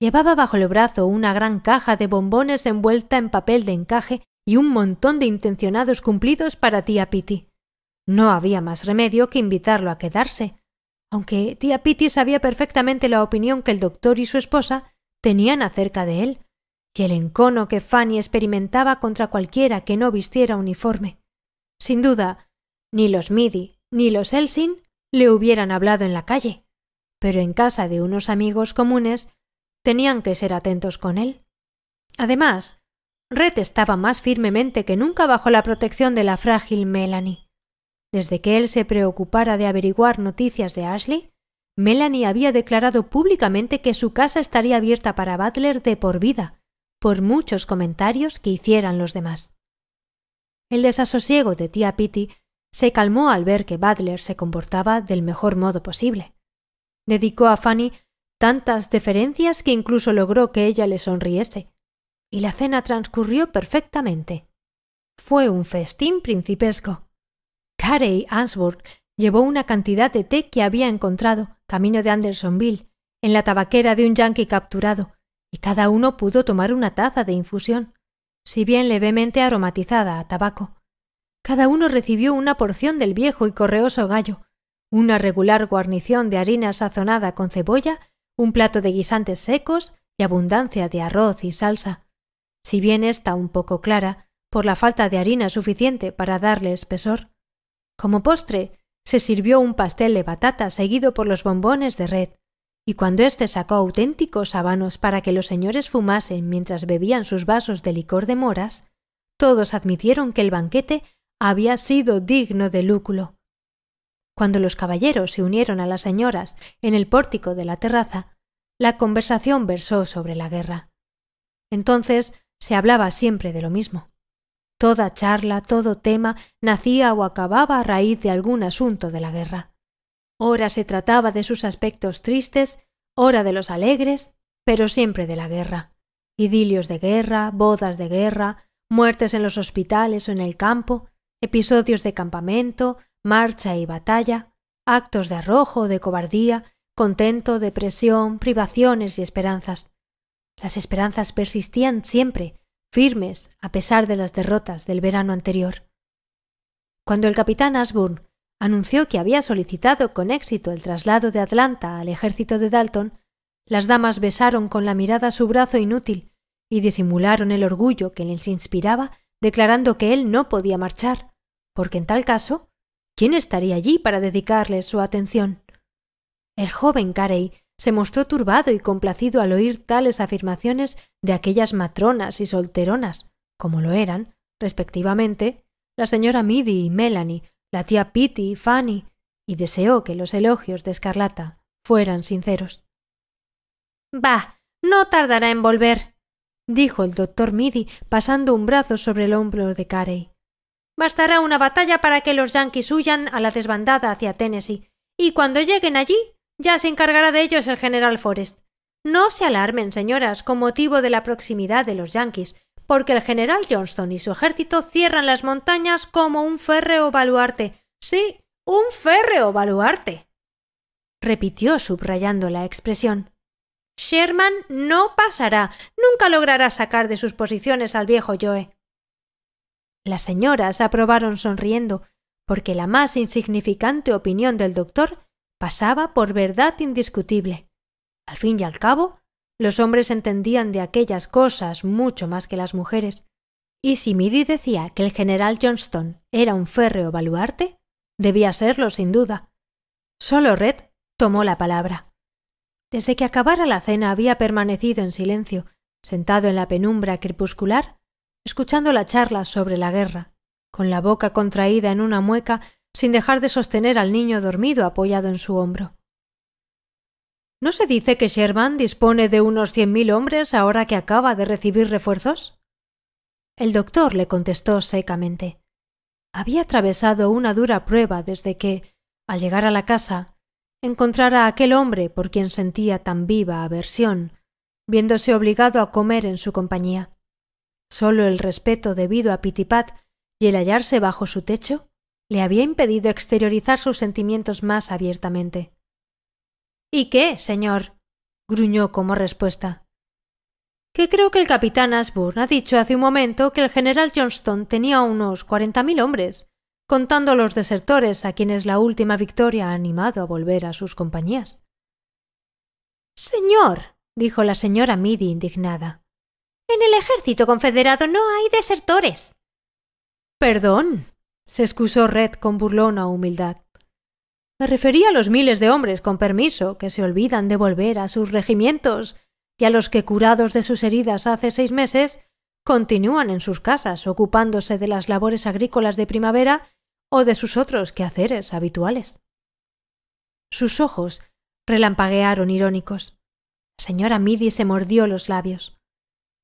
Llevaba bajo el brazo una gran caja de bombones envuelta en papel de encaje y un montón de intencionados cumplidos para tía Piti. No había más remedio que invitarlo a quedarse, aunque tía Piti sabía perfectamente la opinión que el doctor y su esposa tenían acerca de él, y el encono que Fanny experimentaba contra cualquiera que no vistiera uniforme. Sin duda, ni los Midi ni los Elsin le hubieran hablado en la calle, pero en casa de unos amigos comunes tenían que ser atentos con él. Además, Red estaba más firmemente que nunca bajo la protección de la frágil Melanie. Desde que él se preocupara de averiguar noticias de Ashley, Melanie había declarado públicamente que su casa estaría abierta para Butler de por vida, por muchos comentarios que hicieran los demás. El desasosiego de tía Pitty se calmó al ver que Butler se comportaba del mejor modo posible. Dedicó a Fanny tantas deferencias que incluso logró que ella le sonriese, y la cena transcurrió perfectamente. Fue un festín principesco. Carey Ansburg llevó una cantidad de té que había encontrado, camino de Andersonville, en la tabaquera de un yankee capturado, y cada uno pudo tomar una taza de infusión, si bien levemente aromatizada a tabaco. Cada uno recibió una porción del viejo y correoso gallo, una regular guarnición de harina sazonada con cebolla, un plato de guisantes secos y abundancia de arroz y salsa si bien está un poco clara por la falta de harina suficiente para darle espesor. Como postre, se sirvió un pastel de batata seguido por los bombones de red, y cuando éste sacó auténticos habanos para que los señores fumasen mientras bebían sus vasos de licor de moras, todos admitieron que el banquete había sido digno de lúculo. Cuando los caballeros se unieron a las señoras en el pórtico de la terraza, la conversación versó sobre la guerra. Entonces se hablaba siempre de lo mismo. Toda charla, todo tema nacía o acababa a raíz de algún asunto de la guerra. Ora se trataba de sus aspectos tristes, ora de los alegres, pero siempre de la guerra. Idilios de guerra, bodas de guerra, muertes en los hospitales o en el campo, episodios de campamento, marcha y batalla, actos de arrojo o de cobardía, contento, depresión, privaciones y esperanzas. Las esperanzas persistían siempre, firmes a pesar de las derrotas del verano anterior. Cuando el capitán asburn anunció que había solicitado con éxito el traslado de Atlanta al ejército de Dalton, las damas besaron con la mirada su brazo inútil y disimularon el orgullo que les inspiraba declarando que él no podía marchar, porque en tal caso, ¿quién estaría allí para dedicarle su atención? El joven Carey se mostró turbado y complacido al oír tales afirmaciones de aquellas matronas y solteronas, como lo eran, respectivamente, la señora Midi y Melanie, la tía Pitty y Fanny, y deseó que los elogios de Escarlata fueran sinceros. Bah. No tardará en volver dijo el doctor Midi, pasando un brazo sobre el hombro de Carey. Bastará una batalla para que los yankees huyan a la desbandada hacia Tennessee, y cuando lleguen allí ya se encargará de ellos el general Forrest. No se alarmen, señoras, con motivo de la proximidad de los yankees, porque el general Johnston y su ejército cierran las montañas como un férreo baluarte. Sí, un férreo baluarte. repitió subrayando la expresión. Sherman no pasará, nunca logrará sacar de sus posiciones al viejo Joe. Las señoras aprobaron sonriendo, porque la más insignificante opinión del doctor pasaba por verdad indiscutible. Al fin y al cabo, los hombres entendían de aquellas cosas mucho más que las mujeres, y si Midi decía que el general Johnston era un férreo baluarte, debía serlo sin duda. Solo Red tomó la palabra. Desde que acabara la cena había permanecido en silencio, sentado en la penumbra crepuscular, escuchando la charla sobre la guerra, con la boca contraída en una mueca sin dejar de sostener al niño dormido apoyado en su hombro. ¿No se dice que Sherman dispone de unos cien mil hombres ahora que acaba de recibir refuerzos? El doctor le contestó secamente. Había atravesado una dura prueba desde que, al llegar a la casa, encontrara a aquel hombre por quien sentía tan viva aversión, viéndose obligado a comer en su compañía. Sólo el respeto debido a Pitipat y el hallarse bajo su techo le había impedido exteriorizar sus sentimientos más abiertamente. ¿Y qué, señor? gruñó como respuesta. Que creo que el capitán Ashburn ha dicho hace un momento que el general Johnston tenía unos cuarenta mil hombres, contando los desertores a quienes la última victoria ha animado a volver a sus compañías. Señor, dijo la señora Midi indignada, en el ejército confederado no hay desertores. Perdón, se excusó Red con burlona humildad. Me refería a los miles de hombres, con permiso, que se olvidan de volver a sus regimientos y a los que, curados de sus heridas hace seis meses, continúan en sus casas ocupándose de las labores agrícolas de primavera o de sus otros quehaceres habituales. Sus ojos relampaguearon irónicos. señora Midi se mordió los labios.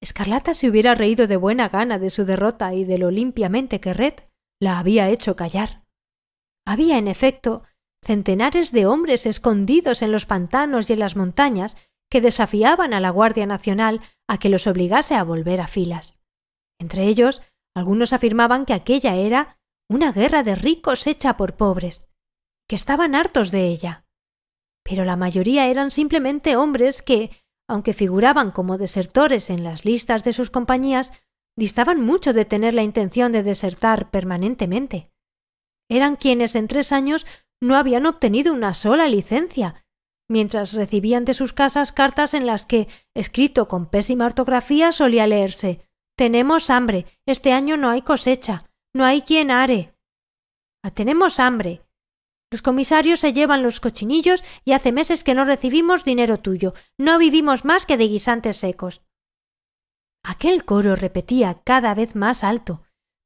Escarlata se hubiera reído de buena gana de su derrota y de lo limpiamente que Red la había hecho callar. Había, en efecto, centenares de hombres escondidos en los pantanos y en las montañas que desafiaban a la Guardia Nacional a que los obligase a volver a filas. Entre ellos, algunos afirmaban que aquella era una guerra de ricos hecha por pobres, que estaban hartos de ella. Pero la mayoría eran simplemente hombres que, aunque figuraban como desertores en las listas de sus compañías, distaban mucho de tener la intención de desertar permanentemente. Eran quienes en tres años no habían obtenido una sola licencia, mientras recibían de sus casas cartas en las que, escrito con pésima ortografía, solía leerse Tenemos hambre, este año no hay cosecha, no hay quien are. Ah, tenemos hambre. Los comisarios se llevan los cochinillos y hace meses que no recibimos dinero tuyo, no vivimos más que de guisantes secos. Aquel coro repetía cada vez más alto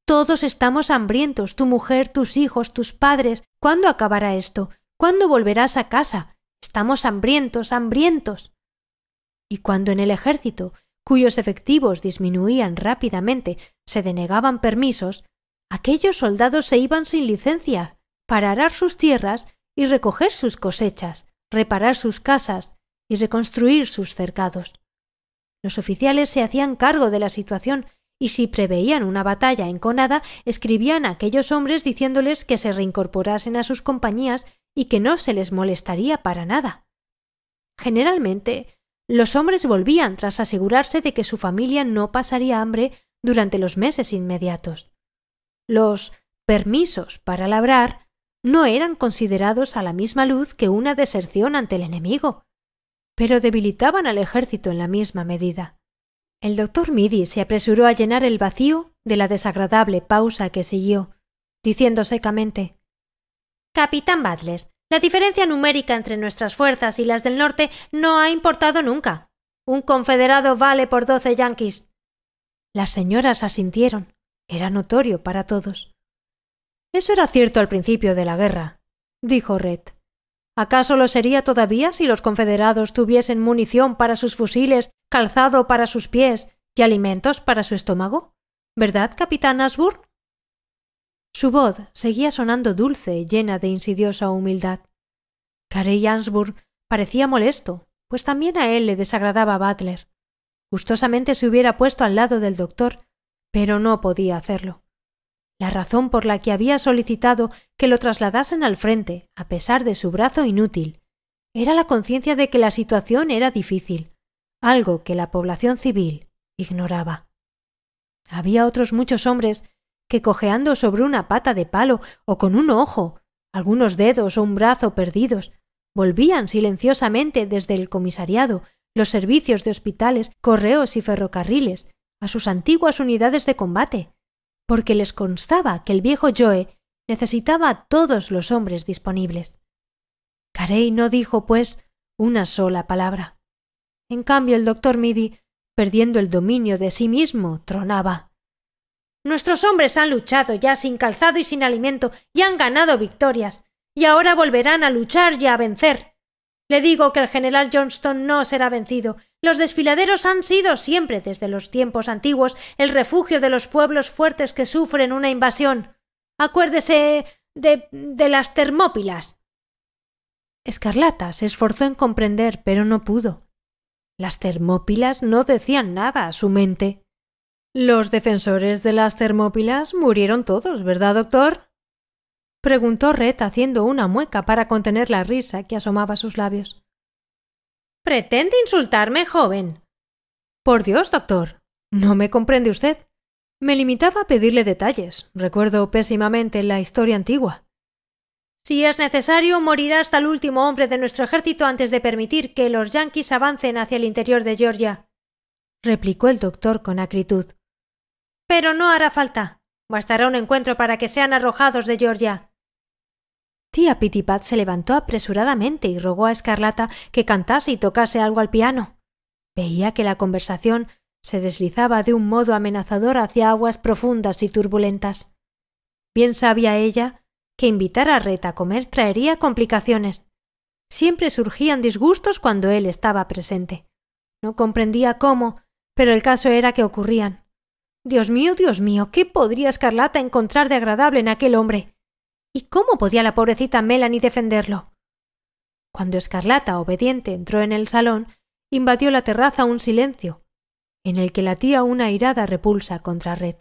Todos estamos hambrientos, tu mujer, tus hijos, tus padres. ¿Cuándo acabará esto? ¿Cuándo volverás a casa? Estamos hambrientos, hambrientos. Y cuando en el ejército, cuyos efectivos disminuían rápidamente, se denegaban permisos, aquellos soldados se iban sin licencia para arar sus tierras y recoger sus cosechas, reparar sus casas y reconstruir sus cercados. Los oficiales se hacían cargo de la situación y si preveían una batalla enconada, escribían a aquellos hombres diciéndoles que se reincorporasen a sus compañías y que no se les molestaría para nada. Generalmente, los hombres volvían tras asegurarse de que su familia no pasaría hambre durante los meses inmediatos. Los permisos para labrar no eran considerados a la misma luz que una deserción ante el enemigo pero debilitaban al ejército en la misma medida. El doctor Midi se apresuró a llenar el vacío de la desagradable pausa que siguió, diciendo secamente Capitán Butler, la diferencia numérica entre nuestras fuerzas y las del norte no ha importado nunca. Un confederado vale por doce yanquis. Las señoras asintieron. Era notorio para todos. Eso era cierto al principio de la guerra, dijo Red. ¿Acaso lo sería todavía si los confederados tuviesen munición para sus fusiles, calzado para sus pies y alimentos para su estómago? ¿Verdad, capitán Asbur? Su voz seguía sonando dulce, y llena de insidiosa humildad. Carey Ansburg parecía molesto, pues también a él le desagradaba Butler. Gustosamente se hubiera puesto al lado del doctor, pero no podía hacerlo la razón por la que había solicitado que lo trasladasen al frente, a pesar de su brazo inútil. Era la conciencia de que la situación era difícil, algo que la población civil ignoraba. Había otros muchos hombres que cojeando sobre una pata de palo o con un ojo, algunos dedos o un brazo perdidos, volvían silenciosamente desde el comisariado, los servicios de hospitales, correos y ferrocarriles, a sus antiguas unidades de combate, porque les constaba que el viejo Joe necesitaba todos los hombres disponibles. Carey no dijo, pues, una sola palabra. En cambio, el doctor Midi, perdiendo el dominio de sí mismo, tronaba. Nuestros hombres han luchado ya sin calzado y sin alimento y han ganado victorias, y ahora volverán a luchar y a vencer. Le digo que el general Johnston no será vencido, los desfiladeros han sido siempre, desde los tiempos antiguos, el refugio de los pueblos fuertes que sufren una invasión. Acuérdese de, de las Termópilas. Escarlata se esforzó en comprender, pero no pudo. Las Termópilas no decían nada a su mente. Los defensores de las Termópilas murieron todos, ¿verdad, doctor? preguntó Red haciendo una mueca para contener la risa que asomaba sus labios. Pretende insultarme, joven. Por Dios, doctor. No me comprende usted. Me limitaba a pedirle detalles. Recuerdo pésimamente la historia antigua. Si es necesario, morirá hasta el último hombre de nuestro ejército antes de permitir que los yanquis avancen hacia el interior de Georgia, replicó el doctor con acritud. Pero no hará falta. Bastará un encuentro para que sean arrojados de Georgia. Tía Pitipat se levantó apresuradamente y rogó a Escarlata que cantase y tocase algo al piano. Veía que la conversación se deslizaba de un modo amenazador hacia aguas profundas y turbulentas. Bien sabía ella que invitar a Reta a comer traería complicaciones. Siempre surgían disgustos cuando él estaba presente. No comprendía cómo, pero el caso era que ocurrían. Dios mío, Dios mío, ¿qué podría Escarlata encontrar de agradable en aquel hombre? ¿Y cómo podía la pobrecita Melanie defenderlo? Cuando Escarlata, obediente, entró en el salón, invadió la terraza un silencio, en el que latía una irada repulsa contra Red.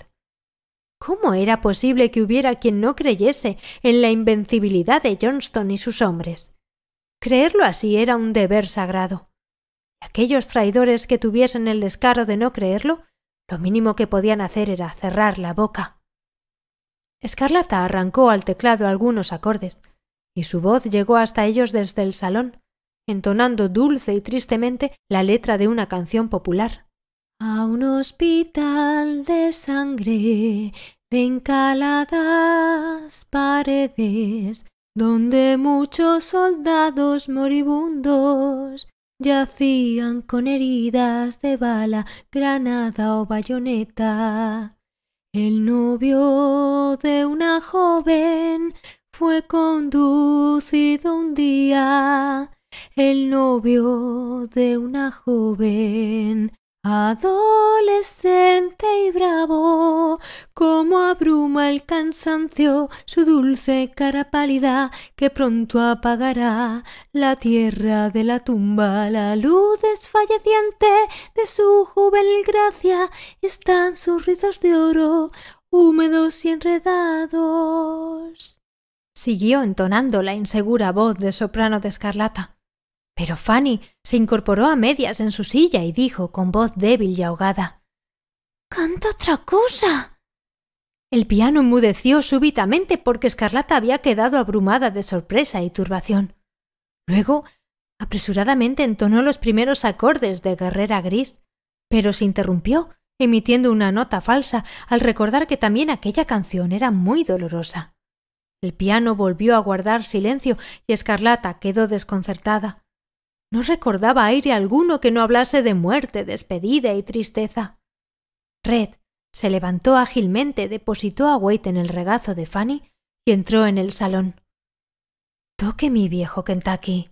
¿Cómo era posible que hubiera quien no creyese en la invencibilidad de Johnston y sus hombres? Creerlo así era un deber sagrado. Y aquellos traidores que tuviesen el descaro de no creerlo, lo mínimo que podían hacer era cerrar la boca. Escarlata arrancó al teclado algunos acordes, y su voz llegó hasta ellos desde el salón, entonando dulce y tristemente la letra de una canción popular. A un hospital de sangre, de encaladas paredes, donde muchos soldados moribundos yacían con heridas de bala, granada o bayoneta. El novio de una joven fue conducido un día. El novio de una joven Adolescente y bravo, como abruma el cansancio su dulce cara pálida que pronto apagará la tierra de la tumba, la luz desfalleciente de su juvenil gracia están sus rizos de oro húmedos y enredados. Siguió entonando la insegura voz de soprano de escarlata. Pero Fanny se incorporó a medias en su silla y dijo con voz débil y ahogada Canta otra cosa. El piano enmudeció súbitamente porque Escarlata había quedado abrumada de sorpresa y turbación. Luego, apresuradamente entonó los primeros acordes de Guerrera Gris, pero se interrumpió, emitiendo una nota falsa al recordar que también aquella canción era muy dolorosa. El piano volvió a guardar silencio y Escarlata quedó desconcertada. No recordaba aire alguno que no hablase de muerte, despedida y tristeza. Red se levantó ágilmente, depositó a Wade en el regazo de Fanny y entró en el salón. Toque mi viejo Kentucky,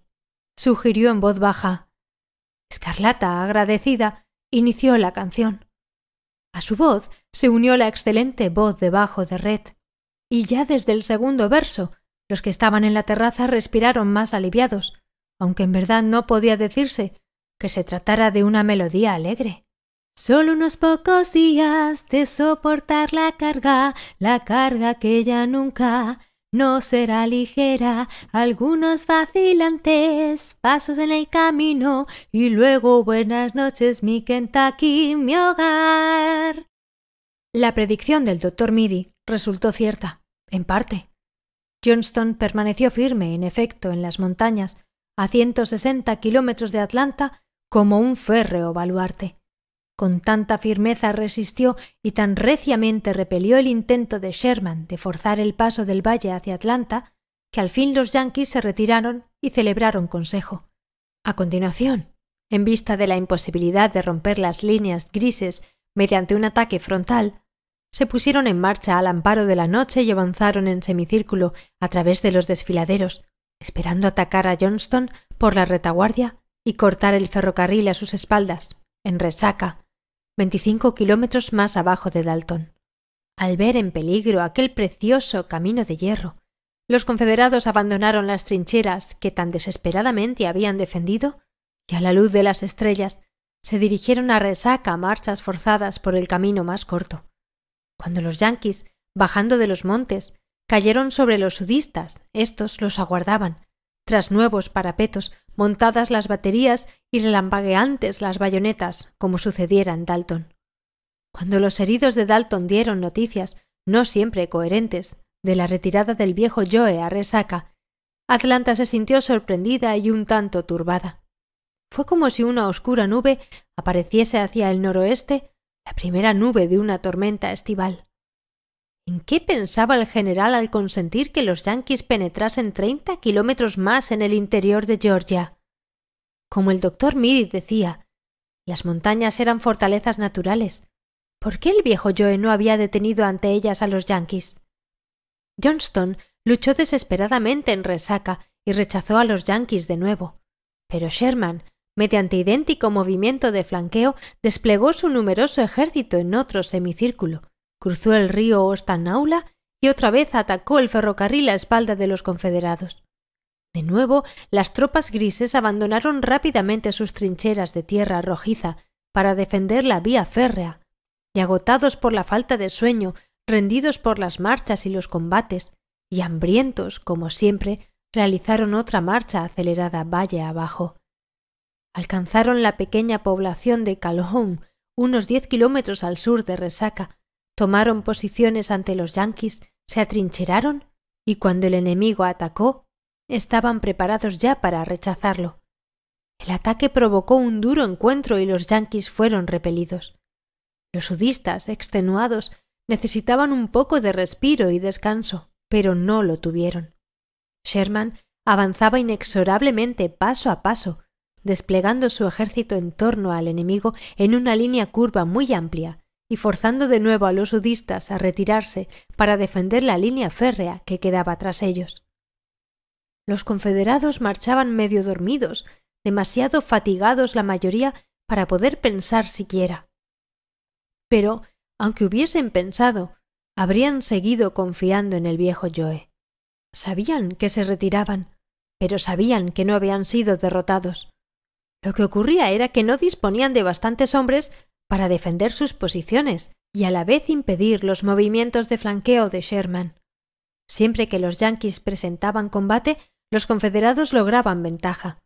sugirió en voz baja. Escarlata, agradecida, inició la canción. A su voz se unió la excelente voz de bajo de Red, y ya desde el segundo verso los que estaban en la terraza respiraron más aliviados, aunque en verdad no podía decirse que se tratara de una melodía alegre. Solo unos pocos días de soportar la carga, la carga que ya nunca no será ligera, algunos vacilantes pasos en el camino y luego buenas noches mi Kentucky, mi hogar. La predicción del doctor Midi resultó cierta, en parte. Johnston permaneció firme, en efecto, en las montañas, a sesenta kilómetros de Atlanta como un férreo baluarte. Con tanta firmeza resistió y tan reciamente repelió el intento de Sherman de forzar el paso del valle hacia Atlanta, que al fin los yankees se retiraron y celebraron consejo. A continuación, en vista de la imposibilidad de romper las líneas grises mediante un ataque frontal, se pusieron en marcha al amparo de la noche y avanzaron en semicírculo a través de los desfiladeros, esperando atacar a Johnston por la retaguardia y cortar el ferrocarril a sus espaldas, en resaca, veinticinco kilómetros más abajo de Dalton. Al ver en peligro aquel precioso camino de hierro, los confederados abandonaron las trincheras que tan desesperadamente habían defendido y a la luz de las estrellas se dirigieron a resaca marchas forzadas por el camino más corto. Cuando los yanquis, bajando de los montes, cayeron sobre los sudistas. Estos los aguardaban. Tras nuevos parapetos, montadas las baterías y relampagueantes las bayonetas, como sucediera en Dalton. Cuando los heridos de Dalton dieron noticias, no siempre coherentes, de la retirada del viejo Joe a Resaca, Atlanta se sintió sorprendida y un tanto turbada. Fue como si una oscura nube apareciese hacia el noroeste, la primera nube de una tormenta estival. ¿En qué pensaba el general al consentir que los yanquis penetrasen treinta kilómetros más en el interior de Georgia? Como el doctor Meade decía, las montañas eran fortalezas naturales. ¿Por qué el viejo Joe no había detenido ante ellas a los yanquis? Johnston luchó desesperadamente en resaca y rechazó a los yanquis de nuevo. Pero Sherman, mediante idéntico movimiento de flanqueo, desplegó su numeroso ejército en otro semicírculo, cruzó el río Ostanaula y otra vez atacó el ferrocarril a espalda de los confederados. De nuevo, las tropas grises abandonaron rápidamente sus trincheras de tierra rojiza para defender la vía férrea, y agotados por la falta de sueño, rendidos por las marchas y los combates, y hambrientos, como siempre, realizaron otra marcha acelerada valle abajo. Alcanzaron la pequeña población de Calhoun, unos diez kilómetros al sur de Resaca, tomaron posiciones ante los yanquis, se atrincheraron y cuando el enemigo atacó, estaban preparados ya para rechazarlo. El ataque provocó un duro encuentro y los yanquis fueron repelidos. Los sudistas, extenuados, necesitaban un poco de respiro y descanso, pero no lo tuvieron. Sherman avanzaba inexorablemente paso a paso, desplegando su ejército en torno al enemigo en una línea curva muy amplia, y forzando de nuevo a los sudistas a retirarse para defender la línea férrea que quedaba tras ellos. Los confederados marchaban medio dormidos, demasiado fatigados la mayoría para poder pensar siquiera. Pero, aunque hubiesen pensado, habrían seguido confiando en el viejo Joe. Sabían que se retiraban, pero sabían que no habían sido derrotados. Lo que ocurría era que no disponían de bastantes hombres para defender sus posiciones y a la vez impedir los movimientos de flanqueo de Sherman. Siempre que los yankees presentaban combate, los confederados lograban ventaja,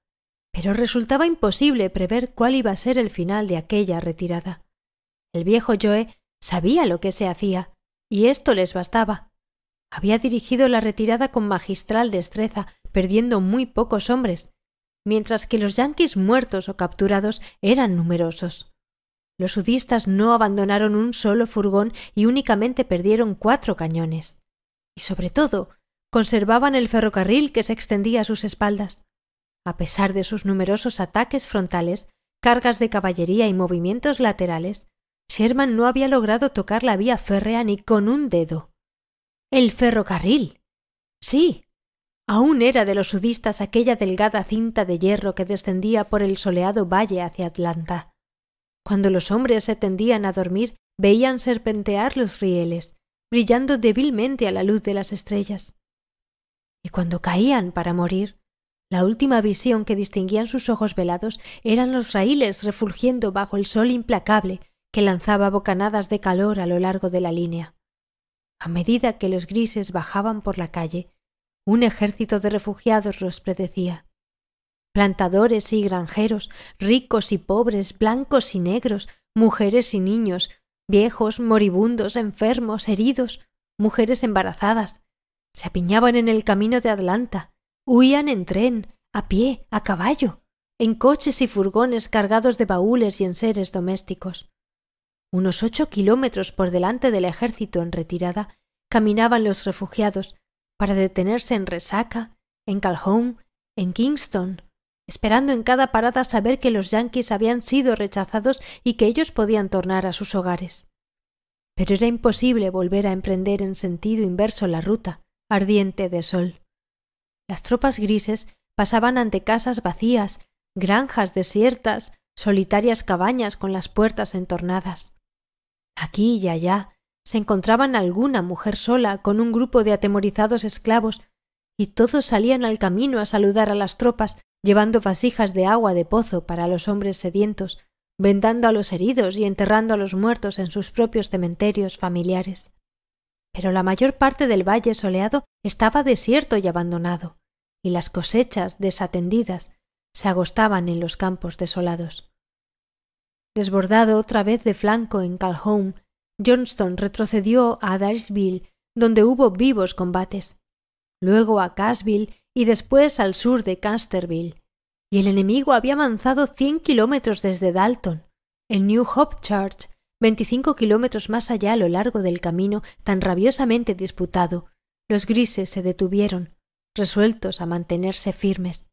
pero resultaba imposible prever cuál iba a ser el final de aquella retirada. El viejo Joe sabía lo que se hacía, y esto les bastaba. Había dirigido la retirada con magistral destreza, perdiendo muy pocos hombres, mientras que los yankees muertos o capturados eran numerosos. Los sudistas no abandonaron un solo furgón y únicamente perdieron cuatro cañones. Y sobre todo, conservaban el ferrocarril que se extendía a sus espaldas. A pesar de sus numerosos ataques frontales, cargas de caballería y movimientos laterales, Sherman no había logrado tocar la vía férrea ni con un dedo. El ferrocarril. Sí. Aún era de los sudistas aquella delgada cinta de hierro que descendía por el soleado valle hacia Atlanta. Cuando los hombres se tendían a dormir, veían serpentear los rieles, brillando débilmente a la luz de las estrellas. Y cuando caían para morir, la última visión que distinguían sus ojos velados eran los raíles refulgiendo bajo el sol implacable que lanzaba bocanadas de calor a lo largo de la línea. A medida que los grises bajaban por la calle, un ejército de refugiados los predecía plantadores y granjeros, ricos y pobres, blancos y negros, mujeres y niños, viejos, moribundos, enfermos, heridos, mujeres embarazadas. Se apiñaban en el camino de Atlanta, huían en tren, a pie, a caballo, en coches y furgones cargados de baúles y en seres domésticos. Unos ocho kilómetros por delante del ejército en retirada caminaban los refugiados para detenerse en Resaca, en Calhoun, en Kingston esperando en cada parada saber que los yanquis habían sido rechazados y que ellos podían tornar a sus hogares. Pero era imposible volver a emprender en sentido inverso la ruta, ardiente de sol. Las tropas grises pasaban ante casas vacías, granjas desiertas, solitarias cabañas con las puertas entornadas. Aquí y allá se encontraban alguna mujer sola con un grupo de atemorizados esclavos, y todos salían al camino a saludar a las tropas, llevando vasijas de agua de pozo para los hombres sedientos, vendando a los heridos y enterrando a los muertos en sus propios cementerios familiares. Pero la mayor parte del valle soleado estaba desierto y abandonado, y las cosechas desatendidas se agostaban en los campos desolados. Desbordado otra vez de flanco en Calhoun, Johnston retrocedió a Dashville, donde hubo vivos combates, luego a Cassville y después al sur de Casterville. y el enemigo había avanzado cien kilómetros desde Dalton. En New Hope Church, veinticinco kilómetros más allá a lo largo del camino tan rabiosamente disputado, los grises se detuvieron, resueltos a mantenerse firmes.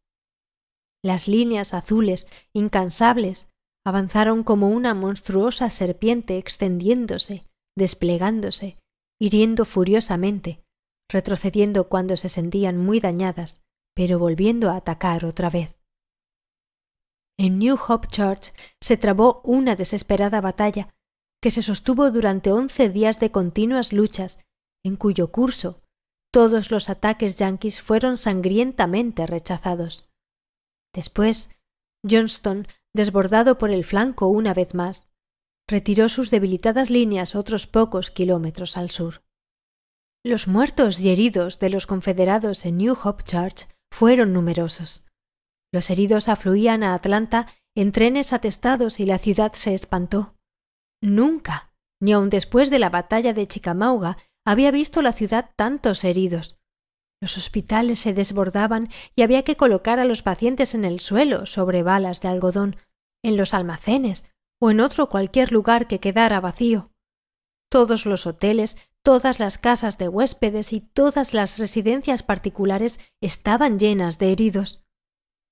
Las líneas azules, incansables, avanzaron como una monstruosa serpiente extendiéndose, desplegándose, hiriendo furiosamente, retrocediendo cuando se sentían muy dañadas, pero volviendo a atacar otra vez. En New Hope Church se trabó una desesperada batalla que se sostuvo durante once días de continuas luchas, en cuyo curso todos los ataques yanquis fueron sangrientamente rechazados. Después, Johnston, desbordado por el flanco una vez más, retiró sus debilitadas líneas otros pocos kilómetros al sur. Los muertos y heridos de los confederados en New Hope Church fueron numerosos. Los heridos afluían a Atlanta en trenes atestados y la ciudad se espantó. Nunca, ni aun después de la batalla de Chickamauga había visto la ciudad tantos heridos. Los hospitales se desbordaban y había que colocar a los pacientes en el suelo sobre balas de algodón, en los almacenes o en otro cualquier lugar que quedara vacío. Todos los hoteles Todas las casas de huéspedes y todas las residencias particulares estaban llenas de heridos.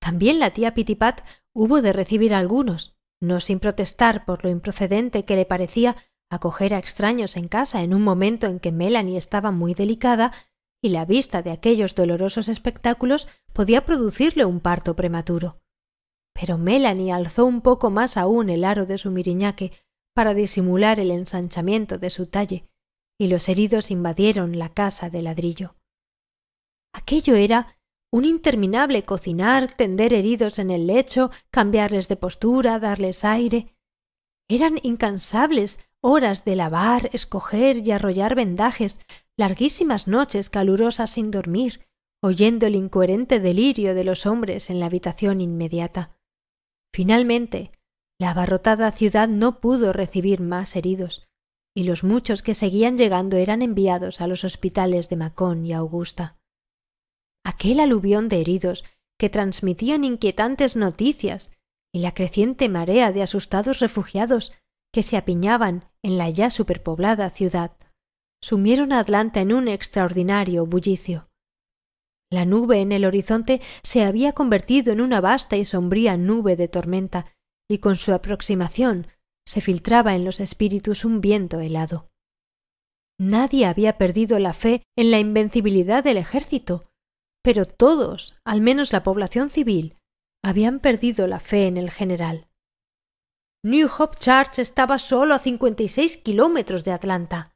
También la tía Pitipat hubo de recibir algunos, no sin protestar por lo improcedente que le parecía acoger a extraños en casa en un momento en que Melanie estaba muy delicada y la vista de aquellos dolorosos espectáculos podía producirle un parto prematuro. Pero Melanie alzó un poco más aún el aro de su miriñaque para disimular el ensanchamiento de su talle, y los heridos invadieron la casa de ladrillo. Aquello era un interminable cocinar, tender heridos en el lecho, cambiarles de postura, darles aire. Eran incansables horas de lavar, escoger y arrollar vendajes, larguísimas noches calurosas sin dormir, oyendo el incoherente delirio de los hombres en la habitación inmediata. Finalmente, la abarrotada ciudad no pudo recibir más heridos y los muchos que seguían llegando eran enviados a los hospitales de Macón y Augusta. Aquel aluvión de heridos que transmitían inquietantes noticias y la creciente marea de asustados refugiados que se apiñaban en la ya superpoblada ciudad sumieron a Atlanta en un extraordinario bullicio. La nube en el horizonte se había convertido en una vasta y sombría nube de tormenta, y con su aproximación se filtraba en los espíritus un viento helado. Nadie había perdido la fe en la invencibilidad del ejército, pero todos, al menos la población civil, habían perdido la fe en el general. New Hope Church estaba solo a seis kilómetros de Atlanta.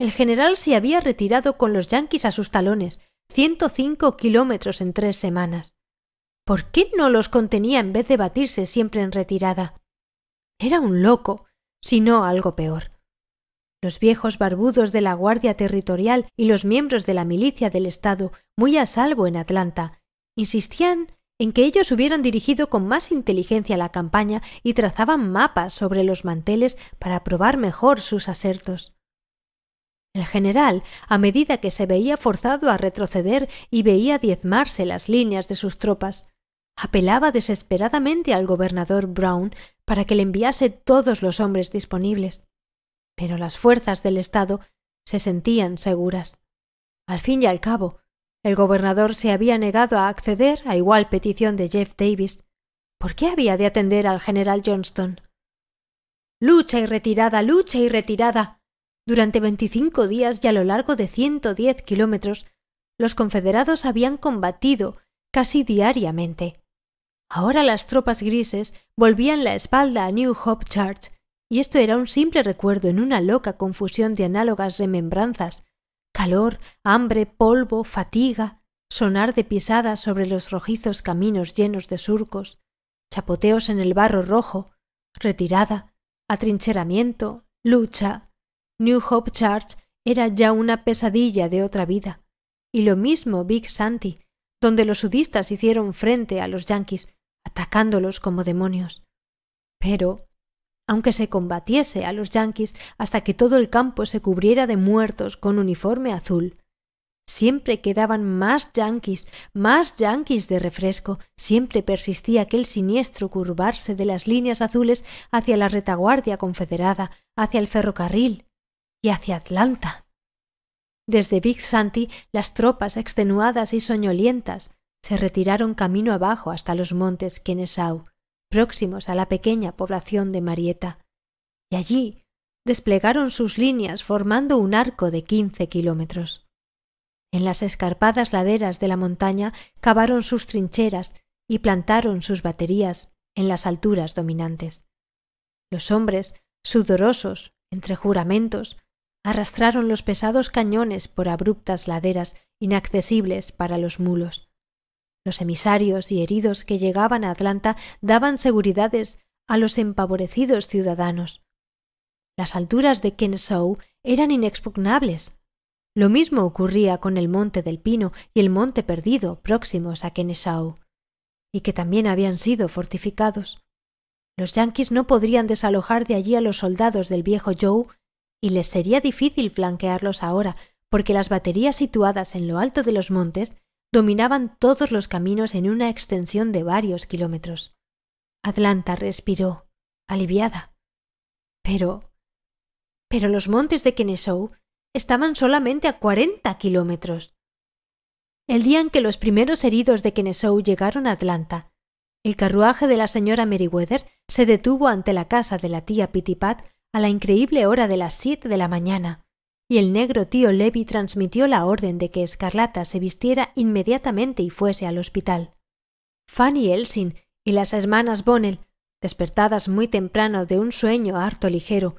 El general se había retirado con los yanquis a sus talones, ciento cinco kilómetros en tres semanas. ¿Por qué no los contenía en vez de batirse siempre en retirada? Era un loco, si no algo peor. Los viejos barbudos de la Guardia Territorial y los miembros de la milicia del Estado, muy a salvo en Atlanta, insistían en que ellos hubieran dirigido con más inteligencia la campaña y trazaban mapas sobre los manteles para probar mejor sus asertos. El general, a medida que se veía forzado a retroceder y veía diezmarse las líneas de sus tropas, apelaba desesperadamente al gobernador Brown para que le enviase todos los hombres disponibles. Pero las fuerzas del Estado se sentían seguras. Al fin y al cabo, el gobernador se había negado a acceder a igual petición de Jeff Davis. ¿Por qué había de atender al general Johnston? Lucha y retirada, lucha y retirada. Durante veinticinco días y a lo largo de ciento diez kilómetros, los confederados habían combatido casi diariamente. Ahora las tropas grises volvían la espalda a New Hope Church, y esto era un simple recuerdo en una loca confusión de análogas remembranzas. Calor, hambre, polvo, fatiga, sonar de pisadas sobre los rojizos caminos llenos de surcos, chapoteos en el barro rojo, retirada, atrincheramiento, lucha. New Hope Church era ya una pesadilla de otra vida. Y lo mismo Big Santi, donde los sudistas hicieron frente a los yanquis, atacándolos como demonios. Pero, aunque se combatiese a los yanquis hasta que todo el campo se cubriera de muertos con uniforme azul, Siempre quedaban más yanquis, más yanquis de refresco, siempre persistía aquel siniestro curvarse de las líneas azules hacia la retaguardia confederada, hacia el ferrocarril y hacia Atlanta. Desde Big Santi las tropas extenuadas y soñolientas se retiraron camino abajo hasta los montes Kenesau, próximos a la pequeña población de Marieta, y allí desplegaron sus líneas formando un arco de quince kilómetros. En las escarpadas laderas de la montaña cavaron sus trincheras y plantaron sus baterías en las alturas dominantes. Los hombres, sudorosos, entre juramentos, arrastraron los pesados cañones por abruptas laderas inaccesibles para los mulos. Los emisarios y heridos que llegaban a Atlanta daban seguridades a los empavorecidos ciudadanos. Las alturas de Kennesaw eran inexpugnables. Lo mismo ocurría con el Monte del Pino y el Monte Perdido próximos a Kennesaw, y que también habían sido fortificados. Los yanquis no podrían desalojar de allí a los soldados del viejo Joe, y les sería difícil flanquearlos ahora, porque las baterías situadas en lo alto de los montes dominaban todos los caminos en una extensión de varios kilómetros. Atlanta respiró, aliviada. Pero... Pero los montes de Kennesaw estaban solamente a cuarenta kilómetros. El día en que los primeros heridos de Kennesaw llegaron a Atlanta, el carruaje de la señora Meriwether se detuvo ante la casa de la tía Pitipat a la increíble hora de las siete de la mañana, y el negro tío Levi transmitió la orden de que Escarlata se vistiera inmediatamente y fuese al hospital. Fanny Elsin y las hermanas Bonnell, despertadas muy temprano de un sueño harto ligero,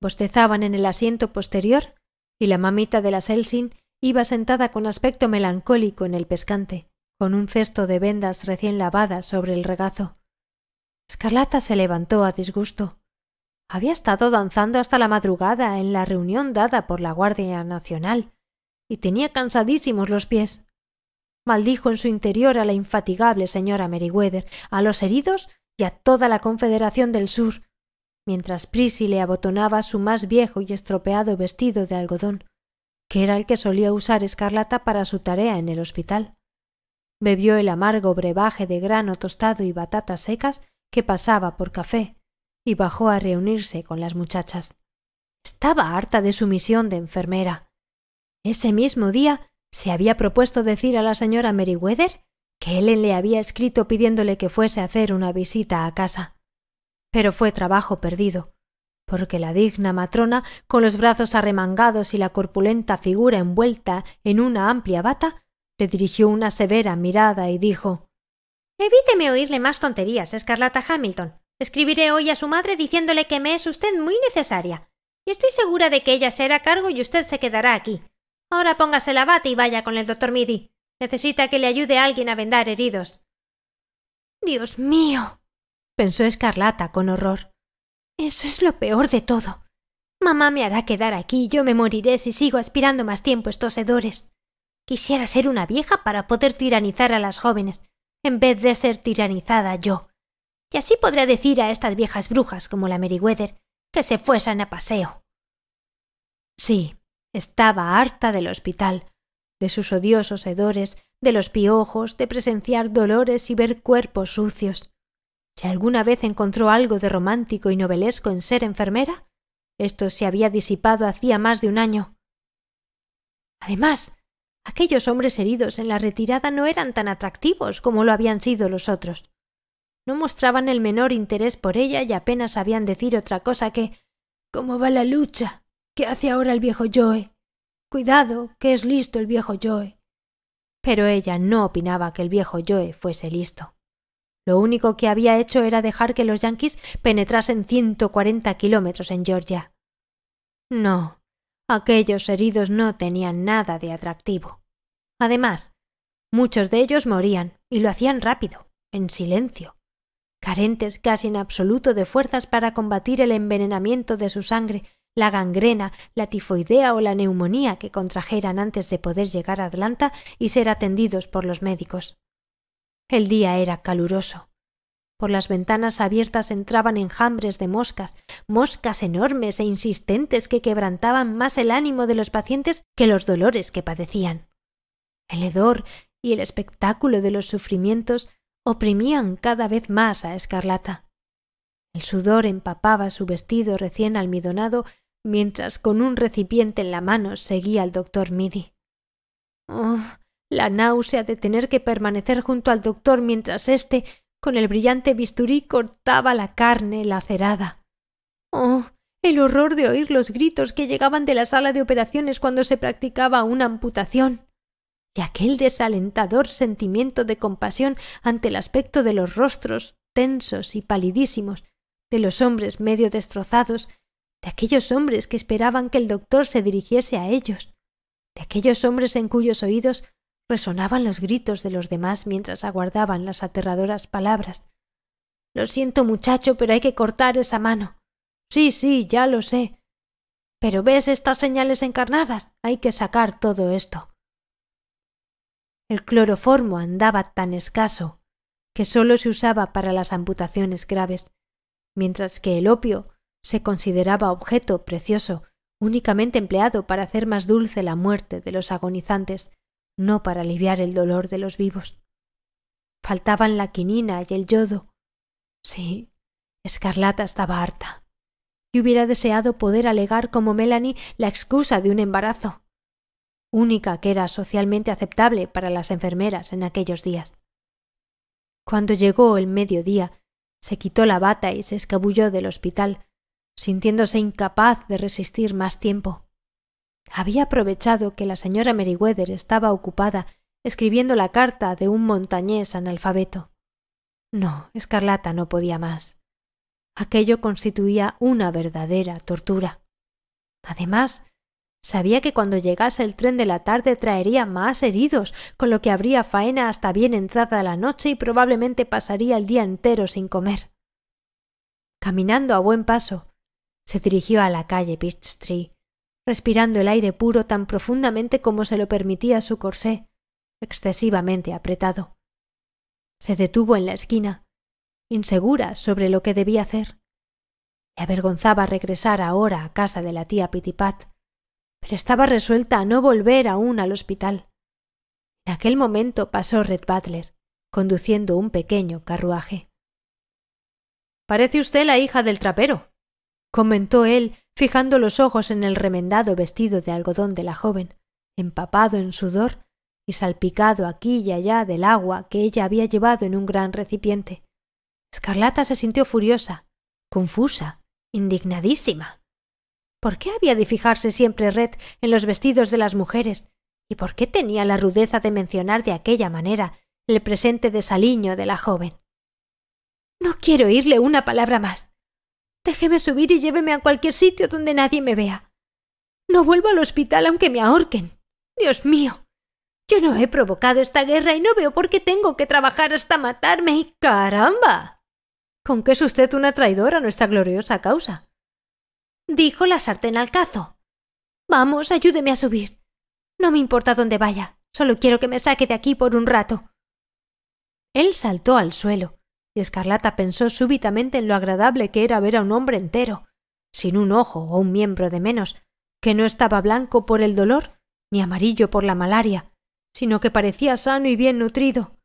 bostezaban en el asiento posterior y la mamita de las Elsin iba sentada con aspecto melancólico en el pescante, con un cesto de vendas recién lavadas sobre el regazo. Escarlata se levantó a disgusto. Había estado danzando hasta la madrugada en la reunión dada por la Guardia Nacional y tenía cansadísimos los pies. Maldijo en su interior a la infatigable señora Meriwether, a los heridos y a toda la Confederación del Sur, mientras Prissy le abotonaba su más viejo y estropeado vestido de algodón, que era el que solía usar Escarlata para su tarea en el hospital. Bebió el amargo brebaje de grano tostado y batatas secas que pasaba por café, y bajó a reunirse con las muchachas. Estaba harta de su misión de enfermera. Ese mismo día se había propuesto decir a la señora Meriwether que Ellen le había escrito pidiéndole que fuese a hacer una visita a casa. Pero fue trabajo perdido, porque la digna matrona, con los brazos arremangados y la corpulenta figura envuelta en una amplia bata, le dirigió una severa mirada y dijo Evíteme oírle más tonterías, Escarlata Hamilton. Escribiré hoy a su madre diciéndole que me es usted muy necesaria. Y estoy segura de que ella será cargo y usted se quedará aquí. Ahora póngase la bata y vaya con el doctor Midi. Necesita que le ayude alguien a vendar heridos. Dios mío. pensó Escarlata con horror. Eso es lo peor de todo. Mamá me hará quedar aquí y yo me moriré si sigo aspirando más tiempo estos hedores. Quisiera ser una vieja para poder tiranizar a las jóvenes, en vez de ser tiranizada yo y así podré decir a estas viejas brujas como la Meriwether que se fuesen a paseo. Sí, estaba harta del hospital, de sus odiosos hedores, de los piojos, de presenciar dolores y ver cuerpos sucios. Si alguna vez encontró algo de romántico y novelesco en ser enfermera, esto se había disipado hacía más de un año. Además, aquellos hombres heridos en la retirada no eran tan atractivos como lo habían sido los otros. No mostraban el menor interés por ella y apenas sabían decir otra cosa que ¿Cómo va la lucha? ¿Qué hace ahora el viejo Joe? Cuidado, que es listo el viejo Joe. Pero ella no opinaba que el viejo Joe fuese listo. Lo único que había hecho era dejar que los yankees penetrasen ciento cuarenta kilómetros en Georgia. No, aquellos heridos no tenían nada de atractivo. Además, muchos de ellos morían, y lo hacían rápido, en silencio, carentes casi en absoluto de fuerzas para combatir el envenenamiento de su sangre, la gangrena, la tifoidea o la neumonía que contrajeran antes de poder llegar a Atlanta y ser atendidos por los médicos. El día era caluroso. Por las ventanas abiertas entraban enjambres de moscas, moscas enormes e insistentes que quebrantaban más el ánimo de los pacientes que los dolores que padecían. El hedor y el espectáculo de los sufrimientos oprimían cada vez más a Escarlata. El sudor empapaba su vestido recién almidonado mientras con un recipiente en la mano seguía al doctor Midi. Oh, la náusea de tener que permanecer junto al doctor mientras éste, con el brillante bisturí, cortaba la carne lacerada. Oh, el horror de oír los gritos que llegaban de la sala de operaciones cuando se practicaba una amputación y aquel desalentador sentimiento de compasión ante el aspecto de los rostros tensos y palidísimos, de los hombres medio destrozados, de aquellos hombres que esperaban que el doctor se dirigiese a ellos, de aquellos hombres en cuyos oídos resonaban los gritos de los demás mientras aguardaban las aterradoras palabras. Lo siento, muchacho, pero hay que cortar esa mano. Sí, sí, ya lo sé. Pero ves estas señales encarnadas. Hay que sacar todo esto. El cloroformo andaba tan escaso que sólo se usaba para las amputaciones graves, mientras que el opio se consideraba objeto precioso únicamente empleado para hacer más dulce la muerte de los agonizantes, no para aliviar el dolor de los vivos. Faltaban la quinina y el yodo. Sí, Escarlata estaba harta. Y hubiera deseado poder alegar como Melanie la excusa de un embarazo única que era socialmente aceptable para las enfermeras en aquellos días. Cuando llegó el mediodía, se quitó la bata y se escabulló del hospital, sintiéndose incapaz de resistir más tiempo. Había aprovechado que la señora Meriwether estaba ocupada escribiendo la carta de un montañés analfabeto. No, Escarlata no podía más. Aquello constituía una verdadera tortura. Además, Sabía que cuando llegase el tren de la tarde traería más heridos, con lo que habría faena hasta bien entrada la noche y probablemente pasaría el día entero sin comer. Caminando a buen paso, se dirigió a la calle Peachtree, respirando el aire puro tan profundamente como se lo permitía su corsé, excesivamente apretado. Se detuvo en la esquina, insegura sobre lo que debía hacer. Le avergonzaba regresar ahora a casa de la tía Pitipat pero estaba resuelta a no volver aún al hospital. En aquel momento pasó Red Butler, conduciendo un pequeño carruaje. Parece usted la hija del trapero, comentó él, fijando los ojos en el remendado vestido de algodón de la joven, empapado en sudor y salpicado aquí y allá del agua que ella había llevado en un gran recipiente. Escarlata se sintió furiosa, confusa, indignadísima. ¿Por qué había de fijarse siempre Red en los vestidos de las mujeres? ¿Y por qué tenía la rudeza de mencionar de aquella manera el presente desaliño de la joven? No quiero oírle una palabra más. Déjeme subir y lléveme a cualquier sitio donde nadie me vea. No vuelvo al hospital aunque me ahorquen. Dios mío. Yo no he provocado esta guerra y no veo por qué tengo que trabajar hasta matarme. ¡Caramba! ¿Con qué es usted una traidora a nuestra gloriosa causa? dijo la sartén al cazo. Vamos, ayúdeme a subir. No me importa dónde vaya, solo quiero que me saque de aquí por un rato. Él saltó al suelo, y Escarlata pensó súbitamente en lo agradable que era ver a un hombre entero, sin un ojo o un miembro de menos, que no estaba blanco por el dolor ni amarillo por la malaria, sino que parecía sano y bien nutrido.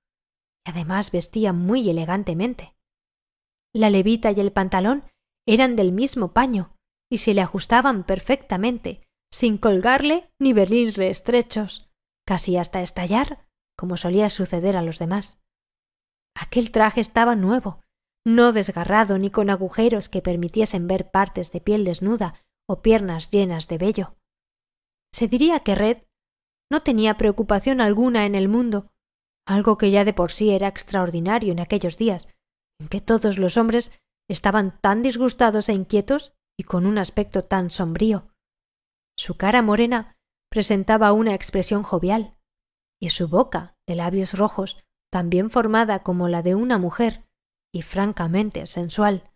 Y además vestía muy elegantemente. La levita y el pantalón eran del mismo paño, y se le ajustaban perfectamente, sin colgarle ni venirle estrechos, casi hasta estallar, como solía suceder a los demás. Aquel traje estaba nuevo, no desgarrado ni con agujeros que permitiesen ver partes de piel desnuda o piernas llenas de vello. Se diría que Red no tenía preocupación alguna en el mundo, algo que ya de por sí era extraordinario en aquellos días, en que todos los hombres estaban tan disgustados e inquietos y con un aspecto tan sombrío. Su cara morena presentaba una expresión jovial, y su boca, de labios rojos, tan bien formada como la de una mujer, y francamente sensual,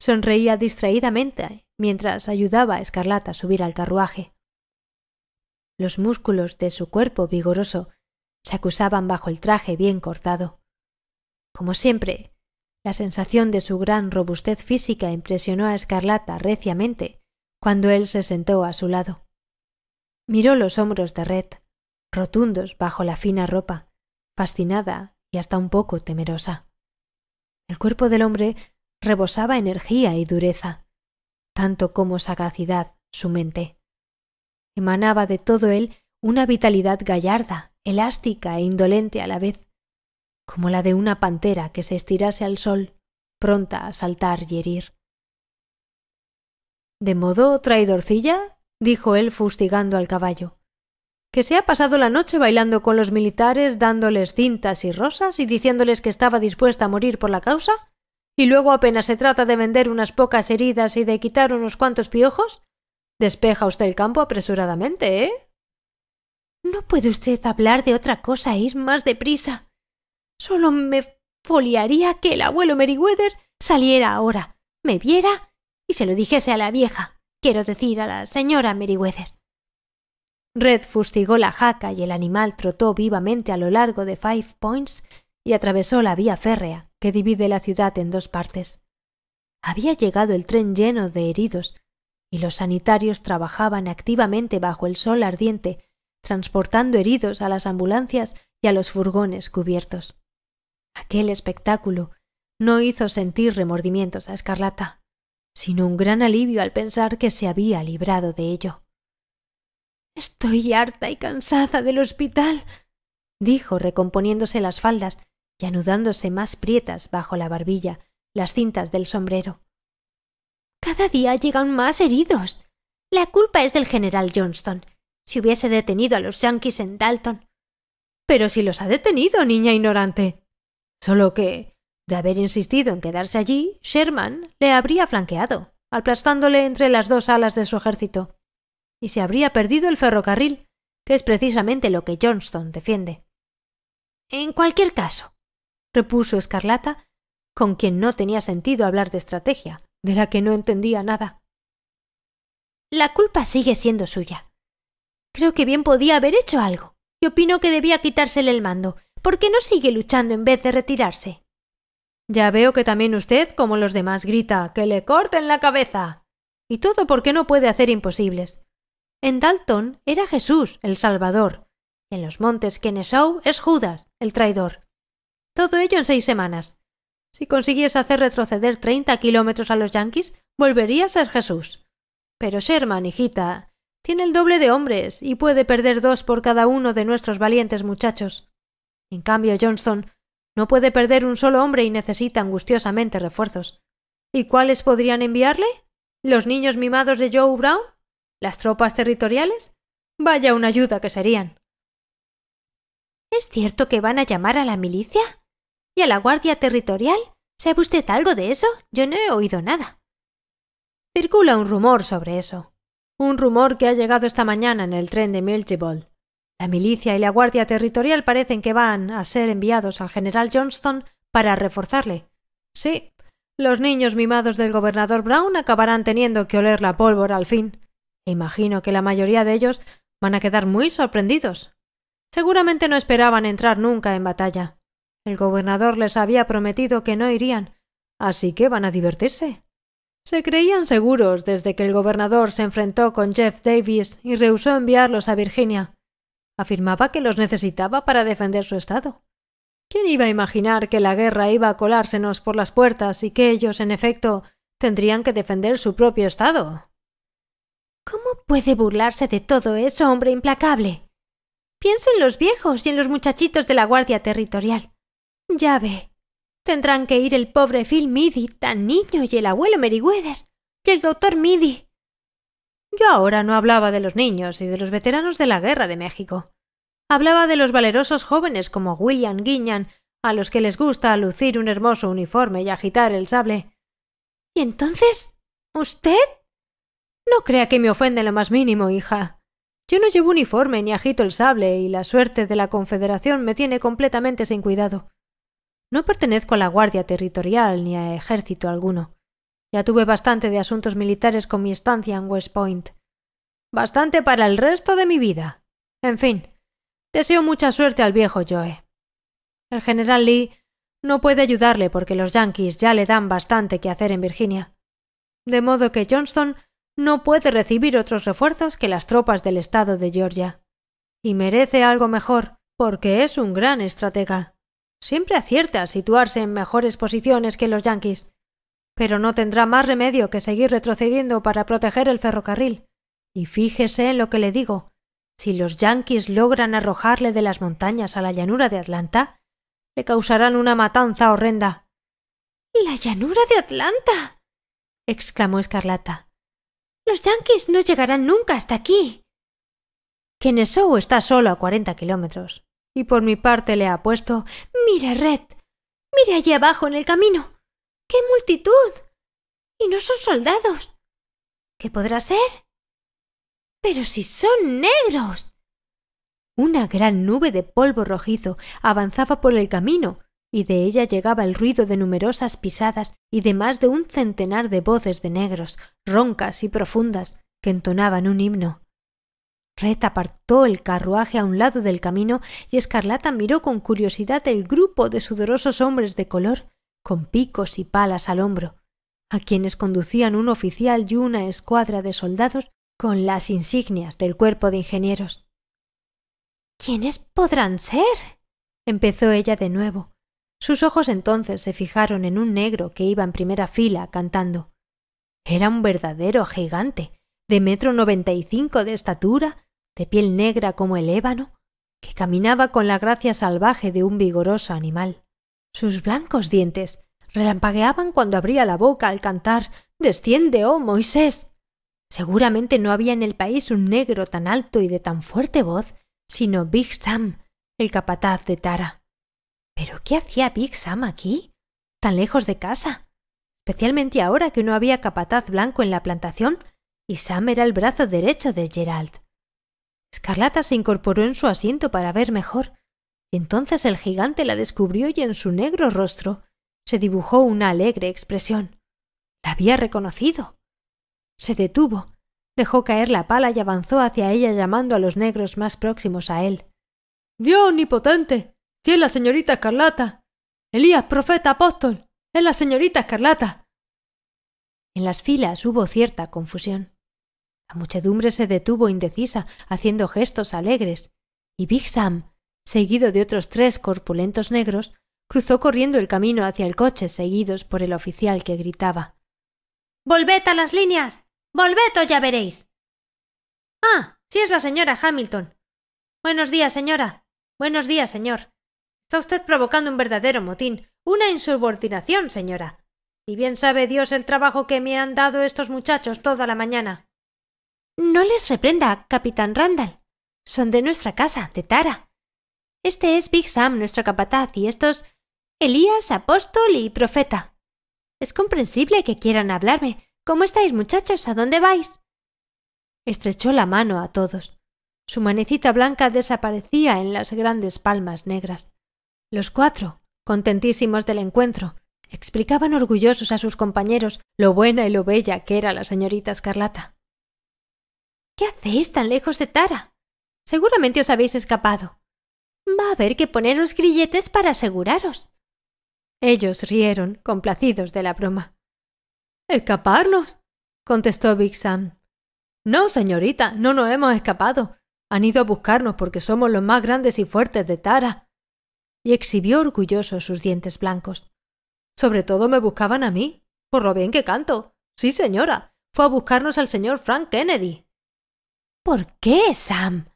sonreía distraídamente mientras ayudaba a Escarlata a subir al carruaje. Los músculos de su cuerpo vigoroso se acusaban bajo el traje bien cortado. Como siempre, la sensación de su gran robustez física impresionó a Escarlata reciamente cuando él se sentó a su lado. Miró los hombros de Red, rotundos bajo la fina ropa, fascinada y hasta un poco temerosa. El cuerpo del hombre rebosaba energía y dureza, tanto como sagacidad su mente. Emanaba de todo él una vitalidad gallarda, elástica e indolente a la vez, como la de una pantera que se estirase al sol, pronta a saltar y herir. ¿De modo traidorcilla? dijo él fustigando al caballo, que se ha pasado la noche bailando con los militares, dándoles cintas y rosas y diciéndoles que estaba dispuesta a morir por la causa, y luego apenas se trata de vender unas pocas heridas y de quitar unos cuantos piojos, despeja usted el campo apresuradamente, ¿eh? No puede usted hablar de otra cosa, ir más deprisa, Solo me foliaría que el abuelo Meriwether saliera ahora, me viera y se lo dijese a la vieja, quiero decir a la señora Meriwether. Red fustigó la jaca y el animal trotó vivamente a lo largo de Five Points y atravesó la vía férrea que divide la ciudad en dos partes. Había llegado el tren lleno de heridos y los sanitarios trabajaban activamente bajo el sol ardiente, transportando heridos a las ambulancias y a los furgones cubiertos. Aquel espectáculo no hizo sentir remordimientos a Escarlata, sino un gran alivio al pensar que se había librado de ello. Estoy harta y cansada del hospital, dijo, recomponiéndose las faldas y anudándose más prietas bajo la barbilla las cintas del sombrero. Cada día llegan más heridos. La culpa es del general Johnston. Si hubiese detenido a los yankees en Dalton. Pero si los ha detenido, niña ignorante. Solo que, de haber insistido en quedarse allí, Sherman le habría flanqueado, aplastándole entre las dos alas de su ejército, y se habría perdido el ferrocarril, que es precisamente lo que Johnston defiende. En cualquier caso, repuso Escarlata, con quien no tenía sentido hablar de estrategia, de la que no entendía nada. La culpa sigue siendo suya. Creo que bien podía haber hecho algo, y opino que debía quitársele el mando, ¿Por qué no sigue luchando en vez de retirarse? Ya veo que también usted, como los demás, grita que le corten la cabeza. Y todo porque no puede hacer imposibles. En Dalton era Jesús, el Salvador. En los montes Kenesaw es Judas, el traidor. Todo ello en seis semanas. Si consiguiese hacer retroceder treinta kilómetros a los yankees, volvería a ser Jesús. Pero Sherman, hijita, tiene el doble de hombres y puede perder dos por cada uno de nuestros valientes muchachos. En cambio, Johnston no puede perder un solo hombre y necesita angustiosamente refuerzos. ¿Y cuáles podrían enviarle? ¿Los niños mimados de Joe Brown? ¿Las tropas territoriales? Vaya una ayuda que serían. ¿Es cierto que van a llamar a la milicia? ¿Y a la Guardia Territorial? ¿Sabe usted algo de eso? Yo no he oído nada. Circula un rumor sobre eso. Un rumor que ha llegado esta mañana en el tren de la milicia y la Guardia Territorial parecen que van a ser enviados al general Johnston para reforzarle. Sí, los niños mimados del gobernador Brown acabarán teniendo que oler la pólvora al fin. imagino que la mayoría de ellos van a quedar muy sorprendidos. Seguramente no esperaban entrar nunca en batalla. El gobernador les había prometido que no irían, así que van a divertirse. Se creían seguros desde que el gobernador se enfrentó con Jeff Davis y rehusó enviarlos a Virginia. Afirmaba que los necesitaba para defender su Estado. ¿Quién iba a imaginar que la guerra iba a colársenos por las puertas y que ellos, en efecto, tendrían que defender su propio Estado? ¿Cómo puede burlarse de todo eso, hombre implacable? Piensa en los viejos y en los muchachitos de la Guardia Territorial. Ya ve. Tendrán que ir el pobre Phil Midi, tan niño, y el abuelo Meriwether, y el doctor Midi. Yo ahora no hablaba de los niños y de los veteranos de la Guerra de México. Hablaba de los valerosos jóvenes como William Guiñan, a los que les gusta lucir un hermoso uniforme y agitar el sable. ¿Y entonces? ¿Usted? No crea que me ofende lo más mínimo, hija. Yo no llevo uniforme ni agito el sable, y la suerte de la Confederación me tiene completamente sin cuidado. No pertenezco a la Guardia Territorial ni a ejército alguno. Ya tuve bastante de asuntos militares con mi estancia en West Point. Bastante para el resto de mi vida. En fin, deseo mucha suerte al viejo Joe. El general Lee no puede ayudarle porque los Yankees ya le dan bastante que hacer en Virginia. De modo que Johnston no puede recibir otros refuerzos que las tropas del estado de Georgia. Y merece algo mejor, porque es un gran estratega. Siempre acierta a situarse en mejores posiciones que los Yankees pero no tendrá más remedio que seguir retrocediendo para proteger el ferrocarril. Y fíjese en lo que le digo. Si los yanquis logran arrojarle de las montañas a la llanura de Atlanta, le causarán una matanza horrenda. La llanura de Atlanta. exclamó Escarlata. Los yanquis no llegarán nunca hasta aquí. Kenesow está solo a cuarenta kilómetros. Y por mi parte le ha puesto... Mire, Red. Mire allí abajo en el camino. ¡Qué multitud! Y no son soldados. ¿Qué podrá ser? Pero si son negros. Una gran nube de polvo rojizo avanzaba por el camino, y de ella llegaba el ruido de numerosas pisadas y de más de un centenar de voces de negros, roncas y profundas, que entonaban un himno. Red apartó el carruaje a un lado del camino y Escarlata miró con curiosidad el grupo de sudorosos hombres de color con picos y palas al hombro, a quienes conducían un oficial y una escuadra de soldados con las insignias del cuerpo de ingenieros. ¿Quiénes podrán ser? empezó ella de nuevo. Sus ojos entonces se fijaron en un negro que iba en primera fila cantando. Era un verdadero gigante, de metro noventa y cinco de estatura, de piel negra como el ébano, que caminaba con la gracia salvaje de un vigoroso animal. Sus blancos dientes relampagueaban cuando abría la boca al cantar Desciende, oh Moisés. Seguramente no había en el país un negro tan alto y de tan fuerte voz, sino Big Sam, el capataz de Tara. ¿Pero qué hacía Big Sam aquí? tan lejos de casa, especialmente ahora que no había capataz blanco en la plantación y Sam era el brazo derecho de Gerald. Escarlata se incorporó en su asiento para ver mejor entonces el gigante la descubrió y en su negro rostro se dibujó una alegre expresión. La había reconocido. Se detuvo, dejó caer la pala y avanzó hacia ella llamando a los negros más próximos a él. Dios omnipotente. Si es la señorita Escarlata. Elías, profeta, apóstol. Es la señorita Escarlata. En las filas hubo cierta confusión. La muchedumbre se detuvo indecisa, haciendo gestos alegres, y Big Sam seguido de otros tres corpulentos negros, cruzó corriendo el camino hacia el coche, seguidos por el oficial que gritaba Volved a las líneas. Volved o ya veréis. Ah, ¡Si es la señora Hamilton. Buenos días, señora. Buenos días, señor. Está usted provocando un verdadero motín, una insubordinación, señora. Y bien sabe Dios el trabajo que me han dado estos muchachos toda la mañana. No les reprenda, capitán Randall. Son de nuestra casa, de Tara. Este es Big Sam, nuestro capataz, y estos Elías, apóstol y profeta. Es comprensible que quieran hablarme. ¿Cómo estáis, muchachos? ¿A dónde vais? Estrechó la mano a todos. Su manecita blanca desaparecía en las grandes palmas negras. Los cuatro, contentísimos del encuentro, explicaban orgullosos a sus compañeros lo buena y lo bella que era la señorita Escarlata. ¿Qué hacéis tan lejos de Tara? Seguramente os habéis escapado. Va a haber que poneros grilletes para aseguraros. Ellos rieron, complacidos de la broma. ¿Escaparnos? contestó Big Sam. No, señorita, no nos hemos escapado. Han ido a buscarnos porque somos los más grandes y fuertes de Tara. Y exhibió orgulloso sus dientes blancos. Sobre todo me buscaban a mí, por lo bien que canto. Sí, señora, fue a buscarnos al señor Frank Kennedy. ¿Por qué, Sam?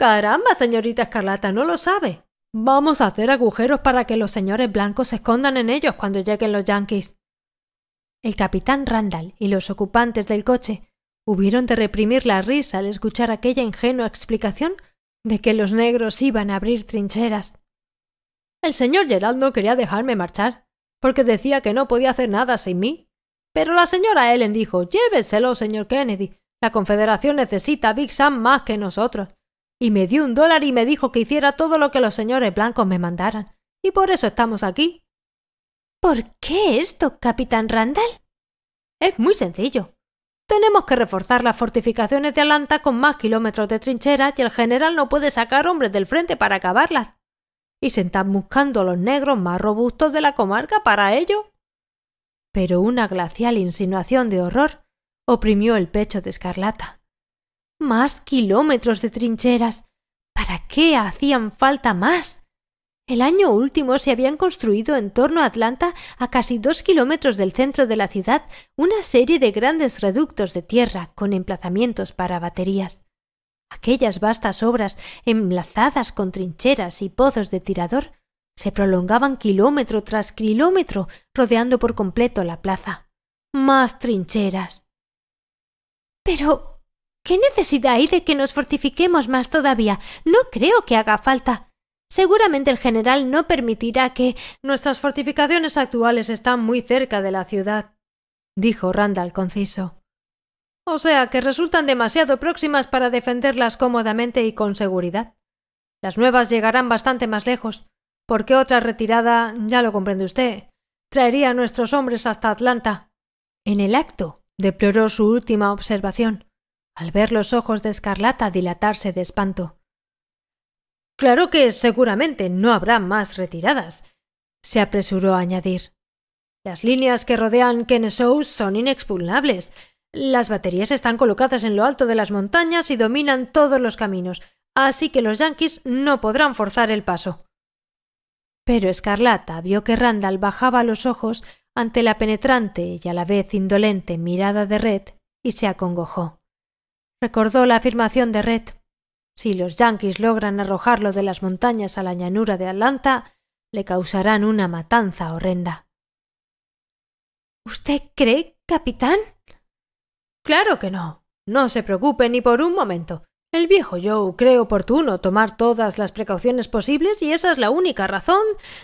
Caramba, señorita Escarlata, no lo sabe. Vamos a hacer agujeros para que los señores blancos se escondan en ellos cuando lleguen los yanquis. El capitán Randall y los ocupantes del coche hubieron de reprimir la risa al escuchar aquella ingenua explicación de que los negros iban a abrir trincheras. El señor Gerald no quería dejarme marchar, porque decía que no podía hacer nada sin mí. Pero la señora Ellen dijo Lléveselo, señor Kennedy. La Confederación necesita a Big Sam más que nosotros y me dio un dólar y me dijo que hiciera todo lo que los señores blancos me mandaran. Y por eso estamos aquí. ¿Por qué esto, capitán Randall? Es muy sencillo. Tenemos que reforzar las fortificaciones de Atlanta con más kilómetros de trincheras y el general no puede sacar hombres del frente para acabarlas. Y se están buscando a los negros más robustos de la comarca para ello. Pero una glacial insinuación de horror oprimió el pecho de Escarlata más kilómetros de trincheras. ¿Para qué hacían falta más? El año último se habían construido en torno a Atlanta, a casi dos kilómetros del centro de la ciudad, una serie de grandes reductos de tierra con emplazamientos para baterías. Aquellas vastas obras, enlazadas con trincheras y pozos de tirador, se prolongaban kilómetro tras kilómetro, rodeando por completo la plaza. Más trincheras. Pero ¿Qué necesidad hay de que nos fortifiquemos más todavía? No creo que haga falta. Seguramente el general no permitirá que. Nuestras fortificaciones actuales están muy cerca de la ciudad, dijo Randall conciso. O sea que resultan demasiado próximas para defenderlas cómodamente y con seguridad. Las nuevas llegarán bastante más lejos, porque otra retirada, ya lo comprende usted, traería a nuestros hombres hasta Atlanta. En el acto, deploró su última observación al ver los ojos de Escarlata dilatarse de espanto. Claro que seguramente no habrá más retiradas, se apresuró a añadir. Las líneas que rodean Kennesaw son inexpugnables. Las baterías están colocadas en lo alto de las montañas y dominan todos los caminos, así que los yanquis no podrán forzar el paso. Pero Escarlata vio que Randall bajaba los ojos ante la penetrante y a la vez indolente mirada de Red y se acongojó. Recordó la afirmación de Red. Si los yankees logran arrojarlo de las montañas a la llanura de Atlanta, le causarán una matanza horrenda. ¿Usted cree, capitán? Claro que no. No se preocupe ni por un momento. El viejo Joe cree oportuno tomar todas las precauciones posibles y esa es la única razón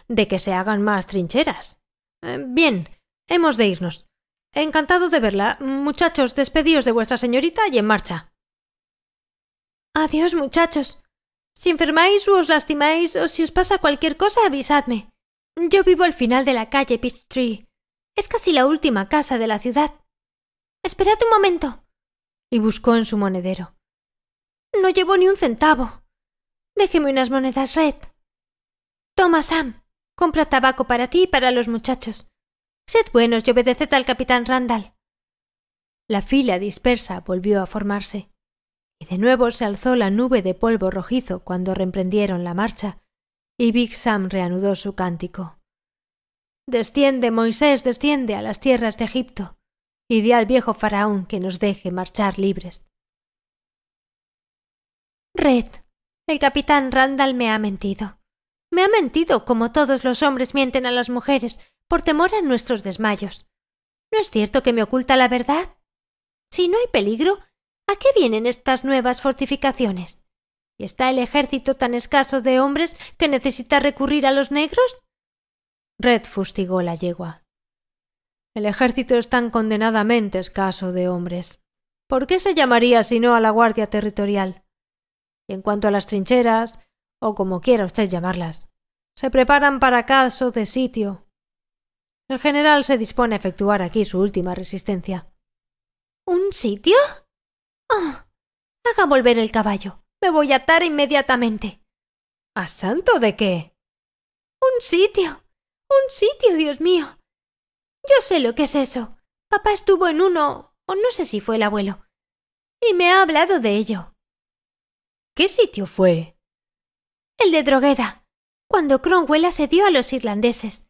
de que se hagan más trincheras. Eh, bien, hemos de irnos. Encantado de verla. Muchachos, despedíos de vuestra señorita y en marcha. Adiós, muchachos. Si enfermáis o os lastimáis o si os pasa cualquier cosa, avisadme. Yo vivo al final de la calle Peachtree. Es casi la última casa de la ciudad. Esperad un momento. Y buscó en su monedero. No llevo ni un centavo. Déjeme unas monedas red. Toma, Sam. Compra tabaco para ti y para los muchachos. Sed buenos y obedeced al capitán Randall. La fila dispersa volvió a formarse, y de nuevo se alzó la nube de polvo rojizo cuando reemprendieron la marcha, y Big Sam reanudó su cántico. Desciende, Moisés, desciende a las tierras de Egipto, y di al viejo faraón que nos deje marchar libres. Red, el capitán Randall me ha mentido. Me ha mentido como todos los hombres mienten a las mujeres, por temor a nuestros desmayos. ¿No es cierto que me oculta la verdad? Si no hay peligro, ¿a qué vienen estas nuevas fortificaciones? ¿Y está el ejército tan escaso de hombres que necesita recurrir a los negros? Red fustigó la yegua. El ejército es tan condenadamente escaso de hombres. ¿Por qué se llamaría no a la Guardia Territorial? Y en cuanto a las trincheras, o como quiera usted llamarlas, se preparan para caso de sitio, el general se dispone a efectuar aquí su última resistencia. ¿Un sitio? Oh, haga volver el caballo. Me voy a atar inmediatamente. ¿A santo de qué? Un sitio. Un sitio, Dios mío. Yo sé lo que es eso. Papá estuvo en uno, o no sé si fue el abuelo. Y me ha hablado de ello. ¿Qué sitio fue? El de Drogueda, cuando Cromwell asedió a los irlandeses.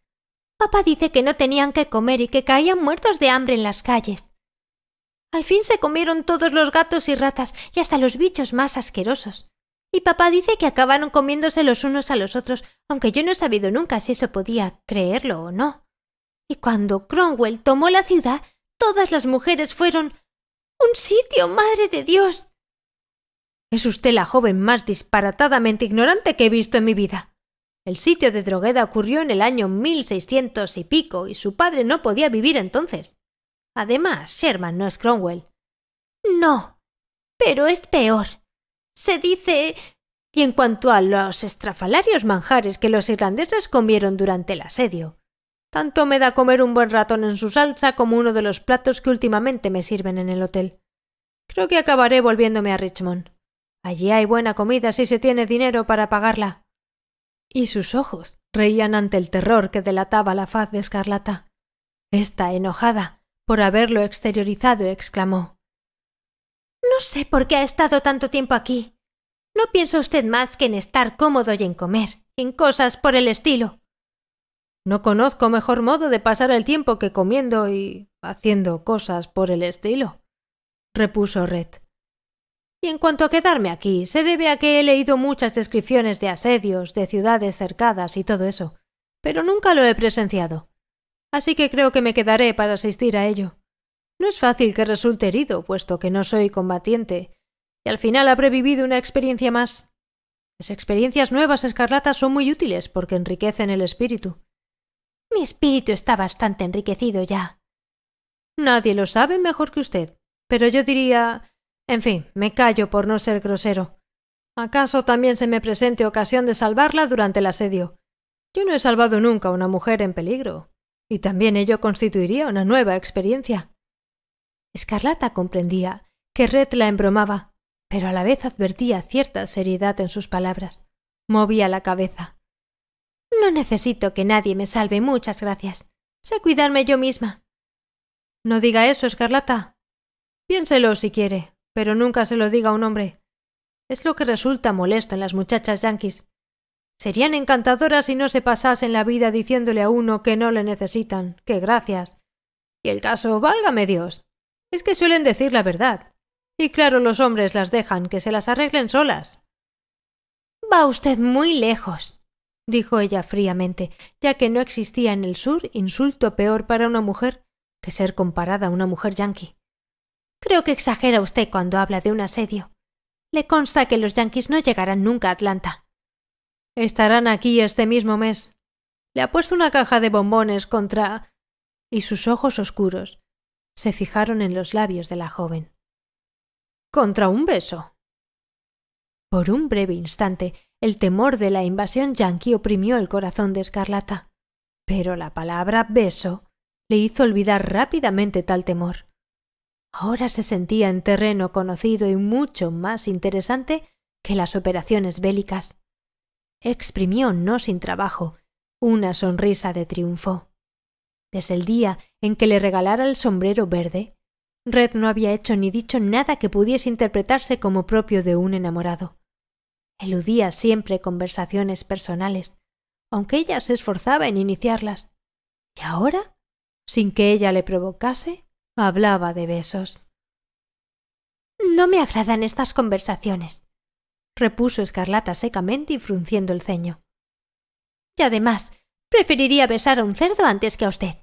Papá dice que no tenían que comer y que caían muertos de hambre en las calles. Al fin se comieron todos los gatos y ratas y hasta los bichos más asquerosos. Y papá dice que acabaron comiéndose los unos a los otros, aunque yo no he sabido nunca si eso podía creerlo o no. Y cuando Cromwell tomó la ciudad, todas las mujeres fueron un sitio, madre de Dios. Es usted la joven más disparatadamente ignorante que he visto en mi vida, el sitio de drogueda ocurrió en el año 1600 y pico y su padre no podía vivir entonces. Además, Sherman no es Cromwell. No, pero es peor. Se dice... Y en cuanto a los estrafalarios manjares que los irlandeses comieron durante el asedio, tanto me da comer un buen ratón en su salsa como uno de los platos que últimamente me sirven en el hotel. Creo que acabaré volviéndome a Richmond. Allí hay buena comida si se tiene dinero para pagarla y sus ojos reían ante el terror que delataba la faz de escarlata. Esta, enojada por haberlo exteriorizado, exclamó No sé por qué ha estado tanto tiempo aquí. No piensa usted más que en estar cómodo y en comer, en cosas por el estilo. No conozco mejor modo de pasar el tiempo que comiendo y haciendo cosas por el estilo, repuso Red. Y en cuanto a quedarme aquí, se debe a que he leído muchas descripciones de asedios, de ciudades cercadas y todo eso, pero nunca lo he presenciado. Así que creo que me quedaré para asistir a ello. No es fácil que resulte herido, puesto que no soy combatiente, y al final habré vivido una experiencia más. Las experiencias nuevas escarlatas son muy útiles porque enriquecen el espíritu. Mi espíritu está bastante enriquecido ya. Nadie lo sabe mejor que usted, pero yo diría en fin, me callo por no ser grosero. ¿Acaso también se me presente ocasión de salvarla durante el asedio? Yo no he salvado nunca a una mujer en peligro, y también ello constituiría una nueva experiencia. Escarlata comprendía que Red la embromaba, pero a la vez advertía cierta seriedad en sus palabras. Movía la cabeza. No necesito que nadie me salve, muchas gracias. Sé cuidarme yo misma. No diga eso, Escarlata. Piénselo si quiere pero nunca se lo diga a un hombre. Es lo que resulta molesto en las muchachas yanquis. Serían encantadoras si no se pasasen la vida diciéndole a uno que no le necesitan, que gracias. Y el caso, válgame Dios, es que suelen decir la verdad. Y claro, los hombres las dejan que se las arreglen solas. Va usted muy lejos, dijo ella fríamente, ya que no existía en el sur insulto peor para una mujer que ser comparada a una mujer yanqui. Creo que exagera usted cuando habla de un asedio. Le consta que los yanquis no llegarán nunca a Atlanta. Estarán aquí este mismo mes. Le ha puesto una caja de bombones contra. y sus ojos oscuros se fijaron en los labios de la joven. Contra un beso. Por un breve instante el temor de la invasión yanqui oprimió el corazón de Escarlata, pero la palabra beso le hizo olvidar rápidamente tal temor. Ahora se sentía en terreno conocido y mucho más interesante que las operaciones bélicas. Exprimió, no sin trabajo, una sonrisa de triunfo. Desde el día en que le regalara el sombrero verde, Red no había hecho ni dicho nada que pudiese interpretarse como propio de un enamorado. Eludía siempre conversaciones personales, aunque ella se esforzaba en iniciarlas. ¿Y ahora? Sin que ella le provocase, hablaba de besos. No me agradan estas conversaciones, repuso Escarlata secamente y frunciendo el ceño. Y además, preferiría besar a un cerdo antes que a usted.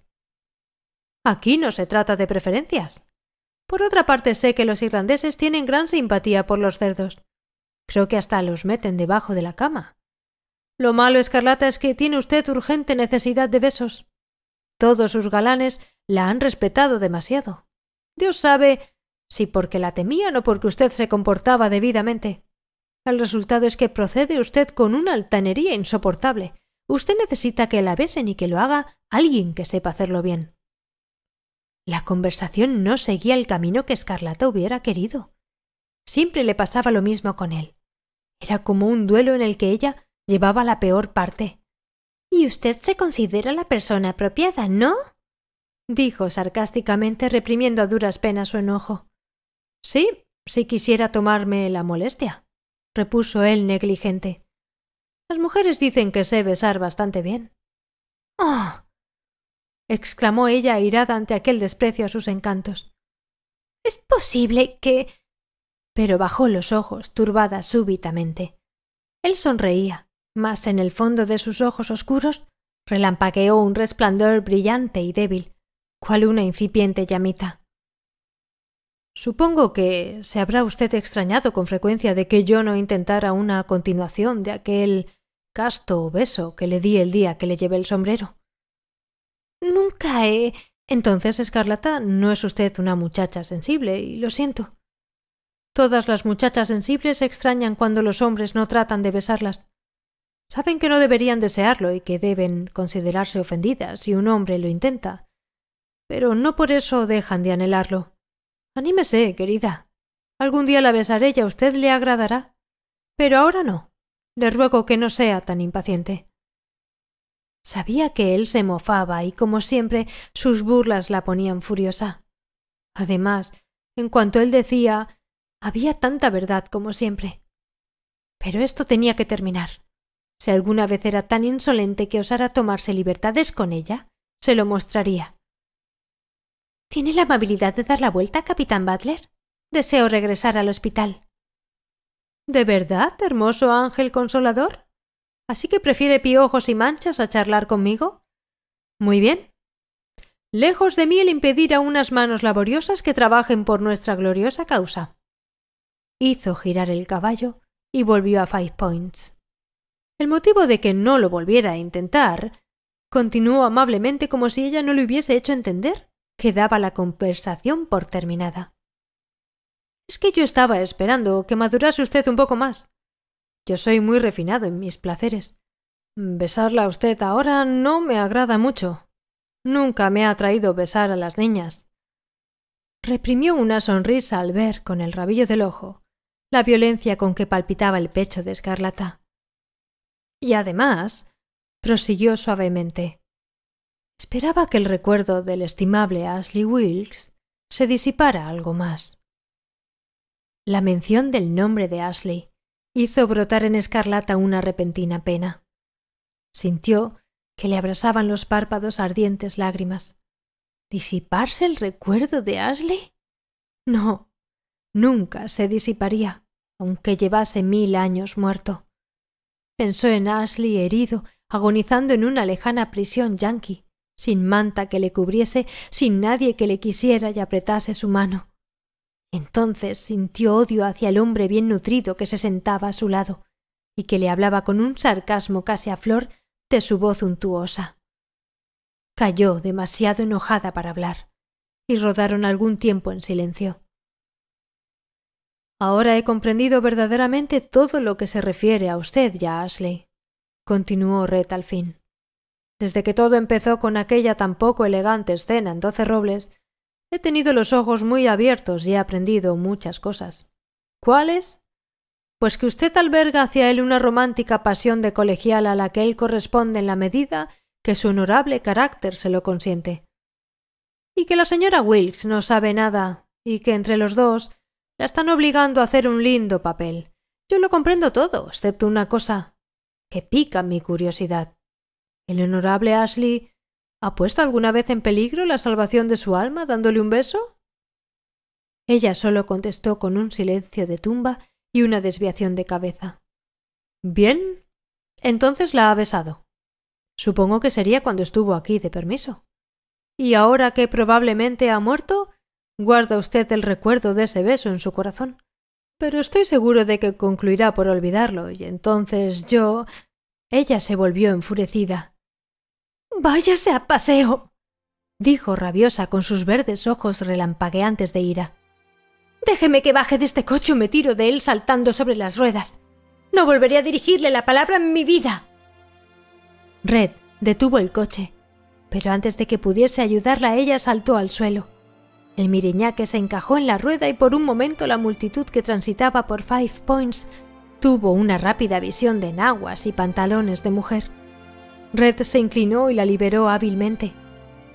Aquí no se trata de preferencias. Por otra parte, sé que los irlandeses tienen gran simpatía por los cerdos. Creo que hasta los meten debajo de la cama. Lo malo, Escarlata, es que tiene usted urgente necesidad de besos. Todos sus galanes la han respetado demasiado. Dios sabe si porque la temían o porque usted se comportaba debidamente. El resultado es que procede usted con una altanería insoportable. Usted necesita que la besen y que lo haga alguien que sepa hacerlo bien. La conversación no seguía el camino que Escarlata hubiera querido. Siempre le pasaba lo mismo con él. Era como un duelo en el que ella llevaba la peor parte. Y usted se considera la persona apropiada, ¿no? dijo sarcásticamente, reprimiendo a duras penas su enojo. Sí, si quisiera tomarme la molestia, repuso él negligente. Las mujeres dicen que sé besar bastante bien. ¡Oh! exclamó ella irada ante aquel desprecio a sus encantos. ¿Es posible que? pero bajó los ojos, turbada súbitamente. Él sonreía mas en el fondo de sus ojos oscuros relampagueó un resplandor brillante y débil, cual una incipiente llamita. Supongo que se habrá usted extrañado con frecuencia de que yo no intentara una continuación de aquel casto beso que le di el día que le llevé el sombrero. Nunca he. Entonces, Escarlata, no es usted una muchacha sensible, y lo siento. Todas las muchachas sensibles se extrañan cuando los hombres no tratan de besarlas. Saben que no deberían desearlo y que deben considerarse ofendidas si un hombre lo intenta. Pero no por eso dejan de anhelarlo. Anímese, querida. Algún día la besaré y a usted le agradará. Pero ahora no. Le ruego que no sea tan impaciente. Sabía que él se mofaba y, como siempre, sus burlas la ponían furiosa. Además, en cuanto él decía, había tanta verdad como siempre. Pero esto tenía que terminar. Si alguna vez era tan insolente que osara tomarse libertades con ella, se lo mostraría. ¿Tiene la amabilidad de dar la vuelta, capitán Butler? Deseo regresar al hospital. ¿De verdad, hermoso ángel consolador? ¿Así que prefiere piojos y manchas a charlar conmigo? Muy bien. Lejos de mí el impedir a unas manos laboriosas que trabajen por nuestra gloriosa causa. Hizo girar el caballo y volvió a Five Points. El motivo de que no lo volviera a intentar continuó amablemente como si ella no le hubiese hecho entender que daba la conversación por terminada. Es que yo estaba esperando que madurase usted un poco más. Yo soy muy refinado en mis placeres. Besarla a usted ahora no me agrada mucho. Nunca me ha atraído besar a las niñas. Reprimió una sonrisa al ver con el rabillo del ojo la violencia con que palpitaba el pecho de Escarlata. Y además, prosiguió suavemente, esperaba que el recuerdo del estimable Ashley Wilkes se disipara algo más. La mención del nombre de Ashley hizo brotar en Escarlata una repentina pena. Sintió que le abrasaban los párpados ardientes lágrimas. ¿Disiparse el recuerdo de Ashley? No, nunca se disiparía, aunque llevase mil años muerto. Pensó en Ashley herido, agonizando en una lejana prisión yankee, sin manta que le cubriese, sin nadie que le quisiera y apretase su mano. Entonces sintió odio hacia el hombre bien nutrido que se sentaba a su lado y que le hablaba con un sarcasmo casi a flor de su voz untuosa. Cayó demasiado enojada para hablar, y rodaron algún tiempo en silencio. Ahora he comprendido verdaderamente todo lo que se refiere a usted ya, Ashley, continuó Red al fin. Desde que todo empezó con aquella tan poco elegante escena en Doce Robles, he tenido los ojos muy abiertos y he aprendido muchas cosas. ¿Cuáles? Pues que usted alberga hacia él una romántica pasión de colegial a la que él corresponde en la medida que su honorable carácter se lo consiente. Y que la señora Wilkes no sabe nada, y que entre los dos están obligando a hacer un lindo papel. Yo lo comprendo todo, excepto una cosa que pica mi curiosidad. ¿El honorable Ashley ha puesto alguna vez en peligro la salvación de su alma dándole un beso? Ella solo contestó con un silencio de tumba y una desviación de cabeza. Bien. Entonces la ha besado. Supongo que sería cuando estuvo aquí de permiso. Y ahora que probablemente ha muerto, Guarda usted el recuerdo de ese beso en su corazón. Pero estoy seguro de que concluirá por olvidarlo, y entonces yo. Ella se volvió enfurecida. Váyase a paseo. dijo rabiosa con sus verdes ojos relampagueantes de ira. Déjeme que baje de este coche o me tiro de él saltando sobre las ruedas. No volveré a dirigirle la palabra en mi vida. Red detuvo el coche, pero antes de que pudiese ayudarla ella saltó al suelo. El miriñaque se encajó en la rueda y por un momento la multitud que transitaba por Five Points tuvo una rápida visión de enaguas y pantalones de mujer. Red se inclinó y la liberó hábilmente.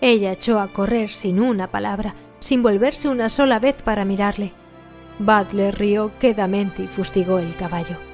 Ella echó a correr sin una palabra, sin volverse una sola vez para mirarle. Butler rió quedamente y fustigó el caballo.